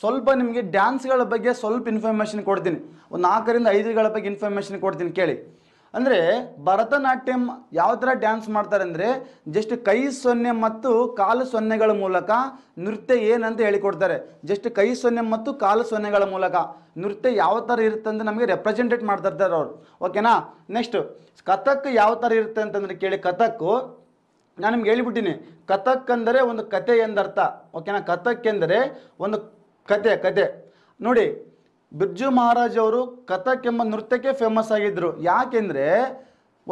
ಸ್ವಲ್ಪ ನಿಮಗೆ ಡ್ಯಾನ್ಸ್ಗಳ ಬಗ್ಗೆ ಸ್ವಲ್ಪ ಇನ್ಫಾರ್ಮೇಷನ್ ಕೊಡ್ತೀನಿ ಒಂದು ನಾಲ್ಕರಿಂದ ಐದುಗಳ ಬಗ್ಗೆ ಇನ್ಫಾರ್ಮೇಷನ್ ಕೊಡ್ತೀನಿ ಕೇಳಿ ಅಂದರೆ ಭರತನಾಟ್ಯಂ ಯಾವ ಥರ ಡ್ಯಾನ್ಸ್ ಮಾಡ್ತಾರೆ ಅಂದರೆ ಜಸ್ಟ್ ಕೈ ಸೊನ್ನೆ ಮತ್ತು ಕಾಲು ಸೊನ್ನೆಗಳ ಮೂಲಕ ನೃತ್ಯ ಏನಂತ ಹೇಳಿಕೊಡ್ತಾರೆ ಜಸ್ಟ್ ಕೈ ಸೊನ್ನೆ ಮತ್ತು ಕಾಲು ಸೊನ್ನೆಗಳ ಮೂಲಕ ನೃತ್ಯ ಯಾವ ಥರ ಅಂದರೆ ನಮಗೆ ರೆಪ್ರೆಸೆಂಟೇಟ್ ಮಾಡ್ತಾ ಇರ್ತಾರೆ ಅವರು ಓಕೆನಾ ನೆಕ್ಸ್ಟ್ ಕಥಕ್ ಯಾವ ಥರ ಇರುತ್ತೆ ಅಂತಂದ್ರೆ ಕೇಳಿ ಕಥಕ್ಕು ನಾನು ನಿಮ್ಗೆ ಹೇಳಿಬಿಟ್ಟಿನಿ ಕಥಕ್ ಅಂದರೆ ಒಂದು ಕತೆ ಎಂದರ್ಥ ಓಕೆನಾ ಕಥಕ್ ಎಂದರೆ ಒಂದು ಕತೆ ಕತೆ ನೋಡಿ ಬಿರ್ಜು ಮಹಾರಾಜ್ ಅವರು ಕಥಕ್ ಎಂಬ ನೃತ್ಯಕ್ಕೆ ಫೇಮಸ್ ಆಗಿದ್ದರು ಯಾಕೆಂದರೆ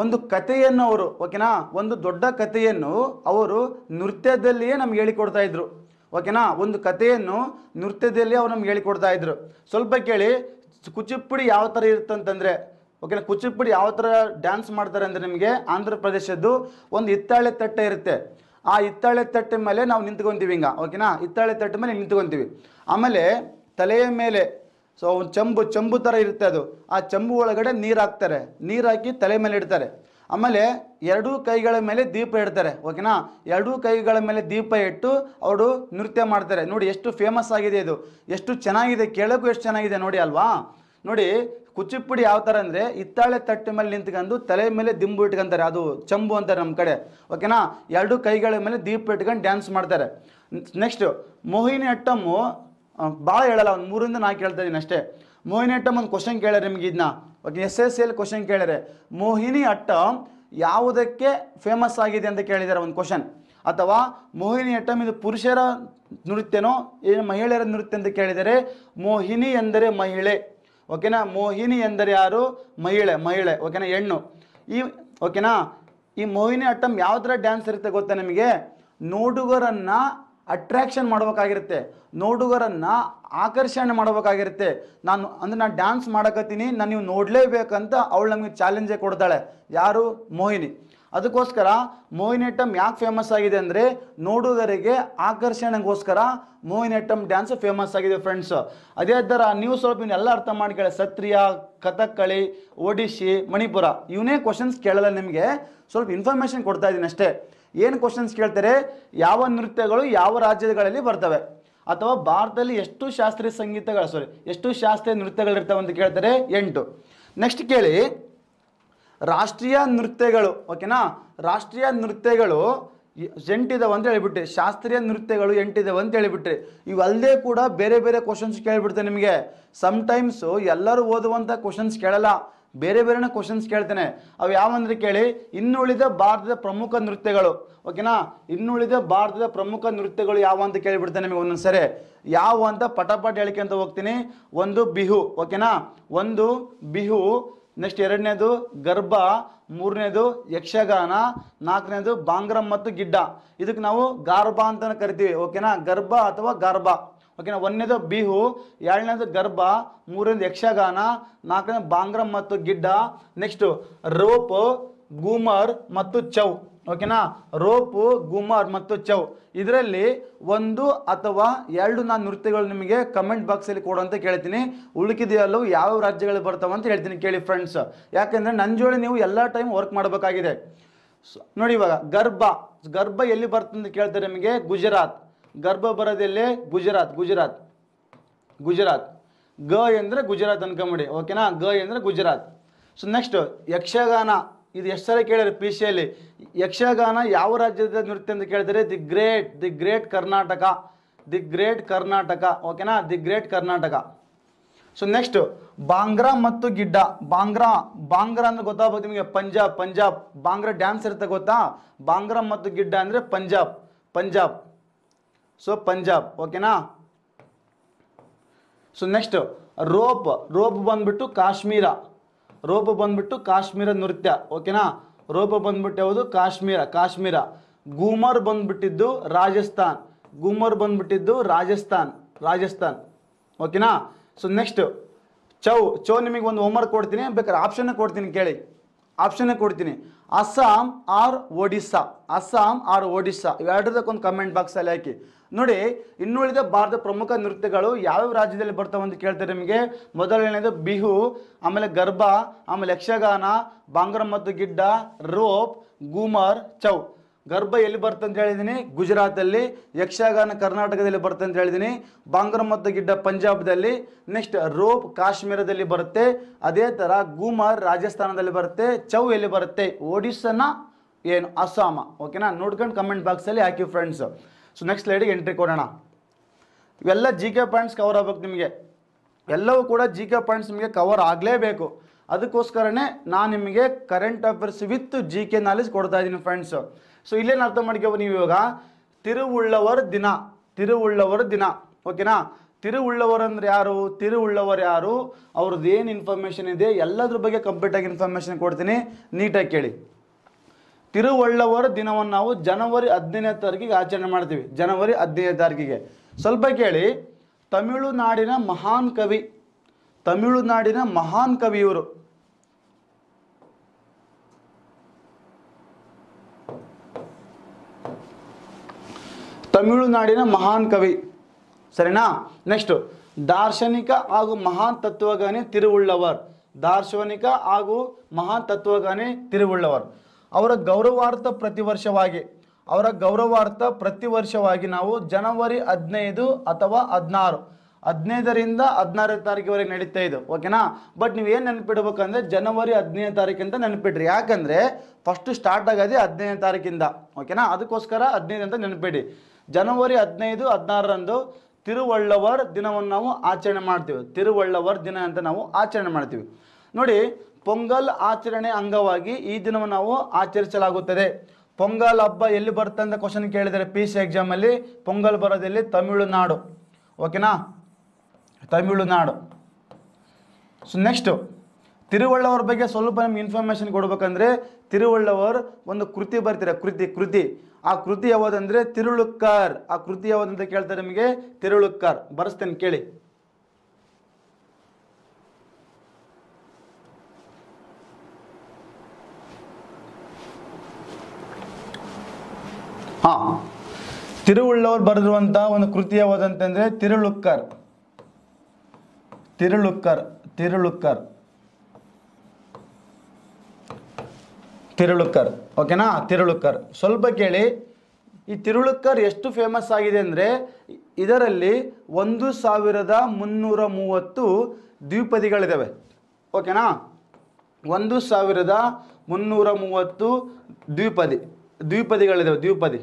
ಒಂದು ಕಥೆಯನ್ನು ಅವರು ಓಕೆನಾ ಒಂದು ದೊಡ್ಡ ಕಥೆಯನ್ನು ಅವರು ನೃತ್ಯದಲ್ಲಿಯೇ ನಮ್ಗೆ ಹೇಳಿಕೊಡ್ತಾ ಇದ್ರು ಓಕೆನಾ ಒಂದು ಕಥೆಯನ್ನು ನೃತ್ಯದಲ್ಲಿ ಅವ್ರು ನಮ್ಗೆ ಹೇಳಿಕೊಡ್ತಾ ಇದ್ರು ಸ್ವಲ್ಪ ಕೇಳಿ ಕುಚಿಪುಡಿ ಯಾವ ಥರ ಇರುತ್ತಂತಂದರೆ ಓಕೆನಾ ಕುಚಿಪುಡಿ ಯಾವ ಥರ ಡ್ಯಾನ್ಸ್ ಮಾಡ್ತಾರೆ ಅಂದರೆ ನಿಮಗೆ ಆಂಧ್ರ ಪ್ರದೇಶದ್ದು ಒಂದು ಹಿತ್ತಾಳೆ ತಟ್ಟೆ ಇರುತ್ತೆ ಆ ಹಿತ್ತಾಳೆ ತಟ್ಟೆ ಮೇಲೆ ನಾವು ನಿಂತ್ಕೊಂತೀವಿ ಹಿಂಗ ಓಕೆನಾ ಹಿತ್ತಾಳೆ ತಟ್ಟೆ ಮೇಲೆ ನಿಂತ್ಕೊಂತೀವಿ ಆಮೇಲೆ ತಲೆಯ ಮೇಲೆ ಸೊ ಒಂದು ಚಂಬು ಚಂಬು ಥರ ಇರುತ್ತೆ ಅದು ಆ ಚಂಬು ಒಳಗಡೆ ನೀರು ಹಾಕ್ತಾರೆ ನೀರು ಹಾಕಿ ತಲೆ ಮೇಲೆ ಇಡ್ತಾರೆ ಆಮೇಲೆ ಎರಡೂ ಕೈಗಳ ಮೇಲೆ ದೀಪ ಇಡ್ತಾರೆ ಓಕೆನಾ ಎರಡೂ ಕೈಗಳ ಮೇಲೆ ದೀಪ ಇಟ್ಟು ಅವರು ನೃತ್ಯ ಮಾಡ್ತಾರೆ ನೋಡಿ ಎಷ್ಟು ಫೇಮಸ್ ಆಗಿದೆ ಇದು ಎಷ್ಟು ಚೆನ್ನಾಗಿದೆ ಕೇಳೋಕ್ಕೂ ಎಷ್ಟು ಚೆನ್ನಾಗಿದೆ ನೋಡಿ ಅಲ್ವಾ ನೋಡಿ ಕುಚಿಪುಡಿ ಯಾವ ಥರ ಅಂದರೆ ಹಿತ್ತಾಳೆ ತಟ್ಟೆ ಮೇಲೆ ನಿಂತ್ಕೊಂಡು ತಲೆ ಮೇಲೆ ದಿಂಬು ಇಟ್ಕೊಂತಾರೆ ಅದು ಚಂಬು ಅಂತಾರೆ ನಮ್ಮ ಕಡೆ ಓಕೆನಾ ಎರಡು ಕೈಗಳ ಮೇಲೆ ದೀಪ ಇಟ್ಕೊಂಡು ಡ್ಯಾನ್ಸ್ ಮಾಡ್ತಾರೆ ನೆಕ್ಸ್ಟ್ ಮೋಹಿನಿ ಅಟ್ಟಮ್ಮು ಭಾಳ ಹೇಳಲ್ಲ ಒಂದು ಮೂರಿಂದ ನಾಲ್ಕು ಹೇಳ್ತಾ ಅಷ್ಟೇ ಮೋಹಿನಿ ಅಟ್ಟಮ್ ಒಂದು ಕ್ವಶನ್ ಕೇಳ್ಯಾರ ನಿಮ್ಗೆ ಇದನ್ನ okay S S L question ಕೇಳ್ಯಾರೆ ಮೋಹಿನಿ ಅಟ್ಟಮ್ ಯಾವುದಕ್ಕೆ ಫೇಮಸ್ ಆಗಿದೆ ಅಂತ ಕೇಳಿದ್ದಾರೆ ಒಂದು ಕ್ವಶನ್ ಅಥವಾ ಮೋಹಿನಿ ಅಟ್ಟಮ್ ಇದು ಪುರುಷರ ನೃತ್ಯನೋ ಏನು ಮಹಿಳೆಯರ ನೃತ್ಯ ಅಂತ ಕೇಳಿದರೆ ಮೋಹಿನಿ ಎಂದರೆ ಮಹಿಳೆ ಓಕೆನಾ ಮೋಹಿನಿ ಎಂದರೆ ಯಾರು ಮಹಿಳೆ ಮಹಿಳೆ ಓಕೆನಾ ಹೆಣ್ಣು ಈ ಓಕೆನಾ ಈ ಮೋಹಿನಿ ಅಟ್ಟಮ್ ಯಾವ ಥರ ಡ್ಯಾನ್ಸ್ ಇರುತ್ತೆ ಗೊತ್ತಾ ನಿಮಗೆ ನೋಡುಗರನ್ನು ಅಟ್ರಾಕ್ಷನ್ ಮಾಡ್ಬೇಕಾಗಿರುತ್ತೆ ನೋಡುಗರನ್ನು ಆಕರ್ಷಣೆ ಮಾಡಬೇಕಾಗಿರುತ್ತೆ ನಾನು ಅಂದ್ರೆ ನಾನು ಡ್ಯಾನ್ಸ್ ಮಾಡಕತ್ತೀನಿ ನಾನು ನೀವು ನೋಡಲೇಬೇಕಂತ ಅವಳು ನಮಗೆ ಚಾಲೆಂಜೇ ಕೊಡ್ತಾಳೆ ಯಾರು ಮೋಹಿನಿ ಅದಕ್ಕೋಸ್ಕರ ಮೋಹಿನೆಟ್ಟಮ್ ಯಾಕೆ ಫೇಮಸ್ ಆಗಿದೆ ಅಂದರೆ ನೋಡುವುದರಿಗೆ ಆಕರ್ಷಣೆಗೋಸ್ಕರ ಮೋಹಿನೆಟ್ಟಮ್ ಡ್ಯಾನ್ಸ್ ಫೇಮಸ್ ಆಗಿದೆ ಫ್ರೆಂಡ್ಸ್ ಅದೇ ಥರ ನೀವು ಸ್ವಲ್ಪ ಇವನ್ನೆಲ್ಲ ಅರ್ಥ ಮಾಡ್ಕೊಳ್ಳಿ ಸತ್ರಿಯ ಕಥಕ್ಕಳಿ ಒಡಿಶಿ ಮಣಿಪುರ ಇವನೇ ಕ್ವಶನ್ಸ್ ಕೇಳಲ್ಲ ನಿಮಗೆ ಸ್ವಲ್ಪ ಇನ್ಫಾರ್ಮೇಷನ್ ಕೊಡ್ತಾ ಇದ್ದೀನಿ ಅಷ್ಟೇ ಏನು ಕ್ವಶನ್ಸ್ ಕೇಳ್ತಾರೆ ಯಾವ ನೃತ್ಯಗಳು ಯಾವ ರಾಜ್ಯಗಳಲ್ಲಿ ಬರ್ತವೆ ಅಥವಾ ಭಾರತದಲ್ಲಿ ಎಷ್ಟು ಶಾಸ್ತ್ರೀಯ ಸಂಗೀತಗಳು ಸಾರಿ ಎಷ್ಟು ಶಾಸ್ತ್ರೀಯ ನೃತ್ಯಗಳಿರ್ತವೆ ಅಂತ ಕೇಳ್ತಾರೆ ಎಂಟು ನೆಕ್ಸ್ಟ್ ಕೇಳಿ ರಾಷ್ಟ್ರೀಯ ನೃತ್ಯಗಳು ಓಕೆನಾ ರಾಷ್ಟ್ರೀಯ ನೃತ್ಯಗಳು ಎಂಟಿದಾವೆ ಅಂತ ಹೇಳಿಬಿಟ್ರಿ ಶಾಸ್ತ್ರೀಯ ನೃತ್ಯಗಳು ಎಂಟಿದಾವೆ ಅಂತ ಹೇಳಿಬಿಟ್ರಿ ಇವಲ್ಲದೆ ಕೂಡ ಬೇರೆ ಬೇರೆ ಕ್ವಶನ್ಸ್ ಕೇಳಿಬಿಡ್ತೆ ನಿಮಗೆ ಟೈಮ್ಸ್ ಎಲ್ಲರೂ ಓದುವಂಥ ಕ್ವಶನ್ಸ್ ಕೇಳಲ್ಲ ಬೇರೆ ಬೇರೆನೇ ಕ್ವಶನ್ಸ್ ಕೇಳ್ತೇನೆ ಅವು ಯಾವಂದ್ರೆ ಕೇಳಿ ಇನ್ನುಳಿದ ಭಾರತದ ಪ್ರಮುಖ ನೃತ್ಯಗಳು ಓಕೆನಾ ಇನ್ನುಳಿದ ಭಾರತದ ಪ್ರಮುಖ ನೃತ್ಯಗಳು ಯಾವ ಅಂತ ಕೇಳಿಬಿಡ್ತೇನೆ ನಿಮಗೆ ಒಂದೊಂದ್ಸರಿ ಯಾವ ಅಂತ ಪಟಪಟ ಹೇಳಿಕೆ ಅಂತ ಹೋಗ್ತೀನಿ ಒಂದು ಬಿಹು ಓಕೆನಾ ಒಂದು ಬಿಹು ನೆಕ್ಸ್ಟ್ ಎರಡನೇದು ಗರ್ಭ ಮೂರನೇದು ಯಕ್ಷಗಾನ ನಾಲ್ಕನೇದು ಬಾಂಗ್ರಮ್ ಮತ್ತು ಗಿಡ್ಡ ಇದಕ್ಕೆ ನಾವು ಗಾರ್ಭ ಅಂತ ಕರಿತೀವಿ ಓಕೆನಾ ಗರ್ಭ ಅಥವಾ ಗಾರ್ಭ ಓಕೆನಾ ಒಂದನೇದು ಬಿಹು ಎರಡನೇದು ಗರ್ಭ ಮೂರನೇದು ಯಕ್ಷಗಾನ ನಾಲ್ಕನೇದು ಬಾಂಗ್ರಮ್ ಮತ್ತು ಗಿಡ್ಡ ನೆಕ್ಸ್ಟು ರೋಪ್ ಗೂಮರ್ ಮತ್ತು ಚೌ ಓಕೆನಾ ರೋಪು ಗುಮಾರ್ ಮತ್ತು ಚೌ ಇದರಲ್ಲಿ ಒಂದು ಅಥವಾ ಎರಡು ನಾನು ನೃತ್ಯಗಳು ನಿಮಗೆ ಕಮೆಂಟ್ ಬಾಕ್ಸಲ್ಲಿ ಅಂತ ಕೇಳ್ತೀನಿ ಉಳುಕಿದೆಯಲ್ಲವು ಯಾವ ರಾಜ್ಯಗಳು ಬರ್ತಾವೆ ಅಂತ ಹೇಳ್ತೀನಿ ಕೇಳಿ ಫ್ರೆಂಡ್ಸ್ ಯಾಕೆಂದರೆ ನನ್ನ ಜೋಳಿ ನೀವು ಎಲ್ಲ ಟೈಮ್ ವರ್ಕ್ ಮಾಡಬೇಕಾಗಿದೆ ನೋಡಿ ಇವಾಗ ಗರ್ಭ ಗರ್ಭ ಎಲ್ಲಿ ಬರ್ತಂತ ಕೇಳ್ತಾರೆ ನಿಮಗೆ ಗುಜರಾತ್ ಗರ್ಭ ಬರೋದಲ್ಲೇ ಗುಜರಾತ್ ಗುಜರಾತ್ ಗುಜರಾತ್ ಗ ಎಂದರೆ ಗುಜರಾತ್ ಅನ್ಕೊಂಬಿಡಿ ಓಕೆನಾ ಗ ಎಂದರೆ ಗುಜರಾತ್ ಸೊ ನೆಕ್ಸ್ಟ್ ಯಕ್ಷಗಾನ ಇದು ಎಷ್ಟು ಸಲ ಕೇಳಿದ್ರೆ ಪಿ ಸಿ ಎಲ್ಲಿ ಯಕ್ಷಗಾನ ಯಾವ ರಾಜ್ಯದ ನೃತ್ಯ ಅಂತ ಕೇಳಿದರೆ the great the great Karnataka the great Karnataka ಓಕೆನಾ the great Karnataka so next Bhangra ಮತ್ತು ಗಿಡ್ಡ ಬಾಂಗ್ರಾ ಬಾಂಗ್ರಾ ಅಂದ್ರೆ ಗೊತ್ತಾಗ್ಬೋದು ನಿಮಗೆ ಪಂಜಾಬ್ ಪಂಜಾಬ್ ಬಾಂಗ್ರಾ ಡ್ಯಾನ್ಸ್ ಇರುತ್ತೆ ಗೊತ್ತಾ ಬಾಂಗ್ರಾ ಮತ್ತು ಗಿಡ್ಡ ಅಂದರೆ ಪಂಜಾಬ್ ಪಂಜಾಬ್ ಸೊ ಪಂಜಾಬ್ ಓಕೆನಾ ಸೊ ನೆಕ್ಸ್ಟ್ ರೋಪ್ ರೋಪ್ ಬಂದ್ಬಿಟ್ಟು ಕಾಶ್ಮೀರ ರೂಪ ಬಂದ್ಬಿಟ್ಟು ಕಾಶ್ಮೀರ ನೃತ್ಯ ಓಕೆನಾ ರೋಪ ಬಂದ್ಬಿಟ್ಟು ಯಾವುದು ಕಾಶ್ಮೀರ ಕಾಶ್ಮೀರ ಗೂಮರ್ ಬಂದ್ಬಿಟ್ಟಿದ್ದು ರಾಜಸ್ಥಾನ್ ಗೂಮರ್ ಬಂದ್ಬಿಟ್ಟಿದ್ದು ರಾಜಸ್ಥಾನ್ ರಾಜಸ್ಥಾನ್ ಓಕೆನಾ ಸೊ ನೆಕ್ಸ್ಟ್ ಚೌ ಚೌ ನಿಮಗೆ ಒಂದು ಹೋಮ್ವರ್ಕ್ ಕೊಡ್ತೀನಿ ಬೇಕಾದ್ರೆ ಆಪ್ಷನ್ ಕೊಡ್ತೀನಿ ಕೇಳಿ ಆಪ್ಷನ್ ಕೊಡ್ತೀನಿ ಅಸ್ಸಾಂ ಆರ್ ಒಡಿಸ್ಸಾ ಅಸ್ಸಾಂ ಆರ್ ಒಡಿಸ್ಸಾ ಇವೆರಡಕ್ಕೊಂದು ಕಮೆಂಟ್ ಬಾಕ್ಸಲ್ಲಿ ಹಾಕಿ ನೋಡಿ ಇನ್ನುಳಿದ ಭಾರತದ ಪ್ರಮುಖ ನೃತ್ಯಗಳು ಯಾವ್ಯಾವ ರಾಜ್ಯದಲ್ಲಿ ಬರ್ತಾವೆ ಅಂತ ಕೇಳ್ತಾರೆ ನಿಮಗೆ ಮೊದಲನೇದು ಬಿಹು ಆಮೇಲೆ ಗರ್ಭ ಆಮೇಲೆ ಯಕ್ಷಗಾನ ಬಾಂಗ್ರ ಮತ್ತು ಗಿಡ್ಡ ರೋಪ್ ಗೂಮರ್ ಚೌ ಗರ್ಭ ಎಲ್ಲಿ ಬರ್ತಂತ ಹೇಳಿದ್ದೀನಿ ಗುಜರಾತಲ್ಲಿ ಯಕ್ಷಗಾನ ಕರ್ನಾಟಕದಲ್ಲಿ ಬರ್ತಂತ ಹೇಳಿದ್ದೀನಿ ಬಾಂಗ್ರ ಮತ್ತು ಗಿಡ್ಡ ಪಂಜಾಬ್ದಲ್ಲಿ ನೆಕ್ಸ್ಟ್ ರೋಪ್ ಕಾಶ್ಮೀರದಲ್ಲಿ ಬರುತ್ತೆ ಅದೇ ಥರ ಗೂಮರ್ ರಾಜಸ್ಥಾನದಲ್ಲಿ ಬರುತ್ತೆ ಚೌ ಎಲ್ಲಿ ಬರುತ್ತೆ ಒಡಿಸ್ಸನ ಏನು ಅಸ್ಸಾಮ ಓಕೆನಾ ನೋಡ್ಕೊಂಡು ಕಮೆಂಟ್ ಬಾಕ್ಸಲ್ಲಿ ಹಾಕಿ ಫ್ರೆಂಡ್ಸ್ ಸೊ ನೆಕ್ಸ್ಟ್ ಸ್ಲೈಡಿಗೆ ಎಂಟ್ರಿ ಕೊಡೋಣ ಇವೆಲ್ಲ ಜಿ ಕೆ ಪಾಯಿಂಟ್ಸ್ ಕವರ್ ಆಗ್ಬೇಕು ನಿಮಗೆ ಎಲ್ಲವೂ ಕೂಡ ಜಿ ಕೆ ಪಾಯಿಂಟ್ಸ್ ನಿಮಗೆ ಕವರ್ ಆಗಲೇಬೇಕು ಅದಕ್ಕೋಸ್ಕರನೇ ನಾನು ನಿಮಗೆ current affairs with G K knowledge ಕೊಡ್ತಾ ಇದ್ದೀನಿ ಫ್ರೆಂಡ್ಸು ಸೊ ಇಲ್ಲೇನು ಅರ್ಥ ಮಾಡ್ಕೋಬೋದು ನೀವು ಇವಾಗ ತಿರುವುಳ್ಳವರ ದಿನ ತಿರುವುಳ್ಳವರ ದಿನ ಓಕೆನಾ ತಿರುವುಳ್ಳವರು ಯಾರು ತಿರುವುಳ್ಳವರು ಯಾರು ಅವ್ರದ್ದು ಏನು ಇನ್ಫಾರ್ಮೇಷನ್ ಇದೆ ಎಲ್ಲದ್ರ ಬಗ್ಗೆ ಕಂಪ್ಲೀಟಾಗಿ ಇನ್ಫಾರ್ಮೇಷನ್ ಕೊಡ್ತೀನಿ ನೀಟಾಗಿ ಕೇಳಿ ತಿರುವಳ್ಳವರ ದಿನವನ್ನು ನಾವು ಜನವರಿ ಹದಿನೈದನೇ ತಾರೀಕಿಗೆ ಆಚರಣೆ ಮಾಡ್ತೀವಿ ಜನವರಿ ಹದಿನೈದನೇ ತಾರೀಕಿಗೆ ಸ್ವಲ್ಪ ಕೇಳಿ ತಮಿಳುನಾಡಿನ ಮಹಾನ್ ಕವಿ ತಮಿಳುನಾಡಿನ ಮಹಾನ್ ಕವಿ ಇವರು ತಮಿಳುನಾಡಿನ ಮಹಾನ್ ಕವಿ ಸರಿನಾ ನೆಕ್ಸ್ಟ್ ದಾರ್ಶನಿಕ ಹಾಗೂ ಮಹಾನ್ ತತ್ವಗಾನಿ ತಿರುವುಳ್ಳವರ್ ದಾರ್ಶನಿಕ ಹಾಗೂ ಮಹಾನ್ ತತ್ವಗಾನಿ ತಿರುವುಳ್ಳವರ್ ಅವರ ಗೌರವಾರ್ಥ ಪ್ರತಿ ವರ್ಷವಾಗಿ ಅವರ ಗೌರವಾರ್ಥ ಪ್ರತಿ ವರ್ಷವಾಗಿ ನಾವು ಜನವರಿ ಹದಿನೈದು ಅಥವಾ ಹದಿನಾರು ಹದಿನೈದರಿಂದ ಹದಿನಾರನೇ ತಾರೀಕಿವರೆಗೆ ನಡೀತಾ ಇದು ಓಕೆನಾ ಬಟ್ ನೀವು ಏನು ನೆನಪಿಡ್ಬೇಕಂದ್ರೆ ಜನವರಿ ಹದಿನೈದು ತಾರೀಕಿಂತ ನೆನಪಿಡ್ರಿ ಯಾಕಂದರೆ ಫಸ್ಟ್ ಸ್ಟಾರ್ಟ್ ಆಗೋದೇ ಹದಿನೈದನೇ ತಾರೀಕಿಂದ ಓಕೆನಾ ಅದಕ್ಕೋಸ್ಕರ ಹದಿನೈದು ಅಂತ ನೆನಪಿಡಿ ಜನವರಿ ಹದಿನೈದು ಹದಿನಾರರಂದು ತಿರುವಳ್ಳವರ್ ದಿನವನ್ನು ನಾವು ಆಚರಣೆ ಮಾಡ್ತೀವಿ ತಿರುವಳ್ಳವರ್ ದಿನ ಅಂತ ನಾವು ಆಚರಣೆ ಮಾಡ್ತೀವಿ ನೋಡಿ ಪೊಂಗಲ್ ಆಚರಣೆ ಅಂಗವಾಗಿ ಈ ದಿನವನ್ನು ನಾವು ಆಚರಿಸಲಾಗುತ್ತದೆ ಪೊಂಗಲ್ ಹಬ್ಬ ಎಲ್ಲಿ ಬರುತ್ತೆ ಅಂತ ಕ್ವಶನ್ ಕೇಳಿದರೆ ಪಿ ಸಿ ಎಕ್ಸಾಮಲ್ಲಿ ಪೊಂಗಲ್ ಬರೋದೆಲ್ಲಿ ತಮಿಳುನಾಡು ಓಕೆನಾ ತಮಿಳುನಾಡು ಸೊ ನೆಕ್ಸ್ಟು ತಿರುವಳ್ಳವ್ರ ಬಗ್ಗೆ ಸ್ವಲ್ಪ ನಿಮ್ಗೆ ಇನ್ಫಾರ್ಮೇಷನ್ ಕೊಡ್ಬೇಕಂದ್ರೆ ತಿರುವಳ್ಳವರ್ ಒಂದು ಕೃತಿ ಬರ್ತೀರ ಕೃತಿ ಕೃತಿ ಆ ಕೃತಿ ಯಾವುದಂದರೆ ತಿರುಳುಕ್ಕರ್ ಆ ಕೃತಿ ಯಾವುದಂತ ಕೇಳ್ತಾರೆ ನಿಮಗೆ ತಿರುಳುಕ್ಕರ್ ಬರೆಸ್ತೇನೆ ಕೇಳಿ ಹಾ ತಿರುವುಳ್ಳವರು ಬರೆದಿರುವಂತಹ ಒಂದು ಕೃತಿ ಯಾವುದಂತಂದ್ರೆ ತಿರುಳುಕ್ಕರ್ ತಿರುಳುಕ್ಕರ್ ತಿರುಳುಕ್ಕರ್ ತಿರುಳುಕ್ಕರ್ ಓಕೆನಾ ತಿರುಳುಕ್ಕರ್ ಸ್ವಲ್ಪ ಕೇಳಿ ಈ ತಿರುಳುಕ್ಕರ್ ಎಷ್ಟು ಫೇಮಸ್ ಆಗಿದೆ ಅಂದರೆ ಇದರಲ್ಲಿ ಒಂದು ಸಾವಿರದ ಮುನ್ನೂರ ಮೂವತ್ತು ದ್ವಿಪದಿಗಳಿದ್ದಾವೆ ಓಕೆನಾ ಒಂದು ಸಾವಿರದ ಮುನ್ನೂರ ಮೂವತ್ತು ದ್ವಿಪದಿ ದ್ವಿಪದಿಗಳಿದ್ದಾವೆ ದ್ವಿಪದಿ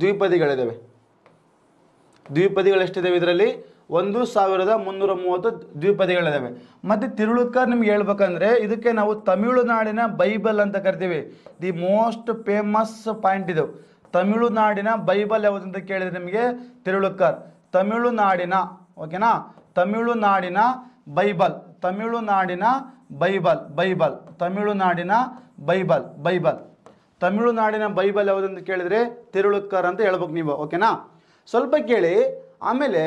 ದ್ವಿಪದಿಗಳಿದ್ದಾವೆ ದ್ವಿಪದಿಗಳೆಷ್ಟಿದ್ದಾವೆ ಇದರಲ್ಲಿ ಒಂದು ಸಾವಿರದ ಮುನ್ನೂರ ಮೂವತ್ತು ದ್ವಿಪದಿಗಳಿದ್ದಾವೆ ಮತ್ತು ತಿರುಳುಕರ್ ನಿಮ್ಗೆ ಹೇಳ್ಬೇಕಂದ್ರೆ ಇದಕ್ಕೆ ನಾವು ತಮಿಳುನಾಡಿನ ಬೈಬಲ್ ಅಂತ ಕರಿತೀವಿ ದಿ ಮೋಸ್ಟ್ ಫೇಮಸ್ ಪಾಯಿಂಟ್ ಇದು ತಮಿಳುನಾಡಿನ ಬೈಬಲ್ ಯಾವುದಂತ ಕೇಳಿದರೆ ನಿಮಗೆ ತಿರುಳುಕರ್ ತಮಿಳುನಾಡಿನ ಓಕೆನಾ ತಮಿಳುನಾಡಿನ ಬೈಬಲ್ ತಮಿಳುನಾಡಿನ ಬೈಬಲ್ ಬೈಬಲ್ ತಮಿಳುನಾಡಿನ ಬೈಬಲ್ ಬೈಬಲ್ ತಮಿಳುನಾಡಿನ ಬೈಬಲ್ ಯಾವುದಂತ ಕೇಳಿದರೆ ತಿರುಳುಕ್ಕರ್ ಅಂತ ಹೇಳ್ಬೇಕು ನೀವು ಓಕೆನಾ ಸ್ವಲ್ಪ ಕೇಳಿ ಆಮೇಲೆ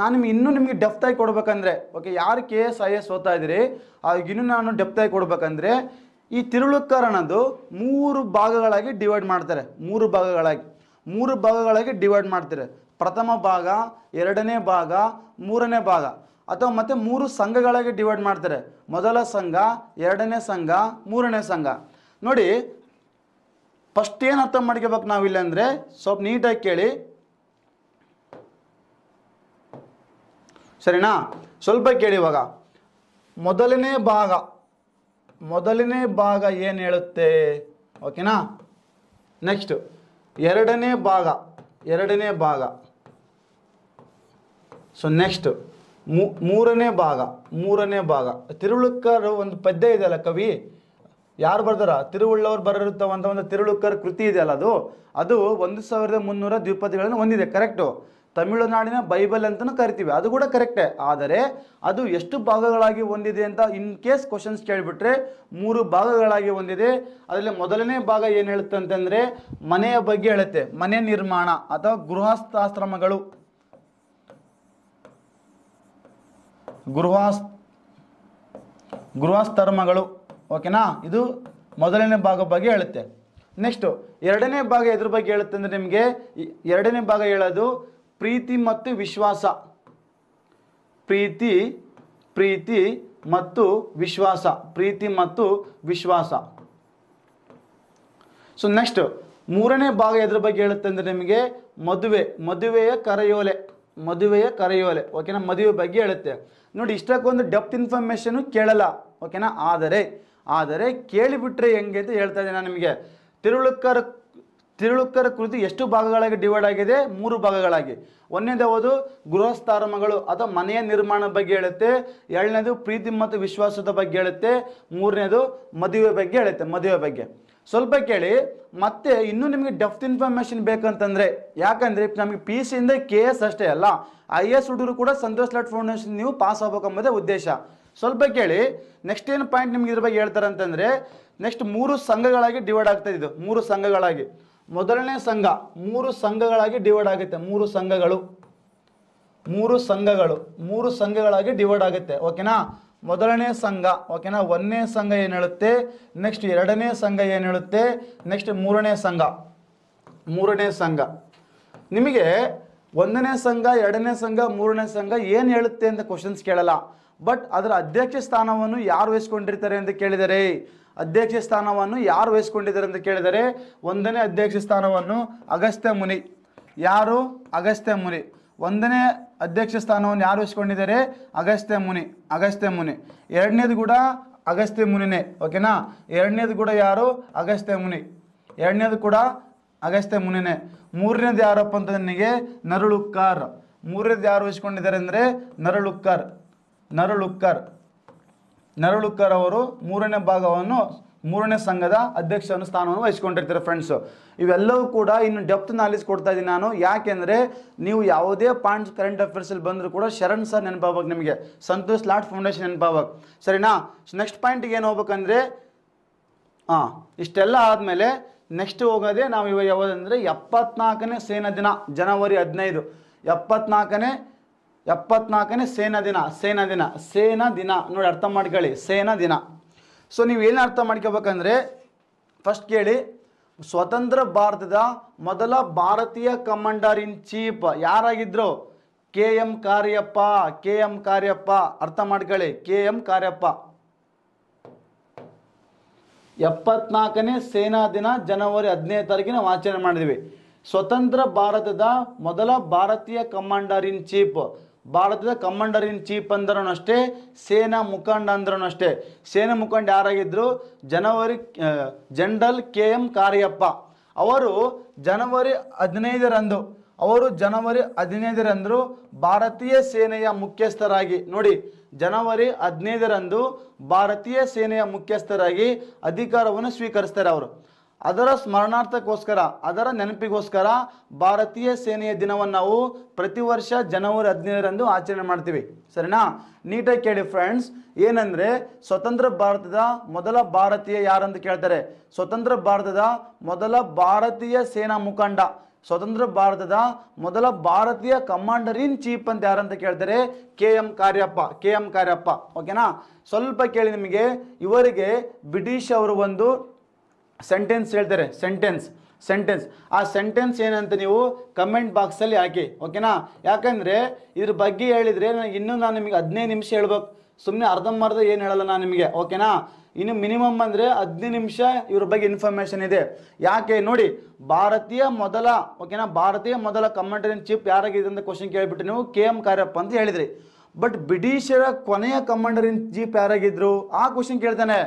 ನಾನು ನಿಮ್ಗೆ ಇನ್ನೂ ನಿಮಗೆ ಆಗಿ ಕೊಡ್ಬೇಕಂದ್ರೆ ಓಕೆ ಯಾರು ಕೆ ಎಸ್ ಐ ಎಸ್ ಓದ್ತಾ ಇದ್ದೀರಿ ಅವ್ರಿಗೆ ಇನ್ನೂ ನಾನು ಡೆಫ್ತಾಗಿ ಕೊಡ್ಬೇಕಂದ್ರೆ ಈ ತಿರುಳುಕ್ಕರ್ ಅನ್ನೋದು ಮೂರು ಭಾಗಗಳಾಗಿ ಡಿವೈಡ್ ಮಾಡ್ತಾರೆ ಮೂರು ಭಾಗಗಳಾಗಿ ಮೂರು ಭಾಗಗಳಾಗಿ ಡಿವೈಡ್ ಮಾಡ್ತಾರೆ ಪ್ರಥಮ ಭಾಗ ಎರಡನೇ ಭಾಗ ಮೂರನೇ ಭಾಗ ಅಥವಾ ಮತ್ತೆ ಮೂರು ಸಂಘಗಳಾಗಿ ಡಿವೈಡ್ ಮಾಡ್ತಾರೆ ಮೊದಲ ಸಂಘ ಎರಡನೇ ಸಂಘ ಮೂರನೇ ಸಂಘ ನೋಡಿ ಫಸ್ಟ್ ಏನು ಅರ್ಥ ಮಾಡ್ಕೋಬೇಕು ನಾವಿಲ್ಲ ಅಂದರೆ ಸ್ವಲ್ಪ ನೀಟಾಗಿ ಕೇಳಿ ಸರಿನಾ ಸ್ವಲ್ಪ ಕೇಳಿ ಇವಾಗ ಮೊದಲನೇ ಭಾಗ ಮೊದಲನೇ ಭಾಗ ಏನು ಹೇಳುತ್ತೆ ಓಕೆನಾ ನೆಕ್ಸ್ಟ್ ಎರಡನೇ ಭಾಗ ಎರಡನೇ ಭಾಗ ಸೊ ನೆಕ್ಸ್ಟ್ ಮೂರನೇ ಭಾಗ ಮೂರನೇ ಭಾಗ ತಿರುಳಕ್ಕರ ಒಂದು ಪದ್ಯ ಇದೆಯಲ್ಲ ಕವಿ ಯಾರು ಬರ್ದಾರ ತಿರುವುಳ್ಳವರು ಬರಿರುತ್ತವಂತ ಒಂದು ತಿರುಳ್ಕರ್ ಕೃತಿ ಇದೆಯಲ್ಲ ಅದು ಅದು ಒಂದು ಸಾವಿರದ ಮುನ್ನೂರ ದ್ವಿಪದಿಗಳನ್ನು ಹೊಂದಿದೆ ಕರೆಕ್ಟು ತಮಿಳುನಾಡಿನ ಬೈಬಲ್ ಅಂತಲೂ ಕರಿತೀವಿ ಅದು ಕೂಡ ಕರೆಕ್ಟೇ ಆದರೆ ಅದು ಎಷ್ಟು ಭಾಗಗಳಾಗಿ ಹೊಂದಿದೆ ಅಂತ ಇನ್ ಕೇಸ್ ಕ್ವಶನ್ಸ್ ಕೇಳಿಬಿಟ್ರೆ ಮೂರು ಭಾಗಗಳಾಗಿ ಹೊಂದಿದೆ ಅದರಲ್ಲಿ ಮೊದಲನೇ ಭಾಗ ಏನು ಹೇಳುತ್ತೆ ಅಂತಂದರೆ ಮನೆಯ ಬಗ್ಗೆ ಹೇಳುತ್ತೆ ಮನೆ ನಿರ್ಮಾಣ ಅಥವಾ ಗೃಹಸ್ಥಾಶ್ರಮಗಳು ಗೃಹಾಸ್ ಗೃಹಸ್ಥರ್ಮಗಳು ಓಕೆನಾ ಇದು ಮೊದಲನೇ ಭಾಗ ಬಗ್ಗೆ ಹೇಳುತ್ತೆ ನೆಕ್ಸ್ಟು ಎರಡನೇ ಭಾಗ ಎದ್ರ ಬಗ್ಗೆ ಹೇಳುತ್ತೆ ಅಂದರೆ ನಿಮಗೆ ಎರಡನೇ ಭಾಗ ಹೇಳೋದು ಪ್ರೀತಿ ಮತ್ತು ವಿಶ್ವಾಸ ಪ್ರೀತಿ ಪ್ರೀತಿ ಮತ್ತು ವಿಶ್ವಾಸ ಪ್ರೀತಿ ಮತ್ತು ವಿಶ್ವಾಸ ಸೊ ನೆಕ್ಸ್ಟ್ ಮೂರನೇ ಭಾಗ ಎದ್ರ ಬಗ್ಗೆ ಹೇಳುತ್ತೆ ಅಂದರೆ ನಿಮಗೆ ಮದುವೆ ಮದುವೆಯ ಕರೆಯೋಲೆ ಮದುವೆಯ ಕರೆಯೋಲೆ ಓಕೆನಾ ಮದುವೆ ಬಗ್ಗೆ ಹೇಳುತ್ತೆ ನೋಡಿ ಇಷ್ಟಕ್ಕೊಂದು ಡೆಪ್ತ್ ಇನ್ಫಾರ್ಮೇಷನು ಕೇಳಲ್ಲ ಓಕೆನಾ ಆದರೆ ಆದರೆ ಕೇಳಿಬಿಟ್ರೆ ಹೆಂಗೆ ಅಂತ ಹೇಳ್ತಾ ಇದ್ದೀನಿ ನಾನು ನಿಮಗೆ ತಿರುಳುಕರ ತಿರುಳುಕ್ಕರ ಕೃತಿ ಎಷ್ಟು ಭಾಗಗಳಾಗಿ ಡಿವೈಡ್ ಆಗಿದೆ ಮೂರು ಭಾಗಗಳಾಗಿ ಒಂದನೇದಾವುದು ಗೃಹಸ್ಥಾರಮಗಳು ಅಥವಾ ಮನೆಯ ನಿರ್ಮಾಣ ಬಗ್ಗೆ ಹೇಳುತ್ತೆ ಎರಡನೇದು ಪ್ರೀತಿ ಮತ್ತು ವಿಶ್ವಾಸದ ಬಗ್ಗೆ ಹೇಳುತ್ತೆ ಮೂರನೇದು ಮದುವೆ ಬಗ್ಗೆ ಹೇಳುತ್ತೆ ಮದುವೆ ಬಗ್ಗೆ ಸ್ವಲ್ಪ ಕೇಳಿ ಮತ್ತೆ ಇನ್ನೂ ನಿಮಗೆ ಡೆಫ್ತ್ ಇನ್ಫಾರ್ಮೇಷನ್ ಬೇಕಂತಂದರೆ ಯಾಕಂದರೆ ನಮಗೆ ಪಿ ಸಿಯಿಂದ ಕೆ ಎಸ್ ಅಷ್ಟೇ ಅಲ್ಲ ಐ ಎಸ್ ಹುಡುಗರು ಕೂಡ ಸಂತೋಷ್ ಲಾಟ್ ಫೌಂಡೇಶನ್ ನೀವು ಪಾಸ್ ಆಗ್ಬೇಕಂಬೋದೇ ಉದ್ದೇಶ ಸ್ವಲ್ಪ ಕೇಳಿ ನೆಕ್ಸ್ಟ್ ಏನು ಪಾಯಿಂಟ್ ನಿಮ್ಗೆ ಇದ್ರ ಬಗ್ಗೆ ಹೇಳ್ತಾರೆ ಅಂತಂದರೆ ನೆಕ್ಸ್ಟ್ ಮೂರು ಸಂಘಗಳಾಗಿ ಡಿವೈಡ್ ಆಗ್ತಾ ಇದು ಮೂರು ಸಂಘಗಳಾಗಿ ಮೊದಲನೇ ಸಂಘ ಮೂರು ಸಂಘಗಳಾಗಿ ಡಿವೈಡ್ ಆಗುತ್ತೆ ಮೂರು ಸಂಘಗಳು ಮೂರು ಸಂಘಗಳು ಮೂರು ಸಂಘಗಳಾಗಿ ಡಿವೈಡ್ ಆಗುತ್ತೆ ಓಕೆನಾ ಮೊದಲನೇ ಸಂಘ ಓಕೆನಾ ಒಂದನೇ ಸಂಘ ಏನು ಹೇಳುತ್ತೆ ನೆಕ್ಸ್ಟ್ ಎರಡನೇ ಸಂಘ ಏನು ಹೇಳುತ್ತೆ ನೆಕ್ಸ್ಟ್ ಮೂರನೇ ಸಂಘ ಮೂರನೇ ಸಂಘ ನಿಮಗೆ ಒಂದನೇ ಸಂಘ ಎರಡನೇ ಸಂಘ ಮೂರನೇ ಸಂಘ ಏನು ಹೇಳುತ್ತೆ ಅಂತ ಕ್ವಶನ್ಸ್ ಕೇಳಲ್ಲ ಬಟ್ ಅದರ ಅಧ್ಯಕ್ಷ ಸ್ಥಾನವನ್ನು ಯಾರು ವಹಿಸ್ಕೊಂಡಿರ್ತಾರೆ ಅಂತ ಕೇಳಿದರೆ ಅಧ್ಯಕ್ಷ ಸ್ಥಾನವನ್ನು ಯಾರು ವಹಿಸ್ಕೊಂಡಿದ್ದಾರೆ ಅಂತ ಕೇಳಿದರೆ ಒಂದನೇ ಅಧ್ಯಕ್ಷ ಸ್ಥಾನವನ್ನು ಅಗಸ್ತ್ಯ ಮುನಿ ಯಾರು ಅಗಸ್ತ್ಯ ಮುನಿ ಒಂದನೇ ಅಧ್ಯಕ್ಷ ಸ್ಥಾನವನ್ನು ಯಾರು ವಹಿಸ್ಕೊಂಡಿದ್ದಾರೆ ಅಗಸ್ತ್ಯ ಮುನಿ ಅಗಸ್ತ್ಯ ಮುನಿ ಎರಡನೇದು ಕೂಡ ಅಗಸ್ತ್ಯ ಮುನಿನೇ ಓಕೆನಾ ಎರಡನೇದು ಕೂಡ ಯಾರು ಅಗಸ್ತ್ಯ ಮುನಿ ಎರಡನೇದು ಕೂಡ ಅಗಸ್ತ್ಯ ಮುನಿನೇ ಮೂರನೇದು ಯಾರಪ್ಪ ಅಂತ ನನಗೆ ನರಳುಕ್ಕರ್ ಮೂರನೇದು ಯಾರು ವಹಿಸ್ಕೊಂಡಿದ್ದಾರೆ ಅಂದರೆ ನರಳುಕ್ಕರ್ ನರಳುಕ್ಕರ್ ನರಳುಕ್ಕರ್ ಅವರು ಮೂರನೇ ಭಾಗವನ್ನು ಮೂರನೇ ಸಂಘದ ಅಧ್ಯಕ್ಷನ ಸ್ಥಾನವನ್ನು ವಹಿಸ್ಕೊಂಡಿರ್ತಾರೆ ಫ್ರೆಂಡ್ಸು ಇವೆಲ್ಲವೂ ಕೂಡ ಇನ್ನು ಡೆಪ್ತ್ ನಾಲೆಜ್ ಕೊಡ್ತಾ ಇದ್ದೀನಿ ನಾನು ಯಾಕೆಂದರೆ ನೀವು ಯಾವುದೇ ಪಾಯಿಂಟ್ಸ್ ಕರೆಂಟ್ ಅಫೇರ್ಸಲ್ಲಿ ಬಂದರೂ ಕೂಡ ಶರಣ್ ಸರ್ ನೆನಪಾಗ್ಬೇಕು ನಿಮಗೆ ಸಂತೋಷ್ ಲಾಟ್ ಫೌಂಡೇಶನ್ ನೆನಪಾಗ್ಬೇಕು ಸರಿನಾ ನೆಕ್ಸ್ಟ್ ಪಾಯಿಂಟ್ ಏನು ಹೋಗ್ಬೇಕಂದ್ರೆ ಹಾಂ ಇಷ್ಟೆಲ್ಲ ಆದಮೇಲೆ ನೆಕ್ಸ್ಟ್ ಹೋಗೋದೇ ನಾವು ಇವಾಗ ಯಾವುದಂದರೆ ಎಪ್ಪತ್ನಾಲ್ಕನೇ ಸೇನಾ ದಿನ ಜನವರಿ ಹದಿನೈದು ಎಪ್ಪತ್ನಾಲ್ಕನೇ ಎಪ್ಪತ್ನಾಲ್ಕನೇ ಸೇನಾ ದಿನ ಸೇನಾ ದಿನ ಸೇನಾ ದಿನ ನೋಡಿ ಅರ್ಥ ಮಾಡ್ಕೊಳ್ಳಿ ಸೇನಾ ದಿನ ಸೊ ನೀವು ಏನು ಅರ್ಥ ಮಾಡ್ಕೋಬೇಕಂದ್ರೆ ಫಸ್ಟ್ ಕೇಳಿ ಸ್ವತಂತ್ರ ಭಾರತದ ಮೊದಲ ಭಾರತೀಯ ಕಮಾಂಡರ್ ಇನ್ ಚೀಫ್ ಯಾರಾಗಿದ್ರು K M Cariappa K M Cariappa ಅರ್ಥ ಮಾಡ್ಕೊಳ್ಳಿ ಕೆ ಎಂ ಕಾರ್ಯಪ್ಪ ಎಪ್ಪತ್ನಾಲ್ಕನೇ ಸೇನಾ ದಿನ ಜನವರಿ ಹದಿನೈದು ತಾರೀಕಿನ ಆಚರಣೆ ಮಾಡಿದ್ವಿ ಸ್ವತಂತ್ರ ಭಾರತದ ಮೊದಲ ಭಾರತೀಯ ಕಮಾಂಡರ್ ಇನ್ ಚೀಫ್ ಭಾರತದ ಕಮಾಂಡರ್ ಇನ್ ಚೀಫ್ ಅಂದ್ರೂ ಅಷ್ಟೇ ಸೇನಾ ಮುಖಂಡ ಅಂದ್ರೂ ಅಷ್ಟೇ ಸೇನಾ ಮುಖಂಡ ಯಾರಾಗಿದ್ದರು ಜನವರಿ ಜನರಲ್ ಕೆ ಎಂ ಕಾರ್ಯಪ್ಪ ಅವರು ಜನವರಿ ಹದಿನೈದರಂದು ಅವರು ಜನವರಿ ಹದಿನೈದರಂದು ಭಾರತೀಯ ಸೇನೆಯ ಮುಖ್ಯಸ್ಥರಾಗಿ ನೋಡಿ ಜನವರಿ ಹದಿನೈದರಂದು ಭಾರತೀಯ ಸೇನೆಯ ಮುಖ್ಯಸ್ಥರಾಗಿ ಅಧಿಕಾರವನ್ನು ಸ್ವೀಕರಿಸ್ತಾರೆ ಅವರು ಅದರ ಸ್ಮರಣಾರ್ಥಕ್ಕೋಸ್ಕರ ಅದರ ನೆನಪಿಗೋಸ್ಕರ ಭಾರತೀಯ ಸೇನೆಯ ದಿನವನ್ನು ನಾವು ಪ್ರತಿ ವರ್ಷ ಜನವರಿ ಹದಿನೇಳರಂದು ಆಚರಣೆ ಮಾಡ್ತೀವಿ ಸರಿನಾ ನೀಟಾಗಿ ಕೇಳಿ ಫ್ರೆಂಡ್ಸ್ ಏನಂದರೆ ಸ್ವತಂತ್ರ ಭಾರತದ ಮೊದಲ ಭಾರತೀಯ ಯಾರಂತ ಕೇಳ್ತಾರೆ ಸ್ವತಂತ್ರ ಭಾರತದ ಮೊದಲ ಭಾರತೀಯ ಸೇನಾ ಮುಖಂಡ ಸ್ವತಂತ್ರ ಭಾರತದ ಮೊದಲ ಭಾರತೀಯ ಕಮಾಂಡರ್ ಇನ್ ಚೀಫ್ ಅಂತ ಯಾರಂತ ಕೇಳ್ತಾರೆ K M Cariappa K M Cariappa ಓಕೆನಾ ಸ್ವಲ್ಪ ಕೇಳಿ ನಿಮಗೆ ಇವರಿಗೆ ಬ್ರಿಟಿಷ್ ಅವರು ಒಂದು ಸೆಂಟೆನ್ಸ್ ಹೇಳ್ತಾರೆ ಸೆಂಟೆನ್ಸ್ ಸೆಂಟೆನ್ಸ್ ಆ ಸೆಂಟೆನ್ಸ್ ಏನಂತ ನೀವು ಕಮೆಂಟ್ ಬಾಕ್ಸಲ್ಲಿ ಹಾಕಿ ಓಕೆನಾ ಯಾಕಂದರೆ ಇದ್ರ ಬಗ್ಗೆ ಹೇಳಿದರೆ ನನಗೆ ಇನ್ನೂ ನಾನು ನಿಮಗೆ ಹದಿನೈದು ನಿಮಿಷ ಹೇಳ್ಬೇಕು ಸುಮ್ಮನೆ ಅರ್ಧಂಬರ್ಧ ಏನು ಹೇಳಲ್ಲ ನಾನು ನಿಮಗೆ ಓಕೆನಾ ಇನ್ನು ಮಿನಿಮಮ್ ಅಂದರೆ ಹದಿನೈದು ನಿಮಿಷ ಇವ್ರ ಬಗ್ಗೆ ಇನ್ಫಾರ್ಮೇಷನ್ ಇದೆ ಯಾಕೆ ನೋಡಿ ಭಾರತೀಯ ಮೊದಲ ಓಕೆನಾ ಭಾರತೀಯ ಮೊದಲ ಕಮಾಂಡರ್ ಇನ್ ಚೀಫ್ ಯಾರಾಗಿದೆ ಅಂತ ಕ್ವಶನ್ ಕೇಳಿಬಿಟ್ಟು ನೀವು ಕೆ ಎಂ ಕಾರ್ಯಪ್ಪ ಅಂತ ಹೇಳಿದ್ರಿ ಬಟ್ ಬ್ರಿಟಿಷರ ಕೊನೆಯ ಕಮಾಂಡರ್ ಇನ್ ಚೀಫ್ ಯಾರಾಗಿದ್ದರು ಆ ಕ್ವಶನ್ ಕೇಳ್ತಾನೆ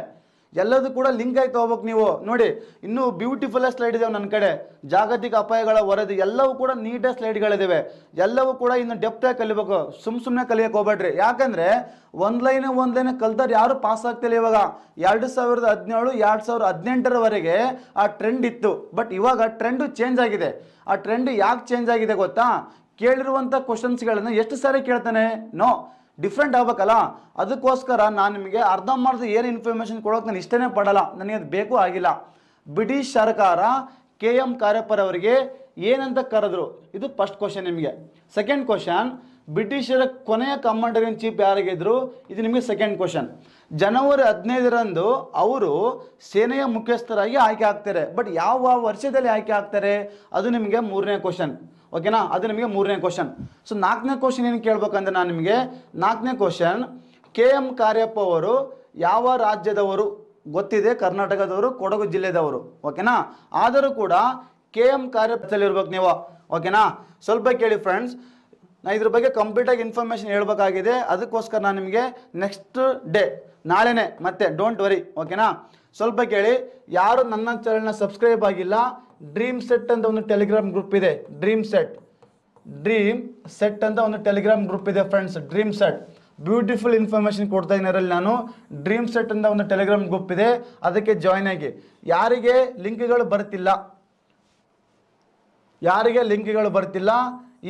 ಎಲ್ಲದೂ ಕೂಡ ಲಿಂಕ್ ಆಯ್ತು ಹೋಗ್ಬೇಕು ನೀವು ನೋಡಿ ಇನ್ನೂ ಬ್ಯೂಟಿಫುಲ್ ಸ್ಲೈಡ್ ಇದಾವೆ ನನ್ನ ಕಡೆ ಜಾಗತಿಕ ಅಪಾಯಗಳ ವರದಿ ಎಲ್ಲವೂ ಕೂಡ ನೀಟಾಗಿ ಸ್ಲೈಡ್ಗಳಿದ್ದಾವೆ ಎಲ್ಲವೂ ಕೂಡ ಇನ್ನು ಡೆಪ್ತಾಗಿ ಕಲಿಬೇಕು ಸುಮ್ ಸುಮ್ಮನೆ ಕಲಿಯಕ್ಕೆ ಹೋಗ್ಬೇಡ್ರಿ ಯಾಕಂದ್ರೆ ಒಂದು ಲೈನ್ ಒಂದು ಲೈನ್ ಕಲ್ತಾರೆ ಯಾರು ಪಾಸ್ ಆಗ್ತಿಲ್ಲ ಇವಾಗ ಎರಡು ಸಾವಿರದ ಹದಿನೇಳು ಎರಡು ಸಾವಿರದ ಹದಿನೆಂಟರವರೆಗೆ ಆ ಟ್ರೆಂಡ್ ಇತ್ತು ಬಟ್ ಇವಾಗ ಟ್ರೆಂಡು ಚೇಂಜ್ ಆಗಿದೆ ಆ ಟ್ರೆಂಡ್ ಯಾಕೆ ಚೇಂಜ್ ಆಗಿದೆ ಗೊತ್ತಾ ಕೇಳಿರುವಂಥ ಕ್ವಶನ್ಸ್ಗಳನ್ನು ಎಷ್ಟು ಸಾರಿ ಕೇಳ್ತಾನೆ ನೋ ಡಿಫ್ರೆಂಟ್ ಆಗ್ಬೇಕಲ್ಲ ಅದಕ್ಕೋಸ್ಕರ ನಾನು ನಿಮಗೆ ಅರ್ಧ ಮಾಡಿದ ಏನು ಇನ್ಫಾರ್ಮೇಷನ್ ಕೊಡೋಕೆ ನಾನು ಇಷ್ಟೇ ಪಡಲ್ಲ ನನಗೆ ಅದು ಬೇಕು ಆಗಿಲ್ಲ ಬ್ರಿಟಿಷ್ ಸರ್ಕಾರ ಕೆ ಎಂ ಕಾರ್ಯಪ್ಪರ್ ಅವರಿಗೆ ಏನಂತ ಕರೆದ್ರು ಇದು ಫಸ್ಟ್ ಕ್ವಶನ್ ನಿಮಗೆ ಸೆಕೆಂಡ್ ಕ್ವಶನ್ ಬ್ರಿಟಿಷರ ಕೊನೆಯ ಕಮಾಂಡರ್ ಇನ್ ಚೀಫ್ ಯಾರಿಗಿದ್ರು ಇದು ನಿಮಗೆ ಸೆಕೆಂಡ್ ಕ್ವಶನ್ ಜನವರಿ ಹದಿನೈದರಂದು ಅವರು ಸೇನೆಯ ಮುಖ್ಯಸ್ಥರಾಗಿ ಆಯ್ಕೆ ಆಗ್ತಾರೆ ಬಟ್ ಯಾವ ವರ್ಷದಲ್ಲಿ ಆಯ್ಕೆ ಆಗ್ತಾರೆ ಅದು ನಿಮಗೆ ಮೂರನೇ ಕ್ವಶನ್ ಓಕೆನಾ ಅದು ನಿಮಗೆ ಮೂರನೇ ಕ್ವಶನ್ ಸೊ ನಾಲ್ಕನೇ ಕ್ವಶನ್ ಏನು ಕೇಳಬೇಕಂದ್ರೆ ನಾನು ನಿಮಗೆ ನಾಲ್ಕನೇ ಕ್ವಶನ್ ಕೆ ಎಂ ಕಾರ್ಯಪ್ಪ ಅವರು ಯಾವ ರಾಜ್ಯದವರು ಗೊತ್ತಿದೆ ಕರ್ನಾಟಕದವರು ಕೊಡಗು ಜಿಲ್ಲೆದವರು ಓಕೆನಾ ಆದರೂ ಕೂಡ ಕೆ ಎಂ ಕಾರ್ಯಪ್ಪದಲ್ಲಿರ್ಬೇಕು ನೀವು ಓಕೆನಾ ಸ್ವಲ್ಪ ಕೇಳಿ ಫ್ರೆಂಡ್ಸ್ ನಾನು ಇದ್ರ ಬಗ್ಗೆ ಕಂಪ್ಲೀಟಾಗಿ ಇನ್ಫಾರ್ಮೇಷನ್ ಹೇಳಬೇಕಾಗಿದೆ ಅದಕ್ಕೋಸ್ಕರ ನಾನು ನಿಮಗೆ ನೆಕ್ಸ್ಟ್ ಡೇ ನಾಳೆನೇ ಮತ್ತೆ ಡೋಂಟ್ ವರಿ ಓಕೆನಾ ಸ್ವಲ್ಪ ಕೇಳಿ ಯಾರು ನನ್ನ ಚಾನಲ್ನ ಸಬ್ಸ್ಕ್ರೈಬ್ ಆಗಿಲ್ಲ ಡ್ರೀಮ್ ಸೆಟ್ ಅಂತ ಒಂದು ಟೆಲಿಗ್ರಾಮ್ ಗ್ರೂಪ್ ಇದೆ ಡ್ರೀಮ್ ಸೆಟ್ ಡ್ರೀಮ್ ಸೆಟ್ ಅಂತ ಒಂದು ಟೆಲಿಗ್ರಾಮ್ ಗ್ರೂಪ್ ಇದೆ friends dream set beautiful information ಕೊಡ್ತಾ ಇದ್ದೀನಿ ಅದರಲ್ಲಿ ನಾನು ಡ್ರೀಮ್ ಸೆಟ್ ಅಂತ ಒಂದು ಟೆಲಿಗ್ರಾಮ್ ಗ್ರೂಪ್ ಇದೆ ಅದಕ್ಕೆ ಜಾಯ್ನ್ ಆಗಿ ಯಾರಿಗೆ ಲಿಂಕ್ಗಳು ಬರ್ತಿಲ್ಲ ಯಾರಿಗೆ ಲಿಂಕ್ಗಳು ಬರ್ತಿಲ್ಲ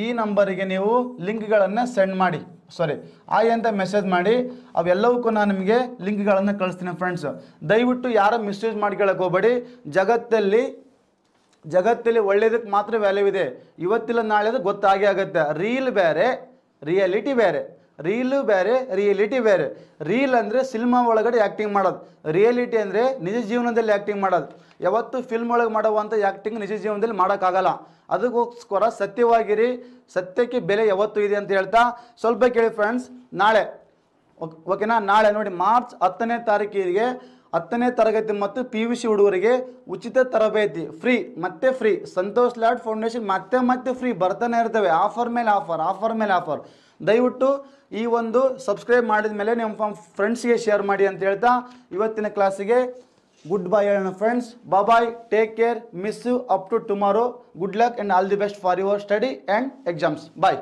ಈ ನಂಬರಿಗೆ ನೀವು ಲಿಂಕ್ಗಳನ್ನು ಸೆಂಡ್ ಮಾಡಿ ಸಾರಿ ಆಯ್ ಅಂತ ಮೆಸೇಜ್ ಮಾಡಿ ಅವೆಲ್ಲವಕ್ಕೂ ನಾನು ನಿಮಗೆ ಲಿಂಕ್ಗಳನ್ನು ಕಳಿಸ್ತೀನಿ ಫ್ರೆಂಡ್ಸ್ ದಯವಿಟ್ಟು ಯಾರು ಮಿಸ್ಯೂಸ್ ಮಾಡ್ಕೊಳ್ಳೋಕೆ ಹೋಗಬೇಡಿ ಜಗತ್ತಲ್ಲಿ ಜಗತ್ತಲ್ಲಿ ಒಳ್ಳೇದಕ್ಕೆ ಮಾತ್ರ ವ್ಯಾಲ್ಯೂ ಇದೆ ಇವತ್ತಿಲ್ಲ ನಾಳೆ ಅದು ಗೊತ್ತಾಗೇ ಆಗುತ್ತೆ ರೀಲ್ ಬೇರೆ ರಿಯಾಲಿಟಿ ಬೇರೆ ರೀಲು ಬೇರೆ ರಿಯಾಲಿಟಿ ಬೇರೆ ರೀಲ್ ಅಂದರೆ ಸಿನಿಮಾ ಒಳಗಡೆ ಆ್ಯಕ್ಟಿಂಗ್ ಮಾಡೋದು ರಿಯಾಲಿಟಿ ಅಂದರೆ ನಿಜ ಜೀವನದಲ್ಲಿ ಆ್ಯಕ್ಟಿಂಗ್ ಮಾಡೋದು ಯಾವತ್ತು ಫಿಲ್ಮ್ ಒಳಗೆ ಮಾಡುವಂಥ ಆ್ಯಕ್ಟಿಂಗ್ ನಿಜ ಜೀವನದಲ್ಲಿ ಮಾಡೋಕ್ಕಾಗಲ್ಲ ಅದಕ್ಕೋಸ್ಕರ ಸತ್ಯವಾಗಿರಿ ಸತ್ಯಕ್ಕೆ ಬೆಲೆ ಯಾವತ್ತೂ ಇದೆ ಅಂತ ಹೇಳ್ತಾ ಸ್ವಲ್ಪ ಕೇಳಿ ಫ್ರೆಂಡ್ಸ್ ನಾಳೆ ಓಕೆನಾ ನಾಳೆ ನೋಡಿ ಮಾರ್ಚ್ ಹತ್ತನೇ ತಾರೀಕಿಗೆ ಹತ್ತನೇ ತರಗತಿ ಮತ್ತು ಪಿ ಯು ಸಿ ಹುಡುಗರಿಗೆ ಉಚಿತ ತರಬೇತಿ ಫ್ರೀ ಮತ್ತೆ ಫ್ರೀ ಸಂತೋಷ್ ಲಾಡ್ ಫೌಂಡೇಶನ್ ಮತ್ತೆ ಮತ್ತೆ ಫ್ರೀ ಬರ್ತಾನೆ ಇರ್ತವೆ ಆಫರ್ ಮೇಲೆ ಆಫರ್ ಆಫರ್ ಮೇಲೆ ಆಫರ್ ದಯವಿಟ್ಟು ಈ ಒಂದು ಸಬ್ಸ್ಕ್ರೈಬ್ ಮಾಡಿದ ಮೇಲೆ ನಿಮ್ಮ ಫ್ರೆಂಡ್ಸ್ಗೆ ಶೇರ್ ಮಾಡಿ ಅಂತ ಹೇಳ್ತಾ ಇವತ್ತಿನ ಕ್ಲಾಸಿಗೆ ಗುಡ್ ಬೈ ಹೇಳೋಣ friends bye take care miss you up to tomorrow good luck and all the best for your study and exams bye